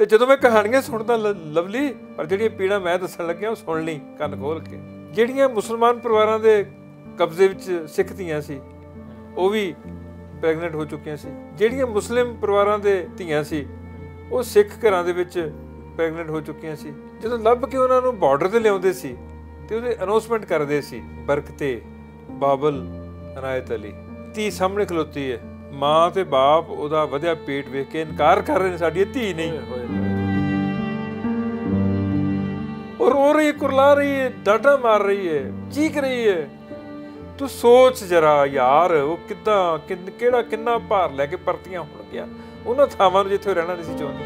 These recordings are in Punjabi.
ਤੇ ਜਦੋਂ ਮੈਂ ਕਹਾਣੀਆਂ ਸੁਣਦਾ ਲਵਲੀ ਪਰ ਜਿਹੜੀਆਂ ਪੀੜਾਂ ਮੈਂ ਦੱਸਣ ਲੱਗਿਆ ਉਹ ਸੁਣ ਲਈ ਕੰਨ ਖੋਲ ਕੇ ਜਿਹੜੀਆਂ ਮੁਸਲਮਾਨ ਪਰਿਵਾਰਾਂ ਦੇ ਕਬਜ਼ੇ ਵਿੱਚ ਸਿੱਖ ਧੀਆਂ ਸੀ ਉਹ ਵੀ ਪ੍ਰੈਗਨੈਂਟ ਹੋ ਚੁੱਕੀਆਂ ਸੀ ਜਿਹੜੀਆਂ ਮੁਸਲਿਮ ਪਰਿਵਾਰਾਂ ਦੇ ਧੀਆਂ ਸੀ ਉਹ ਸਿੱਖ ਘਰਾਂ ਦੇ ਵਿੱਚ ਪ੍ਰੈਗਨੈਂਟ ਹੋ ਚੁੱਕੀਆਂ ਸੀ ਜਦੋਂ ਲੱਭ ਕੇ ਉਹਨਾਂ ਨੂੰ ਬਾਰਡਰ ਤੇ ਲਿਆਉਂਦੇ ਸੀ ਤੇ ਉਹਦੇ ਅਨਾਉਂਸਮੈਂਟ ਕਰਦੇ ਸੀ ਬਰਕਤੇ ਬਾਬਲ ਅਨਾਇਤ ਅਲੀ ਤੀ ਸਾਹਮਣੇ ਖਲੋਤੀ ਹੈ ਮਾਂ ਤੇ ਬਾਪ ਉਹਦਾ ਵਧਿਆ ਪੇਟ ਵੇਖ ਕੇ ਇਨਕਾਰ ਕਰ ਰਹੇ ਨੇ ਸਾਡੀ ਧੀ ਨਹੀਂ ਔਰ ਰੋ ਰਹੀ ਕੁਰਲਾ ਰਹੀ ਹੈ ਡਾਟਾ ਮਾਰ ਰਹੀ ਹੈ ਚੀਕ ਰਹੀ ਹੈ ਤੂੰ ਸੋਚ ਜਰਾ ਯਾਰ ਉਹ ਕਿਦਾਂ ਕਿਹੜਾ ਕਿੰਨਾ ਭਾਰ ਲੈ ਕੇ ਪਰਤੀਆਂ ਹੁਣ ਗਿਆ ਉਹਨਾਂ ਥਾਵਾਂ ਨੂੰ ਜਿੱਥੇ ਰਹਿਣਾ ਨਹੀਂ ਸੀ ਚਾਹੁੰਦੀ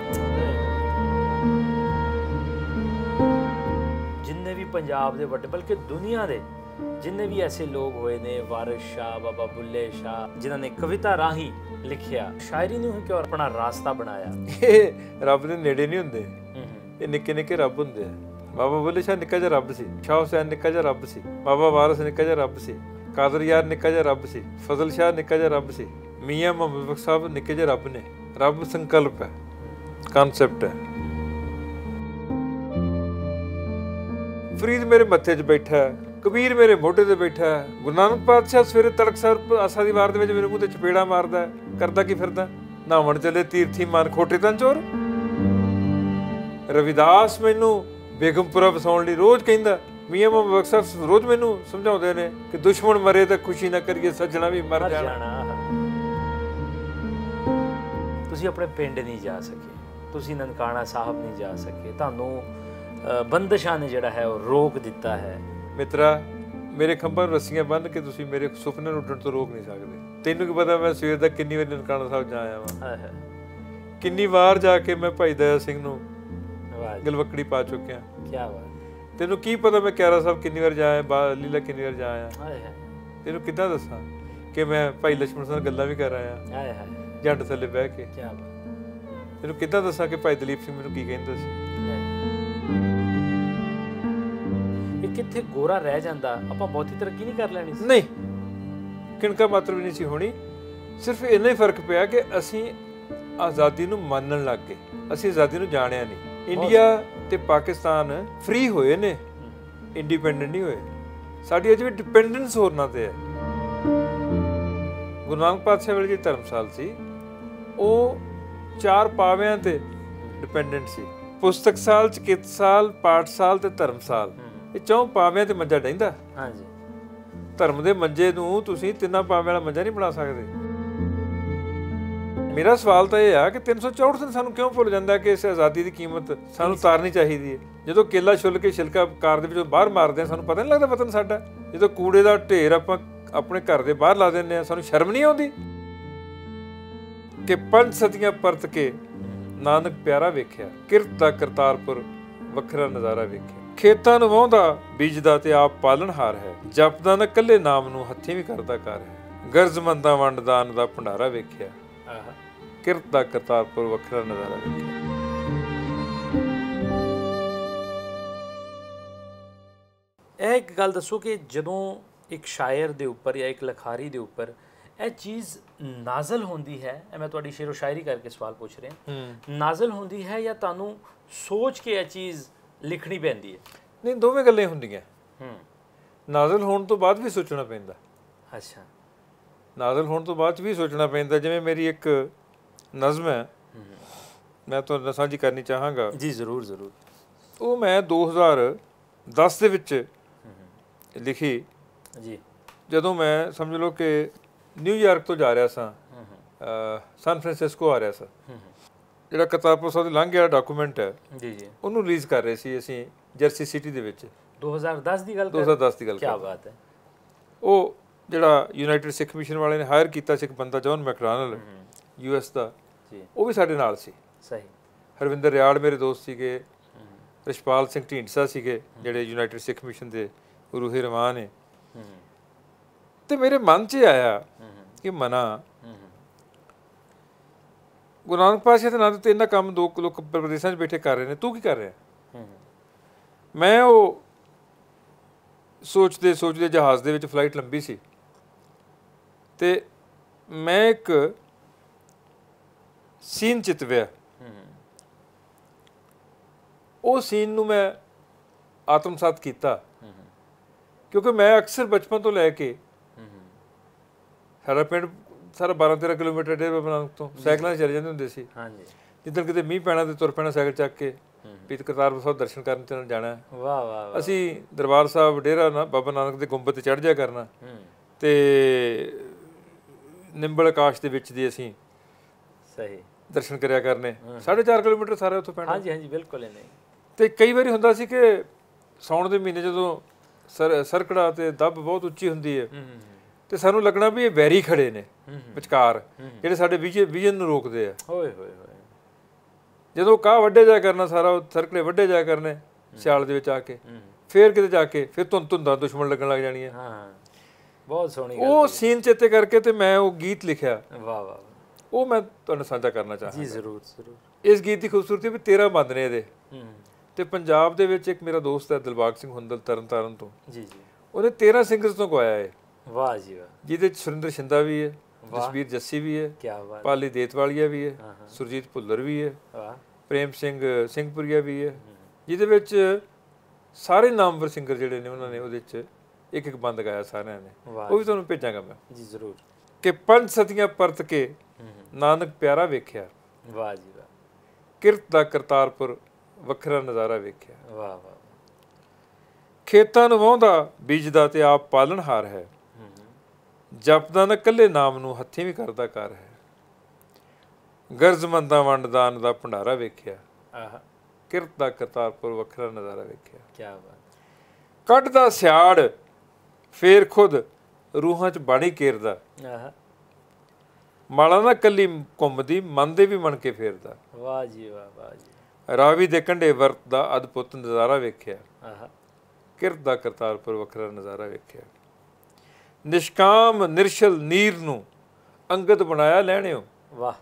ਜਿੰਨੇ ਵੀ ਪੰਜਾਬ ਦੇ ਵੱਡੇ ਬਲਕਿ ਦੁਨੀਆ ਦੇ ਜਿੰਨੇ ਵੀ ਐਸੇ ਲੋਕ ਹੋਏ ਨੇ ਵਾਰਿਸ ਸ਼ਾਹ ਬਾਬਾ ਬੁੱਲੇ ਸ਼ਾਹ ਜਿਨ੍ਹਾਂ ਨੇ ਕਵਿਤਾ ਰਾਹੀਂ ਲਿਖਿਆ ਸ਼ਾਇਰੀ ਨੂੰ ਕਿਉਂ ਆਪਣਾ ਰਾਸਤਾ ਬਣਾਇਆ ਇਹ ਰੱਬ ਦੇ ਨੇੜੇ ਨਹੀਂ ਹੁੰਦੇ ਇਹ ਨਿੱਕੇ ਨਿੱਕੇ ਰੱਬ ਹੁੰਦੇ ਆ ਬਾਬਾ ਬੁੱਲੇ ਸ਼ਾਹ ਨਿੱਕਾ ਜਿਹਾ ਰੱਬ ਸੀ ਸ਼ਾਹ ਹੁਸੈਨ ਨਿੱਕਾ ਜਿਹਾ ਰੱਬ ਸੀ ਬਾਬਾ ਵਾਰਿਸ ਨਿੱਕਾ ਜਿਹਾ ਰੱਬ ਸੀ ਕਾਦਰ ਯਾਰ ਨਿੱਕਾ ਜਿਹਾ ਰੱਬ ਸੀ ਫਜ਼ਲ ਸ਼ਾਹ ਨਿੱਕਾ ਜਿਹਾ ਰੱਬ ਸੀ ਮੀਆਂ ਮੁਹੰਮਦ ਬਖਸ਼ ਸਾਹਿਬ ਨਿੱਕੇ ਜਿਹਾ ਰੱਬ ਨੇ ਰੱਬ ਸੰਕਲਪ ਹੈ ਕਨਸੈਪਟ ਹੈ ਫਰੀਦ ਮੇਰੇ ਮੱਥੇ 'ਚ ਬੈਠਾ ਕਬੀਰ ਮੇਰੇ ਮੋਢੇ ਤੇ ਬੈਠਾ ਹੈ ਗੁਰੂ ਨਾਨਕ ਪਾਤਸ਼ਾਹ ਸਵੇਰੇ ਤੜਕਸਰ ਆਸਾ ਦੀ ਵਾਰ ਦੇ ਵਿੱਚ ਮੇਰੇ ਮੂੰਹ ਤੇ ਚਪੇੜਾ ਮਾਰਦਾ ਕਰਦਾ ਕੀ ਫਿਰਦਾ ਨਾਵਣ ਚਲੇ ਤੀਰਥੀ ਮਨ ਖੋਟੇ ਤਾਂ ਚੋਰ ਰਵਿਦਾਸ ਮੈਨੂੰ ਬੇਗਮਪੁਰਾ ਵਸਾਉਣ ਲਈ ਰੋਜ਼ ਕਹਿੰਦਾ ਮੀਆਂ ਮਾਂ ਬਖਸ਼ਾ ਰੋਜ਼ ਮੈਨੂੰ ਸਮਝਾਉਂਦੇ ਨੇ ਕਿ ਦੁਸ਼ਮਣ ਮਰੇ ਤਾਂ ਖੁਸ਼ੀ ਨਾ ਕਰੀਏ ਸੱਜਣਾ ਵੀ ਮਰ ਜਾਣਾ ਤੁਸੀਂ ਆਪਣੇ ਪਿੰਡ ਨਹੀਂ ਜਾ ਸਕੇ ਤੁਸੀਂ ਨਨਕਾਣਾ ਸਾਹਿਬ ਨਹੀਂ ਜਾ ਸਕੇ ਤੁਹਾਨੂੰ ਬੰਦਸ਼ਾਂ ਨੇ ਜਿਹੜਾ ਹੈ ਉਹ ਰੋਕ ਦਿੱਤਾ ਹੈ ਮਿੱਤਰਾ ਮੇਰੇ ਖੰਭਾਂ ਨੂੰ ਰੱਸੀਆਂ ਬੰਨ੍ਹ ਕੇ ਤੁਸੀਂ ਮੇਰੇ ਸੁਪਨੇ ਨੂੰ ਉੱਡਣ ਤੋਂ ਰੋਕ ਨਹੀਂ ਸਕਦੇ ਤੈਨੂੰ ਕੀ ਪਤਾ ਮੈਂ ਸਵੇਰ ਦਾ ਕਿੰਨੀ ਵਾਰ ਨਨਕਾਣਾ ਸਾਹਿਬ ਜਾ ਆਇਆ ਹਾਂ ਕਿੰਨੀ ਵਾਰ ਜਾ ਕੇ ਮੈਂ ਭਾਈ ਦਇਆ ਸਿੰਘ ਨੂੰ ਗਲਵਕੜੀ ਪਾ ਚੁੱਕਿਆ ਕੀ ਬਾਤ ਤੈਨੂੰ ਕੀ ਪਤਾ ਮੈਂ ਕਿਆਰਾ ਸਾਹਿਬ ਕਿੰਨੀ ਵਾਰ ਜਾ ਆਇਆ ਲੀਲਾ ਕਿੰਨੀ ਵਾਰ ਜਾ ਆਇਆ ਤੈਨੂੰ ਕਿੱਦਾਂ ਦੱਸਾਂ ਕਿ ਮੈਂ ਭਾਈ ਲక్ష్మణ ਸਿੰਘ ਗੱਲਾਂ ਵੀ ਕਰ ਆਇਆ ਹਾਏ ਹਾਏ ਜੰਡ ਥੱਲੇ ਬਹਿ ਕੇ ਕੀ ਬਾਤ ਤੈਨੂੰ ਕਿੱਦਾਂ ਦੱਸਾਂ ਕਿ ਭਾਈ ਦਲੀਪ ਸਿੰਘ ਮੈਨੂੰ ਕੀ ਕਹਿੰਦਾ ਸੀ ਕਿੱਥੇ ਗੋਰਾ ਰਹਿ ਜਾਂਦਾ ਆਪਾਂ ਬਹੁਤੀ ਤਰੱਕੀ ਨਹੀਂ ਕਰ ਲੈਣੀ ਸੀ ਨਹੀਂ ਕਿਣਕਾ ਮਾਤਰ ਵੀ ਨਹੀਂ ਸੀ ਹੋਣੀ ਸਿਰਫ ਇੰਨਾ ਹੀ ਫਰਕ ਪਿਆ ਕਿ ਅਸੀਂ ਆਜ਼ਾਦੀ ਨੂੰ ਮੰਨਣ ਲੱਗ ਗਏ ਅਸੀਂ ਆਜ਼ਾਦੀ ਨੂੰ ਜਾਣਿਆ ਨਹੀਂ ਇੰਡੀਆ ਤੇ ਪਾਕਿਸਤਾਨ ਫ੍ਰੀ ਹੋਏ ਨੇ ਇੰਡੀਪੈਂਡੈਂਟ ਨਹੀਂ ਹੋਏ ਸਾਡੀ ਅਜੇ ਵੀ ਡਿਪੈਂਡੈਂਸ ਹੋਰਨਾਂ ਤੇ ਹੈ ਗੁਰੂ ਨਾਨਕ ਪਾਤਸ਼ਾਹ ਵੇਲੇ ਜੀ ਧਰਮਸਾਲ ਸੀ ਉਹ ਚਾਰ ਪਾਵਿਆਂ ਤੇ ਡਿਪੈਂਡੈਂਟ ਸੀ ਪੁਸਤਕ ਸਾਲ ਚਕਿਤ ਸਾਲ ਪਾਠ ਸਾਲ ਤੇ ਧਰਮਸਾਲ ਇਹ ਚੌਂ ਪਾਵਿਆਂ ਤੇ ਮੰਜਾ ਡੈਂਦਾ ਹਾਂਜੀ ਧਰਮ ਦੇ ਮੰਜੇ ਨੂੰ ਤੁਸੀਂ ਤਿੰਨਾਂ ਪਾਵਿਆਂ ਵਾਲਾ ਮੰਜਾ ਨਹੀਂ ਬਣਾ ਸਕਦੇ ਮੇਰਾ ਸਵਾਲ ਤਾਂ ਇਹ ਆ ਕਿ 364 ਦਿਨ ਸਾਨੂੰ ਕਿਉਂ ਭੁੱਲ ਜਾਂਦਾ ਕਿ ਇਸ ਆਜ਼ਾਦੀ ਦੀ ਕੀਮਤ ਸਾਨੂੰ ਤਾਰਨੀ ਚਾਹੀਦੀ ਹੈ ਜਦੋਂ ਕੇਲਾ ਛੁੱਲ ਕੇ ਛਿਲਕਾ ਕਾਰ ਦੇ ਵਿੱਚੋਂ ਬਾਹਰ ਮਾਰਦੇ ਆ ਸਾਨੂੰ ਪਤਾ ਨਹੀਂ ਲੱਗਦਾ ਵਤਨ ਸਾਡਾ ਜਦੋਂ ਕੂੜੇ ਦਾ ਢੇਰ ਆਪਾਂ ਆਪਣੇ ਘਰ ਦੇ ਬਾਹਰ ਲਾ ਦਿੰਦੇ ਆ ਸਾਨੂੰ ਸ਼ਰਮ ਨਹੀਂ ਆਉਂਦੀ ਕਿ ਪੰਜ ਸਦੀਆਂ ਪਰਤ ਕੇ ਨਾਨਕ ਪਿਆਰਾ ਵੇਖਿਆ ਕਿਰਤਾ ਕਰਤਾਰਪੁਰ ਵੱਖਰਾ ਨਜ਼ਾਰਾ ਵੇਖਿਆ ਖੇਤਾਂ ਨੂੰ ਵਾਹੁੰਦਾ ਬੀਜਦਾ ਤੇ ਆਪ ਪਾਲਣਹਾਰ ਹੈ ਜਪਦਾ ਨਾ ਕੱਲੇ ਨਾਮ ਨੂੰ ਹੱਥੀ ਵੀ ਕਰਦਾ ਕਰ ਹੈ ਗਰਜ਼ਮੰਦਾਂ ਵੰਡਦਾਨ ਦਾ ਭੰਡਾਰਾ ਵੇਖਿਆ ਆਹ ਕਿਰਤ ਦਾ ਕਰਤਾਰਪੁਰ ਵੱਖਰਾ ਨਜ਼ਾਰਾ ਵੇਖਿਆ ਇਹ ਇੱਕ ਗੱਲ ਦੱਸੋ ਕਿ ਜਦੋਂ ਇੱਕ ਸ਼ਾਇਰ ਦੇ ਉੱਪਰ ਜਾਂ ਇੱਕ ਲਖਾਰੀ ਦੇ ਉੱਪਰ ਇਹ ਚੀਜ਼ ਨਾਜ਼ਲ ਹੁੰਦੀ ਹੈ ਇਹ ਮੈਂ ਤੁਹਾਡੀ ਸ਼ੇਰੋ ਸ਼ਾਇਰੀ ਕਰਕੇ ਸਵਾਲ ਪੁੱਛ ਰਿਹਾ ਨਾਜ਼ਲ ਹੁੰਦੀ ਹੈ ਜਾਂ ਤੁਹਾਨੂੰ ਸੋਚ ਕੇ ਇਹ ਚੀਜ਼ ਲਿਖਣੀ ਪੈਂਦੀ ਹੈ ਨਹੀਂ ਦੋਵੇਂ ਗੱਲਾਂ ਹੁੰਦੀਆਂ ਹੂੰ ਨਾਜ਼ਲ ਹੋਣ ਤੋਂ ਬਾਅਦ ਵੀ ਸੋਚਣਾ ਪੈਂਦਾ ਅੱਛਾ ਨਾਜ਼ਲ ਹੋਣ ਤੋਂ ਬਾਅਦ ਵੀ ਸੋਚਣਾ ਪੈਂਦਾ ਜਿਵੇਂ ਮੇਰੀ ਇੱਕ ਨਜ਼ਮ ਹੈ ਮੈਂ ਤੁਹਾਨੂੰ ਸਾਂਝੀ ਕਰਨੀ ਚਾਹਾਂਗਾ ਜੀ ਜ਼ਰੂਰ ਜ਼ਰੂਰ ਉਹ ਮੈਂ 2010 ਦੇ ਵਿੱਚ ਲਿਖੀ ਜੀ ਜਦੋਂ ਮੈਂ ਸਮਝ ਲਓ ਕਿ ਨਿਊਯਾਰਕ ਤੋਂ ਜਾ ਰਿਹਾ ਸਾਂ ਸਾਨ ਫ੍ਰਾਂਸਿਸਕੋ ਆ ਰਿਹਾ ਸਾਂ ਜਿਹੜਾ ਕਰਤਾਰਪੁਰ ਸਾਹਿਬ ਦੇ ਲੰਘਿਆ ਡਾਕੂਮੈਂਟ ਹੈ ਜੀ ਜੀ ਉਹਨੂੰ ਰਿਲੀਜ਼ ਕਰ ਰਹੇ ਸੀ ਅਸੀਂ ਜਰਸੀ ਸਿਟੀ ਦੇ ਵਿੱਚ 2010 ਦੀ ਗੱਲ ਕਰ 2010 ਦੀ ਗੱਲ ਕੀ ਬਾਤ ਹੈ ਉਹ ਜਿਹੜਾ ਯੂਨਾਈਟਿਡ ਸਿੱਖ ਮਿਸ਼ਨ ਵਾਲੇ ਨੇ ਹਾਇਰ ਕੀਤਾ ਸੀ ਇੱਕ ਬੰਦਾ ਜੌਨ ਮੈਕਡੋਨਲ ਯੂਐਸ ਦਾ ਜੀ ਉਹ ਵੀ ਸਾਡੇ ਨਾਲ ਸੀ ਸਹੀ ਹਰਵਿੰਦਰ ਰਿਆੜ ਮੇਰੇ ਦੋਸਤ ਸੀਗੇ ਰਿਸ਼ਪਾਲ ਸਿੰਘ ਢੀਂਡਸਾ ਸੀਗੇ ਜਿਹੜੇ ਯੂਨਾਈਟਿਡ ਸਿੱਖ ਮਿਸ਼ਨ ਦੇ ਰੂਹੀ ਰਵਾਨ ਨੇ ਤੇ ਮੇਰੇ ਮਨ 'ਚ ਆਇਆ ਕਿ ਮਨਾ ਗੁਰਨਾਨਕ ਪਾਸ਼ਾ ਦੇ ਨਾਂ ਤੇ ਇਹਨਾਂ ਕੰਮ ਦੋ ਲੋਕ ਪ੍ਰਦੇਸ਼ਾਂ 'ਚ ਬੈਠੇ ਕਰ ਰਹੇ ਨੇ ਤੂੰ ਕੀ ਕਰ ਰਿਹਾ ਮੈਂ ਉਹ ਸੋਚਦੇ ਸੋਚਦੇ ਜਹਾਜ਼ ਦੇ ਵਿੱਚ ਫਲਾਈਟ ਲੰਬੀ ਸੀ ਤੇ ਮੈਂ ਇੱਕ ਸੀਨ ਚਿਤਵਿਆ ਉਹ ਸੀਨ ਨੂੰ ਮੈਂ ਆਤਮਸਾਤ ਕੀਤਾ ਕਿਉਂਕਿ ਮੈਂ ਅਕਸਰ ਬਚਪਨ ਤੋਂ ਲੈ ਕੇ ਸਾਡਾ ਪਿੰਡ ਸਰ 12 13 ਕਿਲੋਮੀਟਰ ਡੇ ਬਨਾਂਗ ਤੋਂ ਸਾਈਕਲਾਂ ਚੱਲ ਜਾਂਦੇ ਹੁੰਦੇ ਸੀ ਹਾਂਜੀ ਜਿੱਦਣ ਕਿਤੇ ਮੀਂਹ ਪੈਣਾ ਤੇ ਤੁਰ ਪੈਣਾ ਸਾਈਕਲ ਚੱਕ ਕੇ ਪੀਤ ਕਰਤਾਰਪੁਰ ਸਾਹਿਬ ਦਰਸ਼ਨ ਕਰਨ ਤੇ ਜਾਣਾ ਵਾਹ ਵਾਹ ਅਸੀਂ ਦਰਬਾਰ ਸਾਹਿਬ ਡੇਰਾ ਨਾ ਬਾਬਾ ਨਾਨਕ ਦੇ ਗੁੰਬਦ ਤੇ ਚੜ ਜਾ ਕਰਨਾ ਤੇ ਨਿੰਬਲ ਆਕਾਸ਼ ਦੇ ਵਿੱਚ ਦੀ ਅਸੀਂ ਸਹੀ ਦਰਸ਼ਨ ਕਰਿਆ ਕਰਨੇ 4.5 ਕਿਲੋਮੀਟਰ ਸਾਰੇ ਉੱਥੋਂ ਪੈਣਾ ਹਾਂਜੀ ਹਾਂਜੀ ਬਿਲਕੁਲ ਇਹ ਨਹੀਂ ਤੇ ਕਈ ਵਾਰੀ ਹੁੰਦਾ ਸੀ ਕਿ ਸੌਣ ਦੇ ਮਹੀਨੇ ਜਦੋਂ ਸਰਕੜਾ ਤੇ ਦੱਬ ਬਹੁਤ ਉੱਚੀ ਹੁੰਦੀ ਹੈ ਤੇ ਸਾਨੂੰ ਲੱਗਣਾ ਵੀ ਇਹ ਵੈਰੀ ਖੜੇ ਨੇ ਵਿਚਕਾਰ ਜਿਹੜੇ ਸਾਡੇ ਵਿਜਨ ਨੂੰ ਰੋਕਦੇ ਆ ਹੋਏ ਹੋਏ ਹੋਏ ਜਦੋਂ ਕਾ ਵੱਡੇ ਜਾ ਕਰਨਾ ਸਾਰਾ ਸਰਕਲੇ ਵੱਡੇ ਜਾ ਕਰਨੇ ਸਿਆਲ ਦੇ ਵਿੱਚ ਆ ਕੇ ਫੇਰ ਕਿਤੇ ਜਾ ਕੇ ਫਿਰ ਤੁੰ ਤੁੰਦਾ ਦੁਸ਼ਮਣ ਲੱਗਣ ਲੱਗ ਜਾਣੀ ਹੈ ਹਾਂ ਬਹੁਤ ਸੋਹਣੀ ਗੱਲ ਉਹ ਸੀਨ ਚੇਤੇ ਕਰਕੇ ਤੇ ਮੈਂ ਉਹ ਗੀਤ ਲਿਖਿਆ ਵਾਹ ਵਾਹ ਉਹ ਮੈਂ ਤੁਹਾਨੂੰ ਸਾਂਝਾ ਕਰਨਾ ਚਾਹਾਂ ਜੀ ਜ਼ਰੂਰ ਜ਼ਰੂਰ ਇਸ ਗੀਤ ਦੀ ਖੂਬਸੂਰਤੀ ਵੀ 13 ਬੰਦ ਨੇ ਇਹਦੇ ਤੇ ਪੰਜਾਬ ਦੇ ਵਿੱਚ ਇੱਕ ਮੇਰਾ ਦੋਸਤ ਹੈ ਦਿਲਬਾਗ ਸਿੰਘ ਹੁੰਦਲ ਤਰਨਤਾਰਨ ਤੋਂ ਜੀ ਜੀ ਉਹਨੇ 13 ਸਿੰਗਰਸ ਤੋਂ ਗਵਾਇਆ ਹੈ ਵਾਹ ਜੀ ਵਾਹ ਜਿਹਦੇ ਸੁਰਿੰਦਰ ਸ਼ਿੰਦਾ ਵੀ ਹੈ ਜਸਵੀਰ ਜੱਸੀ ਵੀ ਹੈ ਕੀ ਬਾਤ ਪਾਲੀ ਦੇਤਵਾਲੀਆ ਵੀ ਹੈ ਸੁਰਜੀਤ ਭੁੱਲਰ ਵੀ ਹੈ ਵਾਹ ਪ੍ਰੇਮ ਸਿੰਘ ਸਿੰਘਪੁਰੀਆ ਵੀ ਹੈ ਜਿਹਦੇ ਵਿੱਚ ਸਾਰੇ ਨਾਮਵਰ ਸਿੰਗਰ ਜਿਹੜੇ ਨੇ ਉਹਨਾਂ ਨੇ ਉਹਦੇ ਵਿੱਚ ਇੱਕ ਇੱਕ ਬੰਦ ਗਾਇਆ ਸਾਰਿਆਂ ਨੇ ਉਹ ਵੀ ਤੁਹਾਨੂੰ ਭੇਜਾਂਗਾ ਮੈਂ ਜੀ ਜ਼ਰੂਰ ਕਿ ਪੰਜ ਸਤੀਆਂ ਪਰਤ ਕੇ ਨਾਨਕ ਪਿਆਰਾ ਵੇਖਿਆ ਵਾਹ ਜੀ ਵਾਹ ਕਿਰਤ ਦਾ ਕਰਤਾਰਪੁਰ ਵੱਖਰਾ ਨਜ਼ਾਰਾ ਵੇਖਿਆ ਵਾਹ ਵਾਹ ਖੇਤਾਂ ਨੂੰ ਵਾਹੁੰਦਾ ਬੀਜਦਾ ਤੇ ਆਪ ਪਾਲਣਹਾਰ ਹੈ ਜਪਦਾ ਨਾ ਕੱਲੇ ਨਾਮ ਨੂੰ ਹੱਥੀ ਵੀ ਕਰਦਾ ਕਰ ਹੈ ਗਰਜ਼ਮੰਦਾ ਵੰਡਦਾਨ ਦਾ ਭੰਡਾਰਾ ਵੇਖਿਆ ਆਹਾ ਕਿਰਤਾ ਕਰਤਾਰਪੁਰ ਵੱਖਰਾ ਨਜ਼ਾਰਾ ਵੇਖਿਆ ਕੀ ਬਾਤ ਕੱਢਦਾ ਸਿਆੜ ਫੇਰ ਖੁਦ ਰੂਹਾਂ 'ਚ ਬਾਣੀ ਕੇਰਦਾ ਆਹਾ ਮਾਲਾ ਨਾ ਕੱਲੀ ਘੁੰਮਦੀ ਮਨ ਦੇ ਵੀ ਮਣ ਕੇ ਫੇਰਦਾ ਵਾਹ ਜੀ ਵਾਹ ਵਾਹ ਜੀ ਰਾਵੀ ਦੇ ਕੰਢੇ ਵਰਤ ਦਾ ਅਦਭੁਤ ਨਜ਼ਾਰਾ ਵੇਖਿਆ ਆਹਾ ਕਿਰਤ ਦਾ ਕਰਤਾਰਪੁਰ ਵੱਖਰਾ ਨਜ਼ਾਰਾ ਵੇਖਿਆ ਨਿਸ਼ਕਾਮ ਨਿਰਸ਼ਲ ਨੀਰ ਨੂੰ ਅੰਗਤ ਬਣਾਇਆ ਲੈਣਿਓ ਵਾਹ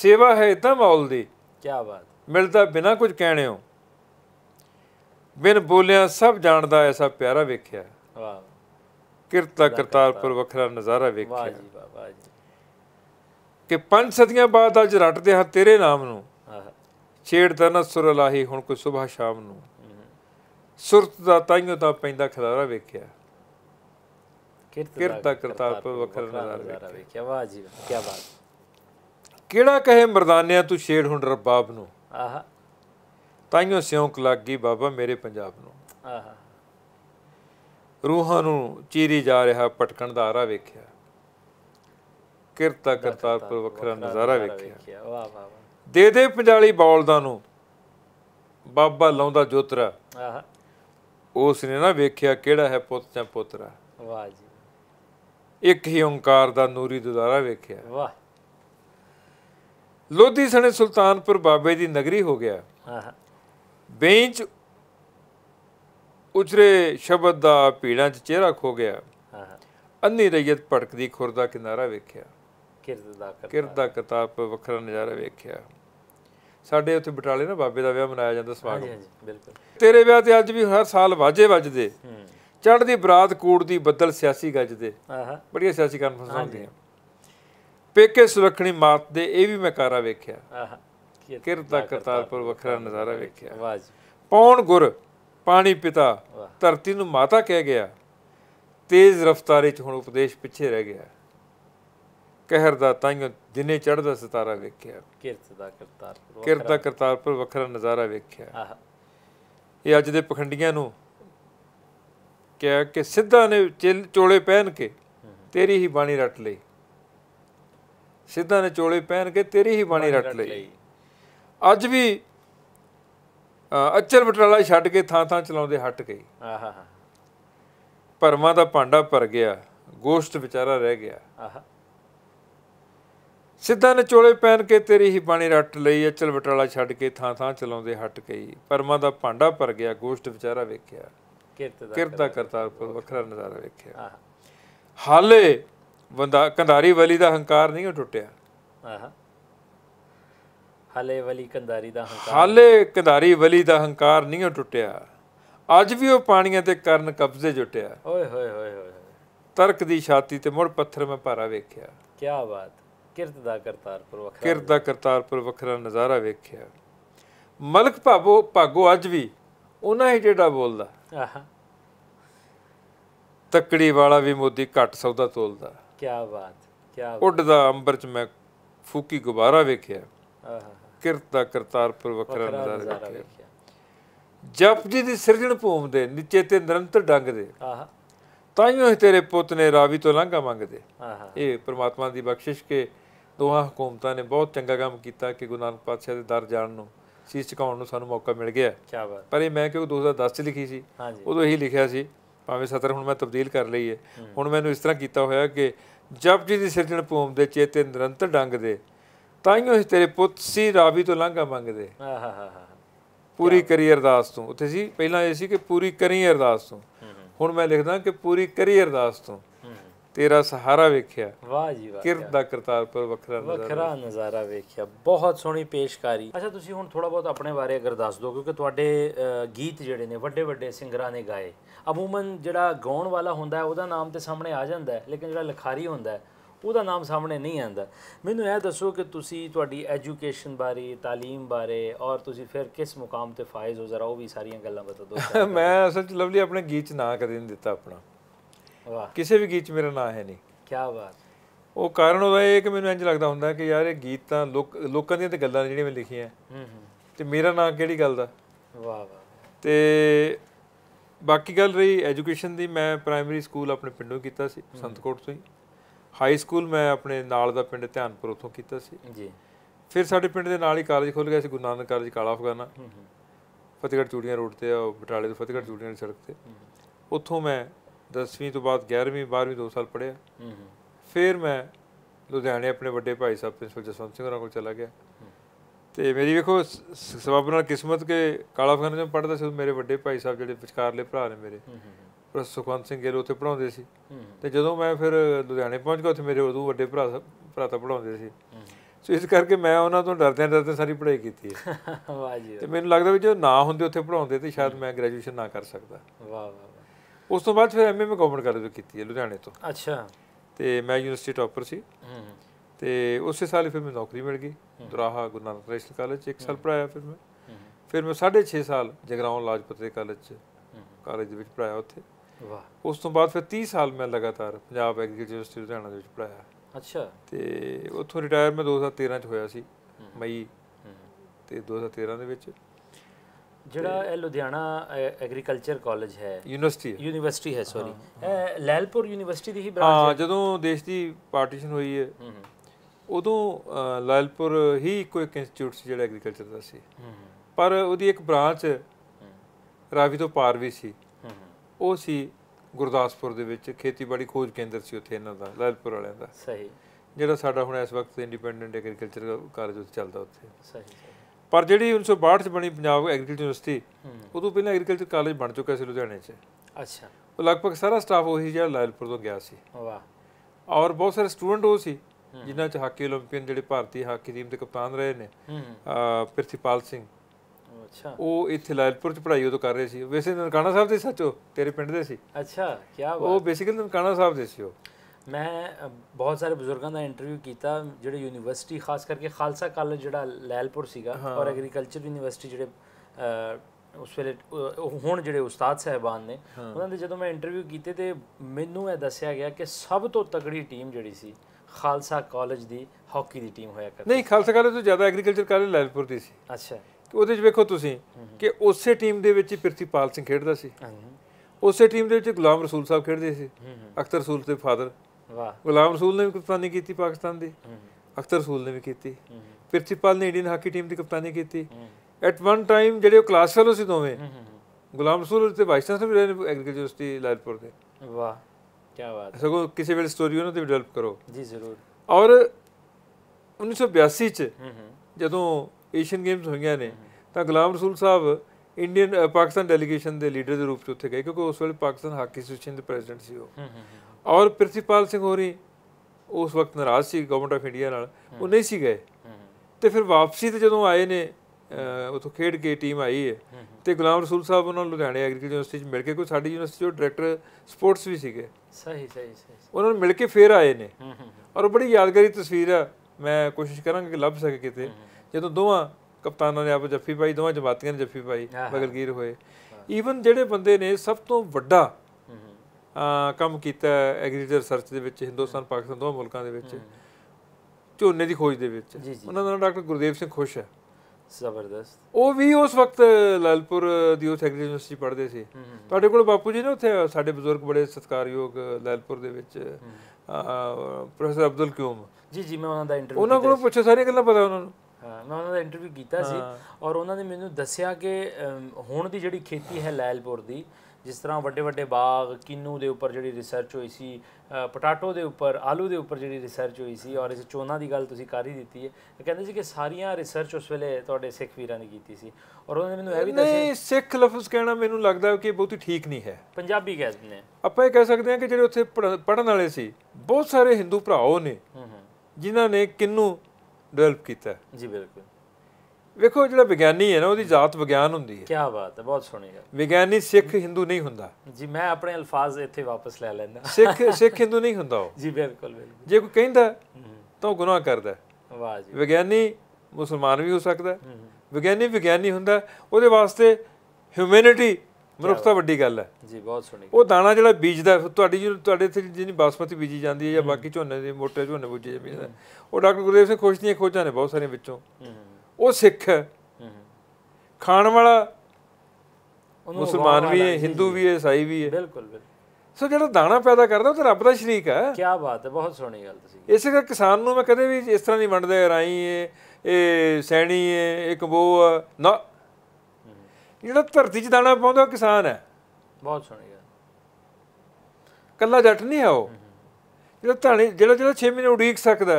ਸੇਵਾ ਹੈ ਤਾਂ ਮੌਲ ਦੀ ਕੀ ਬਾਤ ਮਿਲਦਾ ਬਿਨਾ ਕੁਝ ਕਹਿਣਿਓ ਬਿਨ ਬੋਲਿਆ ਸਭ ਜਾਣਦਾ ਐਸਾ ਪਿਆਰਾ ਵੇਖਿਆ ਵਾਹ ਕਿਰਤਾ ਕਰਤਾਰਪੁਰ ਵੱਖਰਾ ਨਜ਼ਾਰਾ ਵੇਖਿਆ ਵਾਹ ਜੀ ਵਾਹ ਜੀ ਕਿ ਪੰਜ ਸਦੀਆਂ ਬਾਅਦ ਅੱਜ ਰਟਦੇ ਹਾਂ ਤੇਰੇ ਨਾਮ ਨੂੰ ਛੇੜਦਾ ਨਾ ਸੁਰ ਲਾਹੀ ਹੁਣ ਕੋਈ ਸਵੇਰ ਸ਼ਾਮ ਨੂੰ ਸੁਰਤ ਦਾ ਤਾਈਓ ਤਾਂ ਪੈਂਦਾ ਖਲਾਰਾ ਵੇਖਿਆ ਕਿਰਤਾ ਕਰਤਾਰਪੁਰ ਵਖਰ ਨਜ਼ਾਰਾ ਵੇਖਿਆ ਵਾਹ ਜੀ ਕੀ ਬਾਤ ਕਿਹੜਾ ਕਹੇ ਮਰਦਾਨਿਆਂ ਤੂੰ ਛੇੜ ਹੁਣ ਰਬਾਬ ਨੂੰ ਆਹਾ ਤਾਈਓ ਸਿਉਂਕ ਲੱਗ ਗਈ ਬਾਬਾ ਮੇਰੇ ਪੰਜਾਬ ਨੂੰ ਆਹਾ ਰੂਹਾਂ ਨੂੰ ਚੀਰੀ ਜਾ ਰਿਹਾ ਪਟਕਣ ਦਾ ਆਰਾ ਵੇਖਿਆ ਕਿਰਤਾ ਕਰਤਾਰਪੁਰ ਵਖਰਾ ਨਜ਼ਾਰਾ ਵੇਖਿਆ ਵਾਹ ਵਾਹ ਦੇ ਦੇ ਪੰਜਾਲੀ ਦਾ ਨੂੰ ਬਾਬਾ ਲਾਉਂਦਾ ਜੋਤਰਾ ਆਹਾ ਉਸ ਨੇ ਨਾ ਵੇਖਿਆ ਕਿਹੜਾ ਹੈ ਪੁੱਤ ਜਾਂ ਪੁੱਤਰਾ ਵਾਹ ਜੀ ਇੱਕ ਹੀ ਓੰਕਾਰ ਦਾ ਨੂਰੀ ਦੁਦਾਰਾ ਵੇਖਿਆ ਵਾਹ ਲੋਧੀ ਸਣੇ ਸੁਲਤਾਨਪੁਰ ਬਾਬੇ ਦੀ ਨਗਰੀ ਹੋ ਗਿਆ ਹਾਂ ਬੇਂਚ ਉਜਰੇ ਸ਼ਬਦ ਦਾ ਪੀੜਾਂ 'ਚ ਚਿਹਰਾ ਖੋ ਗਿਆ ਹਾਂ ਅੰਨੀ ਰਈਤ ਪੜਕਦੀ ਖੁਰਦਾ ਕਿਨਾਰਾ ਵੇਖਿਆ ਕਿਰਦਾ ਕਿਰਦਾ ਕਿਤਾਬ ਵੱਖਰਾ ਨਜ਼ਾਰਾ ਵੇਖਿਆ ਸਾਡੇ ਉੱਥੇ ਬਟਾਲੇ ਨਾ ਬਾਬੇ ਦਾ ਵਿਆਹ ਮਨਾਇਆ ਜਾਂਦਾ ਸਵਾਗਤ ਹਾਂਜੀ ਬਿਲਕੁਲ ਤੇਰੇ ਵਿਆਹ ਤੇ ਅੱਜ ਵੀ ਹਰ ਸਾਲ ਵਾਜੇ ਵੱਜਦੇ ਹੂੰ ਚੜ੍ਹਦੀ ਬਰਾਤ ਕੂੜ ਦੀ ਬੱਦਲ ਸਿਆਸੀ ਗੱਜਦੇ ਆਹਾ ਬੜੀਆਂ ਸਿਆਸੀ ਕਾਨਫਰੰਸਾਂ ਹੁੰਦੀਆਂ ਪੇਕੇ ਸੁਰਖਣੀ ਮਾਤ ਦੇ ਇਹ ਵੀ ਮੈਂ ਕਾਰਾ ਵੇਖਿਆ ਆਹਾ ਕਿਰਤਾ ਕਰਤਾਰਪੁਰ ਵੱਖਰਾ ਨਜ਼ਾਰਾ ਵੇਖਿਆ ਵਾਹ ਜੀ ਪੌਣ ਗੁਰ ਪਾਣੀ ਪਿਤਾ ਧਰਤੀ ਨੂੰ ਮਾਤਾ ਕਹਿ ਗਿਆ ਤੇਜ਼ ਰਫ਼ਤਾਰੀ ਚ ਹੁਣ ਉਪਦੇਸ਼ ਪਿੱਛੇ ਰਹਿ ਗਿਆ ਕਹਿਰ ਦਾ ਤਾਈਓ ਦਿਨੇ ਚੜਦਾ ਸਿਤਾਰਾ ਵੇਖਿਆ ਕਿਰਤ ਦਾ ਕਰਤਾਰਪੁਰ ਕਿਰਤ ਦਾ ਕਰਤਾਰਪੁਰ ਵੱਖਰਾ ਨਜ਼ਾਰਾ ਵੇਖਿਆ ਆਹ ਇਹ ਅੱਜ ਦੇ ਪਖੰਡੀਆਂ ਨੂੰ ਕਿਹਾ ਕਿ ਸਿੱਧਾ ਨੇ ਚੋਲੇ ਪਹਿਨ ਕੇ ਤੇਰੀ ਹੀ ਬਾਣੀ ਰਟ ਲਈ ਸਿੱਧਾ ਨੇ ਚੋਲੇ ਪਹਿਨ ਕੇ ਤੇਰੀ ਹੀ ਬਾਣੀ ਰਟ ਲਈ ਅੱਜ ਵੀ ਅਚਰ ਬਟਾਲਾ ਛੱਡ ਕੇ ਥਾਂ ਥਾਂ ਚਲਾਉਂਦੇ ਹਟ ਗਏ ਆਹਾ ਪਰਮਾ ਦਾ ਭਾਂਡਾ ਭਰ ਗਿਆ ਗੋਸ਼ਟ ਵਿਚਾਰਾ ਰਹਿ ਗਿਆ ਆਹਾ ਸਿੱਧਾ ਨੇ ਚੋਲੇ ਪਹਿਨ ਕੇ ਤੇਰੀ ਹੀ ਬਾਣੀ ਰੱਟ ਲਈ ਅਚਲ ਬਟਾਲਾ ਛੱਡ ਕੇ ਥਾਂ ਥਾਂ ਚਲਾਉਂਦੇ ਹਟ ਗਏ ਪਰਮਾ ਦਾ ਭਾਂਡਾ ਭਰ ਗਿਆ ਗੋਸ਼ਟ ਵਿਚਾਰਾ ਵੇਖਿਆ ਕਰਤਾ ਕਰਤਾਰਪੁਰ ਵੱਖਰਾ ਨਜ਼ਾਰਾ ਵੇਖਿਆ ਹਾਲੇ ਬੰਦਾ ਕੰਧਾਰੀ ਵਲੀ ਦਾ ਹੰਕਾਰ ਨਹੀਂ ਟੁੱਟਿਆ ਆਹਾ ਹਾਲੇ ਵਲੀ ਕੰਧਾਰੀ ਦਾ ਹੰਕਾਰ ਹਾਲੇ ਕੰਧਾਰੀ ਵਲੀ ਦਾ ਹੰਕਾਰ ਨਹੀਂ ਟੁੱਟਿਆ ਅੱਜ ਵੀ ਉਹ ਪਾਣੀਆਂ ਤੇ ਕਰਨ ਕਬਜ਼ੇ ਜੁਟਿਆ ਓਏ ਹੋਏ ਹੋਏ ਹੋਏ ਤਰਕ ਦੀ ਛਾਤੀ ਤੇ ਮੁਰ ਪੱਥਰ ਮੈਂ ਭਾਰਾ ਵੇਖਿਆ ਕੀ ਬਾਤ ਕਿਰਤ ਦਾ ਕਰਤਾਰਪੁਰ ਵੱਖਰਾ ਕਿਰਤ ਦਾ ਕਰਤਾਰਪੁਰ ਵੱਖਰਾ ਨਜ਼ਾਰਾ ਵੇਖਿਆ ਮਲਕ ਭਾਗੋ ਭਾਗੋ ਅੱਜ ਵੀ ਉਹਨਾਂ ਹੀ ਜਿਹੜਾ ਬੋਲਦਾ ਤਕੜੀ ਵਾਲਾ ਵੀ ਮੋਦੀ ਘੱਟ ਸੌਦਾ ਤੋਲਦਾ ਕੀ ਬਾਤ ਕੀ ਉੱਡਦਾ ਅੰਬਰ ਚ ਮੈਂ ਫੂਕੀ ਗੁਬਾਰਾ ਵੇਖਿਆ ਆਹਾ ਕਿਰਤਾ ਕਰਤਾਰਪੁਰ ਵਕਰਾ ਨਜ਼ਾਰਾ ਵੇਖਿਆ ਜਪ ਜੀ ਦੀ ਸਿਰਜਣ ਭੂਮ ਦੇ ਨੀਚੇ ਤੇ ਨਿਰੰਤਰ ਡੰਗਦੇ ਆਹਾ ਤਾਈਓ ਹੀ ਤੇਰੇ ਪੁੱਤ ਨੇ ਰਾਵੀ ਤੋਂ ਲਾਂਗਾ ਮੰਗਦੇ ਆਹਾ ਇਹ ਪ੍ਰਮਾਤਮਾ ਦੀ ਬਖਸ਼ਿਸ਼ ਕੇ ਦੋਹਾਂ ਹਕੂਮਤਾਂ ਨੇ ਬਹੁਤ ਚੰਗਾ ਕੰਮ ਕੀਤਾ ਕਿ ਗੁਰੂ ਪਾਤਸ਼ਾਹ ਦੇ ਦਰ ਜਾਣ ਨੂੰ ਸੀਸ ਚਕਾਉਣ ਨੂੰ ਸਾਨੂੰ ਮੌਕਾ ਮਿਲ ਗਿਆ ਕੀ ਬਾਤ ਪਰ ਇਹ ਮੈਂ ਕਿਉਂ 2010 ਚ ਲਿਖੀ ਸੀ ਉਦੋਂ ਇਹੀ ਲਿਖਿਆ ਸੀ ਭਾਵੇਂ ਸਤਰ ਹੁਣ ਮੈਂ ਤਬਦੀਲ ਕਰ ਲਈ ਹੈ ਹੁਣ ਮੈਨੂੰ ਇਸ ਤਰ੍ਹਾਂ ਕੀਤਾ ਹੋਇਆ ਕਿ ਜਪ ਜੀ ਦੀ ਸਿਰਜਣ ਭੂਮ ਦੇ ਚੇਤੇ ਨਿਰੰਤਰ ਡੰਗ ਦੇ ਤਾਈਓ ਹੀ ਤੇਰੇ ਪੁੱਤ ਸੀ ਰਾਵੀ ਤੋਂ ਲੰਘਾ ਮੰਗਦੇ ਆਹ ਹਾ ਹਾ ਪੂਰੀ ਕਰੀ ਅਰਦਾਸ ਤੋਂ ਉੱਥੇ ਸੀ ਪਹਿਲਾਂ ਇਹ ਸੀ ਕਿ ਪੂਰੀ ਕਰੀ ਅਰਦਾਸ ਤੋਂ ਹੁਣ ਮੈਂ ਲਿਖਦਾ ਕਿ ਪੂਰੀ ਕਰੀ ਅਰਦਾਸ ਤੋਂ ਤੇਰਾ ਸਹਾਰਾ ਵੇਖਿਆ ਵਾਹ ਜੀ ਵਾਹ ਕਿਰਤ ਦਾ ਕਰਤਾਰਪੁਰ ਵੱਖਰਾ ਨਜ਼ਾਰਾ ਵੱਖਰਾ ਨਜ਼ਾਰਾ ਵੇਖਿਆ ਬਹੁਤ ਸੋਹਣੀ ਪੇਸ਼ਕਾਰੀ ਅੱਛਾ ਤੁਸੀਂ ਹੁਣ ਥੋੜਾ ਬਹੁਤ ਆਪਣੇ ਬਾਰੇ ਅਗਰ ਦੱਸ ਦਿਓ ਕਿਉਂਕਿ ਤੁਹਾਡੇ ਗੀਤ ਜਿਹੜੇ ਨੇ ਵੱਡੇ ਵੱਡੇ ਸਿੰਗਰਾਂ ਨੇ ਗਾਏ ਅਬੂਮਨ ਜਿਹੜਾ ਗਾਉਣ ਵਾਲਾ ਹੁੰਦਾ ਹੈ ਉਹਦਾ ਨਾਮ ਤੇ ਸਾਹਮਣੇ ਆ ਜਾਂਦਾ ਹੈ ਲੇਕਿਨ ਜਿਹੜਾ ਲਖਾਰੀ ਹੁੰਦਾ ਹੈ ਉਹਦਾ ਨਾਮ ਸਾਹਮਣੇ ਨਹੀਂ ਆਂਦਾ ਮੈਨੂੰ ਇਹ ਦੱਸੋ ਕਿ ਤੁਸੀਂ ਤੁਹਾਡੀ ਐਜੂਕੇਸ਼ਨ ਬਾਰੇ تعلیم ਬਾਰੇ ਔਰ ਤੁਸੀਂ ਫਿਰ ਕਿਸ ਮੁਕਾਮ ਤੇ ਫਾਇਜ਼ ਹੋ ਜ਼ਰਾ ਉਹ ਵੀ ਸਾਰੀਆਂ ਗੱਲਾਂ ਬਤਾ ਦੋ ਮੈਂ ਅਸਲ ਚ ਲਵਲੀ ਆਪਣੇ ਗੀਤ ਚ ਨਾਂ ਕਦੇ ਨਹੀਂ ਦਿੱਤਾ ਆਪਣਾ ਵਾਹ ਕਿਸੇ ਵੀ ਗੀਤ 'ਚ ਮੇਰਾ ਨਾਂ ਹੈ ਨਹੀਂ ਕੀ ਬਾਤ ਉਹ ਕਾਰਨ ਉਹ ਹੈ ਕਿ ਮੈਨੂੰ ਇੰਜ ਲੱਗਦਾ ਹੁੰਦਾ ਕਿ ਯਾਰ ਇਹ ਗੀਤ ਤਾਂ ਲੋਕਾਂ ਦੀਆਂ ਤੇ ਗੱਲਾਂ ਜਿਹੜੀਆਂ ਮੈਂ ਲਿਖੀਆਂ ਹੂੰ ਹੂੰ ਤੇ ਮੇਰਾ ਨਾਂ ਕਿਹੜੀ ਗੱਲ ਦਾ ਵਾਹ ਵਾਹ ਤੇ ਬਾਕੀ ਗੱਲ ਰਹੀ ਐਜੂਕੇਸ਼ਨ ਦੀ ਮੈਂ ਪ੍ਰਾਇਮਰੀ ਸਕੂਲ ਆਪਣੇ ਪਿੰਡੋਂ ਕੀਤਾ ਸੀ ਸੰਤਕੋਟ ਤੋਂ ਹੀ ਹਾਈ ਸਕੂਲ ਮੈਂ ਆਪਣੇ ਨਾਲ ਦਾ ਪਿੰਡ ਧਿਆਨਪੁਰ ਉਥੋਂ ਕੀਤਾ ਸੀ ਜੀ ਫਿਰ ਸਾਡੇ ਪਿੰਡ ਦੇ ਨਾਲ ਹੀ ਕਾਲਜ ਖੁੱਲ ਗਿਆ ਸੀ ਗੁਰੂ ਨਾਨਕ ਕਾਲਜ ਕਾਲਾ ਅਫਗਾਨਾ ਫਤਿਹਗੜ੍ਹ ਚੂੜੀਆਂ ਰੋਡ ਤੇ ਆ ਬਟਾਲੇ ਤੋਂ ਫਤਿਹਗੜ੍ਹ ਚੂੜੀਆਂ ਦੀ ਸੜਕ ਤੇ ਉੱਥੋਂ ਮੈਂ ਦਸਵੀਂ ਤੋਂ ਬਾਅਦ 11ਵੀਂ 12ਵੀਂ 2 ਸਾਲ ਪੜਿਆ ਫਿਰ ਮੈਂ ਲੁਧਿਆਣੇ ਆਪਣੇ ਵੱਡੇ ਭਾਈ ਸਾਹਿਬ ਪ੍ਰਿੰਸੀਪਲ ਜਸਵੰਤ ਸਿੰਘ ਹੋਰਾਂ ਕੋਲ ਚਲਾ ਗਿਆ ਤੇ ਮੇਰੀ ਵੇਖੋ ਸਬਬ ਨਾਲ ਕਿਸਮਤ ਕੇ ਕਾਲਾ ਫਖਰ ਜਦੋਂ ਪੜਦਾ ਸੀ ਮੇਰੇ ਵੱਡੇ ਭਾਈ ਸਾਹਿਬ ਜਿਹੜੇ ਵਿਚਕਾਰਲੇ ਭਰਾ ਨੇ ਮੇਰੇ ਪਰ ਸੁਖਵੰਤ ਸਿੰਘ ਗੇਲ ਉੱਥੇ ਪੜਾਉਂਦੇ ਸੀ ਤੇ ਜਦੋਂ ਮੈਂ ਫਿਰ ਲੁਧਿਆਣੇ ਪਹੁੰਚ ਗਿਆ ਉੱਥੇ ਮੇਰੇ ਉਦੋਂ ਵੱਡੇ ਭਰਾ ਭਰਾ ਤਾਂ ਪੜਾਉਂਦੇ ਸੀ ਸੋ ਇਸ ਕਰਕੇ ਮੈਂ ਉਹਨਾਂ ਤੋਂ ਡਰਦਿਆਂ ਡਰਦਿਆਂ ਸਾਰੀ ਪੜ੍ਹਾਈ ਕੀਤੀ ਹੈ ਵਾਹ ਜੀ ਤੇ ਮੈਨੂੰ ਲੱਗਦਾ ਵੀ ਜੇ ਨਾ ਹੁੰਦੇ ਉੱਥੇ ਪੜਾਉਂਦੇ ਤੇ ਸ਼ਾਇਦ ਮੈਂ ਗ੍ਰੈਜੂਏਸ਼ਨ ਨਾ ਕਰ ਸਕਦਾ ਵਾਹ ਵਾਹ ਉਸ ਤੋਂ ਬਾਅਦ ਫਿਰ ਐਮਏ ਮੈਂ ਗਵਰਨਮੈਂਟ ਕਾਲਜ ਤੋਂ ਕੀਤੀ ਹੈ ਲੁਧਿਆਣੇ ਤੋਂ ਅੱਛਾ ਤੇ ਮੈਂ ਯੂਨੀਵਰਸਿਟੀ ਟੌਪਰ ਸੀ ਤੇ ਉਸੇ ਸਾਲ ਹੀ ਫਿਰ ਮੈਂ ਨੌਕਰੀ ਮਿਲ ਗਈ ਦੁਰਾਹਾ ਗੁਰੂ ਨਾਨਕ ਕਾਲਜ 'ਚ ਇੱਕ ਸਾਲ ਪੜਾਇਆ ਫਿਰ ਮੈਂ ਫਿਰ ਮੈਂ 6.5 ਸਾਲ ਜਗਰਾਉਂ ਲਾਜਪਤ ਕਾਲਜ 'ਚ ਕਾਲਜ ਦੇ ਵਿੱਚ ਪੜਾਇਆ ਉੱਥੇ ਵਾਹ ਉਸ ਤੋਂ ਬਾਅਦ ਫਿਰ 30 ਸਾਲ ਮੈਂ ਲਗਾਤਾਰ ਪੰਜਾਬ ਐਗਰੀਕਲਚਰ ਯੂਨੀਵਰਸਿਟੀ ਲੁਧਿਆਣਾ ਦੇ ਵਿੱਚ ਪੜਾਇਆ ਅੱਛਾ ਤੇ ਉੱਥੋਂ ਰਿਟਾਇਰ ਮੈਂ 2013 'ਚ ਹੋਇਆ ਸੀ ਮਈ ਤੇ 2013 ਦੇ ਵਿੱਚ ਜਿਹੜਾ ਇਹ ਲੁਧਿਆਣਾ ਐਗਰੀਕਲਚਰ ਕਾਲਜ ਹੈ ਯੂਨੀਵਰਸਿਟੀ ਯੂਨੀਵਰਸਿਟੀ ਹੈ ਸੌਰੀ ਇਹ ਲੈਲਪੁਰ ਯੂਨੀਵਰਸਿਟੀ ਦੀ ਹੀ ਬ੍ਰਾਂਚ ਹੈ ਹਾਂ ਜਦੋਂ ਦੇਸ਼ ਦੀ ਪਾਰਟੀਸ਼ਨ ਹੋਈ ਹੈ ਉਦੋਂ ਲੈਲਪੁਰ ਹੀ ਕੋਈ ਇੱਕ ਇੰਸਟੀਚਿਊਟ ਸੀ ਜਿਹੜਾ ਐਗਰੀਕਲਚਰ ਦਾ ਸੀ ਪਰ ਉਹਦੀ ਇੱਕ ਬ੍ਰਾਂਚ ਰਾਵੀ ਤੋਂ ਪਾਰ ਵੀ ਸੀ ਉਹ ਸੀ ਗੁਰਦਾਸਪੁਰ ਦੇ ਵਿੱਚ ਖੇਤੀਬਾੜੀ ਖੋਜ ਕੇਂਦਰ ਸੀ ਉੱਥੇ ਇਹਨਾਂ ਦਾ ਲੈਲਪੁਰ ਵਾਲਿਆਂ ਦਾ ਸਹੀ ਜਿਹੜਾ ਸਾਡਾ ਹੁਣ ਇਸ ਵਕਤ ਇੰਡੀਪੈਂਡੈਂਟ ਐਗਰੀਕਲਚਰ ਕਾਲਜ ਉੱਥੇ ਚੱਲਦਾ ਉੱਥੇ ਸਹੀ ਪਰ ਜਿਹੜੀ 1962 ਚ ਬਣੀ ਪੰਜਾਬ ਐਗਰੀਕਲਚਰ ਯੂਨੀਵਰਸਿਟੀ ਉਦੋਂ ਪਹਿਲਾਂ ਐਗਰੀਕਲਚਰ ਕਾਲਜ ਬਣ ਚੁੱਕਾ ਸੀ ਲੁਧਿਆਣੇ 'ਚ ਅੱਛਾ ਉਹ ਲਗਭਗ ਸਾਰਾ ਸਟਾਫ ਉਹੀ ਜਿਹੜਾ ਲਾਇਲਪੁਰ ਤੋਂ ਗਿਆ ਸੀ ਵਾਹ ਔਰ ਬਹੁਤ ਸਾਰੇ ਸਟੂਡੈਂਟ ਉਹ ਸੀ ਜਿਨ੍ਹਾਂ 'ਚ ਹਾਕੀ 올림픽ਨ ਜਿਹੜੇ ਭਾਰਤੀ ਹਾਕੀ ਟੀਮ ਦੇ ਕਪਤਾਨ ਰਹੇ ਨੇ ਹਮ ਪ੍ਰਿਥੀਪਾਲ ਸਿੰਘ ਅੱਛਾ ਉਹ ਇੱਥੇ ਲਾਇਲਪੁਰ 'ਚ ਪੜ੍ਹਾਈ ਉਦੋਂ ਕਰ ਰਹੇ ਸੀ ਵੈਸੇ ਨਨਕਾਣਾ ਸਾਹਿਬ ਦੇ ਸੱਚੋ ਤੇਰੇ ਪਿੰਡ ਦੇ ਸੀ ਅੱਛਾ ਕੀ ਬਾਤ ਉਹ ਬੇਸਿਕਲੀ ਨਨਕਾਣਾ ਸਾਹਿਬ ਦੇ ਸੀ ਉਹ ਮੈਂ ਬਹੁਤ ਸਾਰੇ ਬਜ਼ੁਰਗਾਂ ਦਾ ਇੰਟਰਵਿਊ ਕੀਤਾ ਜਿਹੜੇ ਯੂਨੀਵਰਸਿਟੀ ਖਾਸ ਕਰਕੇ ਖਾਲਸਾ ਕਾਲਜ ਜਿਹੜਾ ਲੈਲਪੁਰ ਸੀਗਾ ਔਰ ਐਗਰੀਕਲਚਰ ਯੂਨੀਵਰਸਿਟੀ ਜਿਹੜੇ ਉਸ ਵੇਲੇ ਹੁਣ ਜਿਹੜੇ ਉਸਤਾਦ ਸਹਿਬਾਨ ਨੇ ਉਹਨਾਂ ਦੇ ਜਦੋਂ ਮੈਂ ਇੰਟਰਵਿਊ ਕੀਤੇ ਤੇ ਮੈਨੂੰ ਇਹ ਦੱਸਿਆ ਗਿਆ ਕਿ ਸਭ ਤੋਂ ਤਗੜੀ ਟੀਮ ਜਿਹੜੀ ਸੀ ਖਾਲਸਾ ਕਾਲਜ ਦੀ ਹਾਕੀ ਦੀ ਟੀਮ ਹੋਇਆ ਕਰਦੀ ਨਹੀਂ ਖਾਲਸਾ ਕਾਲਜ ਤੋਂ ਜ਼ਿਆਦਾ ਐਗਰੀਕਲਚਰ ਕਾਲਜ ਲੈਲਪੁਰ ਦੀ ਸੀ ਅੱਛਾ ਉਹਦੇ 'ਚ ਵੇਖੋ ਤੁਸੀਂ ਕਿ ਉਸੇ ਟੀਮ ਦੇ ਵਿੱਚ ਪ੍ਰਿਤੀਪਾਲ ਸਿੰਘ ਖੇਡਦਾ ਸੀ ਉਸੇ ਟੀਮ ਦੇ ਵਿੱਚ ਗੁਲਾਮ ਰਸੂਲ ਸਾਹਿਬ ਖੇਡਦੇ ਸੀ ਅਖਤਰ ਰਸੂਲ ਦੇ ਫਾਦਰ ਵਾਹ ਗੁਲਾਮ ਰਸੂਲ ਨੇ ਵੀ ਕਪਤਾਨੀ ਕੀਤੀ ਪਾਕਿਸਤਾਨ ਦੀ ਅਖਤਰ ਰਸੂਲ ਨੇ ਵੀ ਕੀਤੀ ਪ੍ਰਿੰਸੀਪਲ ਨੇ ਇੰਡੀਅਨ ਹਾਕੀ ਟੀਮ ਦੀ ਕਪਤਾਨੀ ਕੀਤੀ ਐਟ ਵਨ ਟਾਈਮ ਜਿਹੜੇ ਉਹ ਕਲਾਸ ਫੈਲੋ ਸੀ ਦੋਵੇਂ ਗੁਲਾਮ ਰਸੂਲ ਤੇ ਵਾਈਸ ਚਾਂਸਲਰ ਵੀ ਰਹੇ ਨੇ ਐਗਰੀਕਲਚਰ ਯੂਨੀਵਰਸਿਟੀ ਲਾਲਪੁਰ ਦੇ ਵਾਹ ਕੀ ਬਾਤ ਸਗੋ ਕਿਸੇ ਵੇਲੇ ਸਟੋਰੀ ਉਹਨਾਂ ਤੇ ਡਿਵੈਲਪ ਕਰੋ ਜੀ ਜ਼ਰੂਰ ਔਰ 1982 ਚ ਜਦੋਂ ਏਸ਼ੀਅਨ ਗੇਮਸ ਹੋਈਆਂ ਨੇ ਤਾਂ ਗੁਲਾਮ ਰਸੂਲ ਸਾਹਿਬ ਇੰਡੀਅਨ ਪਾਕਿਸਤਾਨ ਡੈਲੀਗੇਸ਼ਨ ਦੇ ਲੀਡਰ ਦੇ ਰੂਪ ਚ ਉੱਥੇ ਗਏ ਕਿਉਂਕਿ ਉਸ ਵੇਲੇ ਪਾਕਿਸਤਾਨ ਹਾਕੀ ਐਸੋਸੀਏਸ਼ਨ ਦੇ ਪ੍ਰੈਜ਼ੀਡੈਂਟ ਸੀ ਉਹ ਔਰ ਪ੍ਰਿੰਸੀਪਲ ਸਿੰਘ ਹੋਰੀ ਉਸ ਵਕਤ ਨਾਰਾਜ਼ ਸੀ ਗਵਰਨਮੈਂਟ ਆਫ ਇੰਡੀਆ ਨਾਲ ਉਹ ਨਹੀਂ ਸੀ ਗਏ ਤੇ ਫਿਰ ਵਾਪਸੀ ਤੇ ਜਦੋਂ ਆਏ ਨੇ ਉਥੋਂ ਖੇਡ ਕੇ ਟੀਮ ਆਈ ਹੈ ਤੇ ਗੁਲਾਮ ਰਸੂਲ ਸਾਹਿਬ ਉਹਨਾਂ ਨੂੰ ਲੁਧਿਆਣੇ ਐਗਰੀਕਲਚਰ ਯੂਨੀਵਰਸਿਟੀ 'ਚ ਮਿਲ ਕੇ ਕੋਈ ਸਾਡੀ ਯੂਨੀਵਰਸਿਟੀ ਦੇ ਡਾਇਰੈਕਟਰ ਸਪੋਰਟਸ ਵੀ ਸੀਗੇ ਸਹੀ ਸਹੀ ਸਹੀ ਉਹਨਾਂ ਨੂੰ ਮਿਲ ਕੇ ਫੇਰ ਆਏ ਨੇ ਔਰ ਬੜੀ ਯਾਦਗਾਰੀ ਤਸਵੀਰ ਆ ਮੈਂ ਕੋਸ਼ਿਸ਼ ਕਰਾਂਗਾ ਕਿ ਲੱਭ ਸਕੇ ਕਿਤੇ ਜਦੋਂ ਦੋਵਾਂ ਕਪਤਾਨਾਂ ਨੇ ਆਪ ਜੱਫੀ ਪਾਈ ਦੋਵਾਂ ਜਮਾਤੀਆਂ ਨੇ ਜੱਫੀ ਪਾਈ ਬਗਲਗੀਰ ਹੋਏ ਈਵਨ ਜਿਹੜੇ ਬੰਦੇ ਨੇ ਸਭ ਤੋਂ ਵੱਡਾ ਕੰਮ ਕੀਤਾ ਐਗਰੀਕਲਚਰ ਰਿਸਰਚ ਦੇ ਵਿੱਚ ਹਿੰਦੁਸਤਾਨ ਪਾਕਿਸਤਾਨ ਦੋਵਾਂ ਮੁਲਕਾਂ ਦੇ ਵਿੱਚ ਝੋਨੇ ਦੀ ਖੋਜ ਦੇ ਵਿੱਚ ਉਹਨਾਂ ਦਾ ਡਾਕਟਰ ਗੁਰਦੇਵ ਸਿੰਘ ਖੁਸ਼ ਹੈ ਜ਼ਬਰਦਸਤ ਉਹ ਵੀ ਉਸ ਵਕਤ ਲਾਲਪੁਰ ਦੀ ਉਸ ਐਗਰੀ ਯੂਨੀਵਰਸਿਟੀ ਪੜ੍ਹਦੇ ਸੀ ਤੁਹਾਡੇ ਕੋਲ ਬਾਪੂ ਜੀ ਨੇ ਉੱਥੇ ਸਾਡੇ ਬਜ਼ੁਰਗ ਬੜੇ ਸਤਿਕਾਰਯੋਗ ਲਾਲਪੁਰ ਦੇ ਵਿੱਚ ਪ੍ਰੋਫੈਸਰ ਅਬਦੁਲ ਕਿਉਮ ਜੀ ਜੀ ਮੈਂ ਉਹਨਾਂ ਦਾ ਇੰਟਰਵਿਊ ਉਹਨਾਂ ਕੋਲੋਂ ਪੁੱਛੇ ਸਾਰੀਆਂ ਗੱਲਾਂ ਪਤਾ ਉਹਨਾਂ ਨੂੰ ਮੈਂ ਉਹਨਾਂ ਦਾ ਇੰਟਰਵਿਊ ਕੀਤਾ ਸੀ ਔਰ ਉਹਨਾਂ ਨੇ ਮੈਨੂੰ ਦੱਸਿਆ ਕਿ ਹੁਣ ਦੀ ਜਿਹੜੀ ਖੇਤੀ ਹੈ ਲੈਲਪੁਰ ਦੀ ਜਿਸ ਤਰ੍ਹਾਂ ਵੱਡੇ ਵੱਡੇ ਬਾਗ ਕਿੰਨੂ ਦੇ ਉੱਪਰ ਜਿਹੜੀ ਰਿਸਰਚ ਹੋਈ ਸੀ ਪੋਟਾਟੋ ਦੇ ਉੱਪਰ ਆਲੂ ਦੇ ਉੱਪਰ ਜਿਹੜੀ ਰਿਸਰਚ ਹੋਈ ਸੀ ਔਰ ਇਸ ਚੋਨਾ ਦੀ ਗੱਲ ਤੁਸੀਂ ਕਰ ਹੀ ਦਿੱਤੀ ਹੈ ਕਹਿੰਦੇ ਸੀ ਕਿ ਸਾਰੀਆਂ ਰਿਸਰਚ ਉਸ ਵੇਲੇ ਤੁਹਾਡੇ ਸਿੱਖ ਵੀਰਾਂ ਨੇ ਕੀਤੀ ਸੀ ਔਰ ਉਹਨਾਂ ਨੇ ਮੈਨੂੰ ਇਹ ਵੀ ਦੱਸਿਆ ਨਹੀਂ ਸਿੱਖ ਲਫ਼ਜ਼ ਕਹਿਣਾ ਮੈਨੂੰ ਲੱਗਦਾ ਕਿ ਬਹੁਤ ਹੀ ਠੀਕ ਨਹੀਂ ਹੈ ਪੰਜਾਬੀ ਕਹਿ ਦਿੰਦੇ ਨੇ ਆਪਾਂ ਇਹ ਕਹਿ ਸਕਦੇ ਹਾਂ ਕਿ ਜਿਹੜੇ ਉੱਥੇ ਪੜਨ ਵਾਲੇ ਸੀ ਬਹੁਤ ਸਾਰੇ ਹਿੰਦੂ ਭਰਾਓ ਨੇ ਜਿਨ੍ਹਾਂ ਨੇ ਕਿੰਨੂ ਡਿਵੈਲਪ ਕੀਤਾ ਜੀ ਬਿਲਕੁਲ ਵੇਖੋ ਜਿਹੜਾ ਵਿਗਿਆਨੀ ਹੈ ਨਾ ਉਹਦੀ ਜ਼ਾਤ ਵਿਗਿਆਨ ਹੁੰਦੀ ਹੈ ਕੀ ਬਾਤ ਹੈ ਬਹੁਤ ਸੋਹਣੀ ਗੱਲ ਵਿਗਿਆਨੀ ਸਿੱਖ ਹਿੰਦੂ ਨਹੀਂ ਹੁੰਦਾ ਜੀ ਮੈਂ ਆਪਣੇ ਅਲਫਾਜ਼ ਇੱਥੇ ਵਾਪਸ ਲੈ ਲੈਂਦਾ ਸਿੱਖ ਸਿੱਖ ਹਿੰਦੂ ਨਹੀਂ ਹੁੰਦਾ ਉਹ ਜੀ ਬਿਲਕੁਲ ਬਿਲਕੁਲ ਜੇ ਕੋਈ ਕਹਿੰਦਾ ਤਾਂ ਉਹ ਗੁਨਾਹ ਕਰਦਾ ਵਾਹ ਜੀ ਵਿਗਿਆਨੀ ਮੁਸਲਮਾਨ ਵੀ ਹੋ ਸਕਦਾ ਵਿਗਿਆਨੀ ਵਿਗਿਆਨੀ ਹੁੰਦਾ ਉਹਦੇ ਵਾਸਤੇ ਹਿਊਮੈਨਿਟੀ ਤਾਂ ਵੱਡੀ ਗੱਲ ਹੈ ਜੀ ਬਹੁਤ ਸੋਹਣੀ ਉਹ ਦਾਣਾ ਜਿਹੜਾ ਬੀਜਦਾ ਤੁਹਾਡੀ ਤੁਹਾਡੇ ਇੱਥੇ ਜਿਹਨੀ ਬਾਸਮਤੀ ਬੀਜੀ ਜਾਂਦੀ ਹੈ ਜਾਂ ਬਾਕੀ ਝੋਨੇ ਦੇ ਮੋਟੇ ਝੋਨੇ ਬੁੱਝੇ ਬੀਜਦਾ ਉਹ ਡਾਕਟਰ ਗੁਰਦੇਵ ਸਿੰਘ ਖੋਜ ਦੀਆਂ ਖੋਜਾਂ ਨੇ ਬਹੁਤ ਸਾਰੀਆਂ ਵਿੱਚੋਂ ਉਹ ਸਿੱਖ ਹੈ ਖਾਣ ਵਾਲਾ ਮੁਸਲਮਾਨ ਵੀ ਹੈ ਹਿੰਦੂ ਵੀ ਹੈ ਸਾਈ ਵੀ ਹੈ ਬਿਲਕੁਲ ਬਿਲਕੁਲ ਸੋ ਜਿਹੜਾ ਦਾਣਾ ਪੈਦਾ ਕਰਦਾ ਉਹ ਤਾਂ ਰੱਬ ਦਾ ਸ਼ਰੀਕ ਹੈ ਕੀ ਬਾਤ ਹੈ ਬਹੁਤ ਸੋਹਣੀ ਗੱਲ ਤੁਸੀਂ ਇਸੇ ਕਰਕੇ ਕਿਸਾਨ ਨੂੰ ਮੈਂ ਕਦੇ ਵੀ ਇਸ ਤਰ੍ਹਾਂ ਨਹੀਂ ਵੰਡਦੇ ਰਾਈ ਇਹ ਸੈਣੀ ਇਹ ਬੋ ਨਾ ਜਿਹੜਾ ਧਰਤੀ 'ਚ ਦਾਣਾ ਪਾਉਂਦਾ ਕਿਸਾਨ ਹੈ ਬਹੁਤ ਸੋਹਣੀ ਗੱਲ ਕੱਲਾ ਜੱਟ ਨਹੀਂ ਹੈ ਉਹ ਜਿਹੜਾ ਧਾਣੇ ਜਿਹੜਾ ਜਿਹੜਾ 6 ਮਹੀਨੇ ਉਡੀਕ ਸਕਦਾ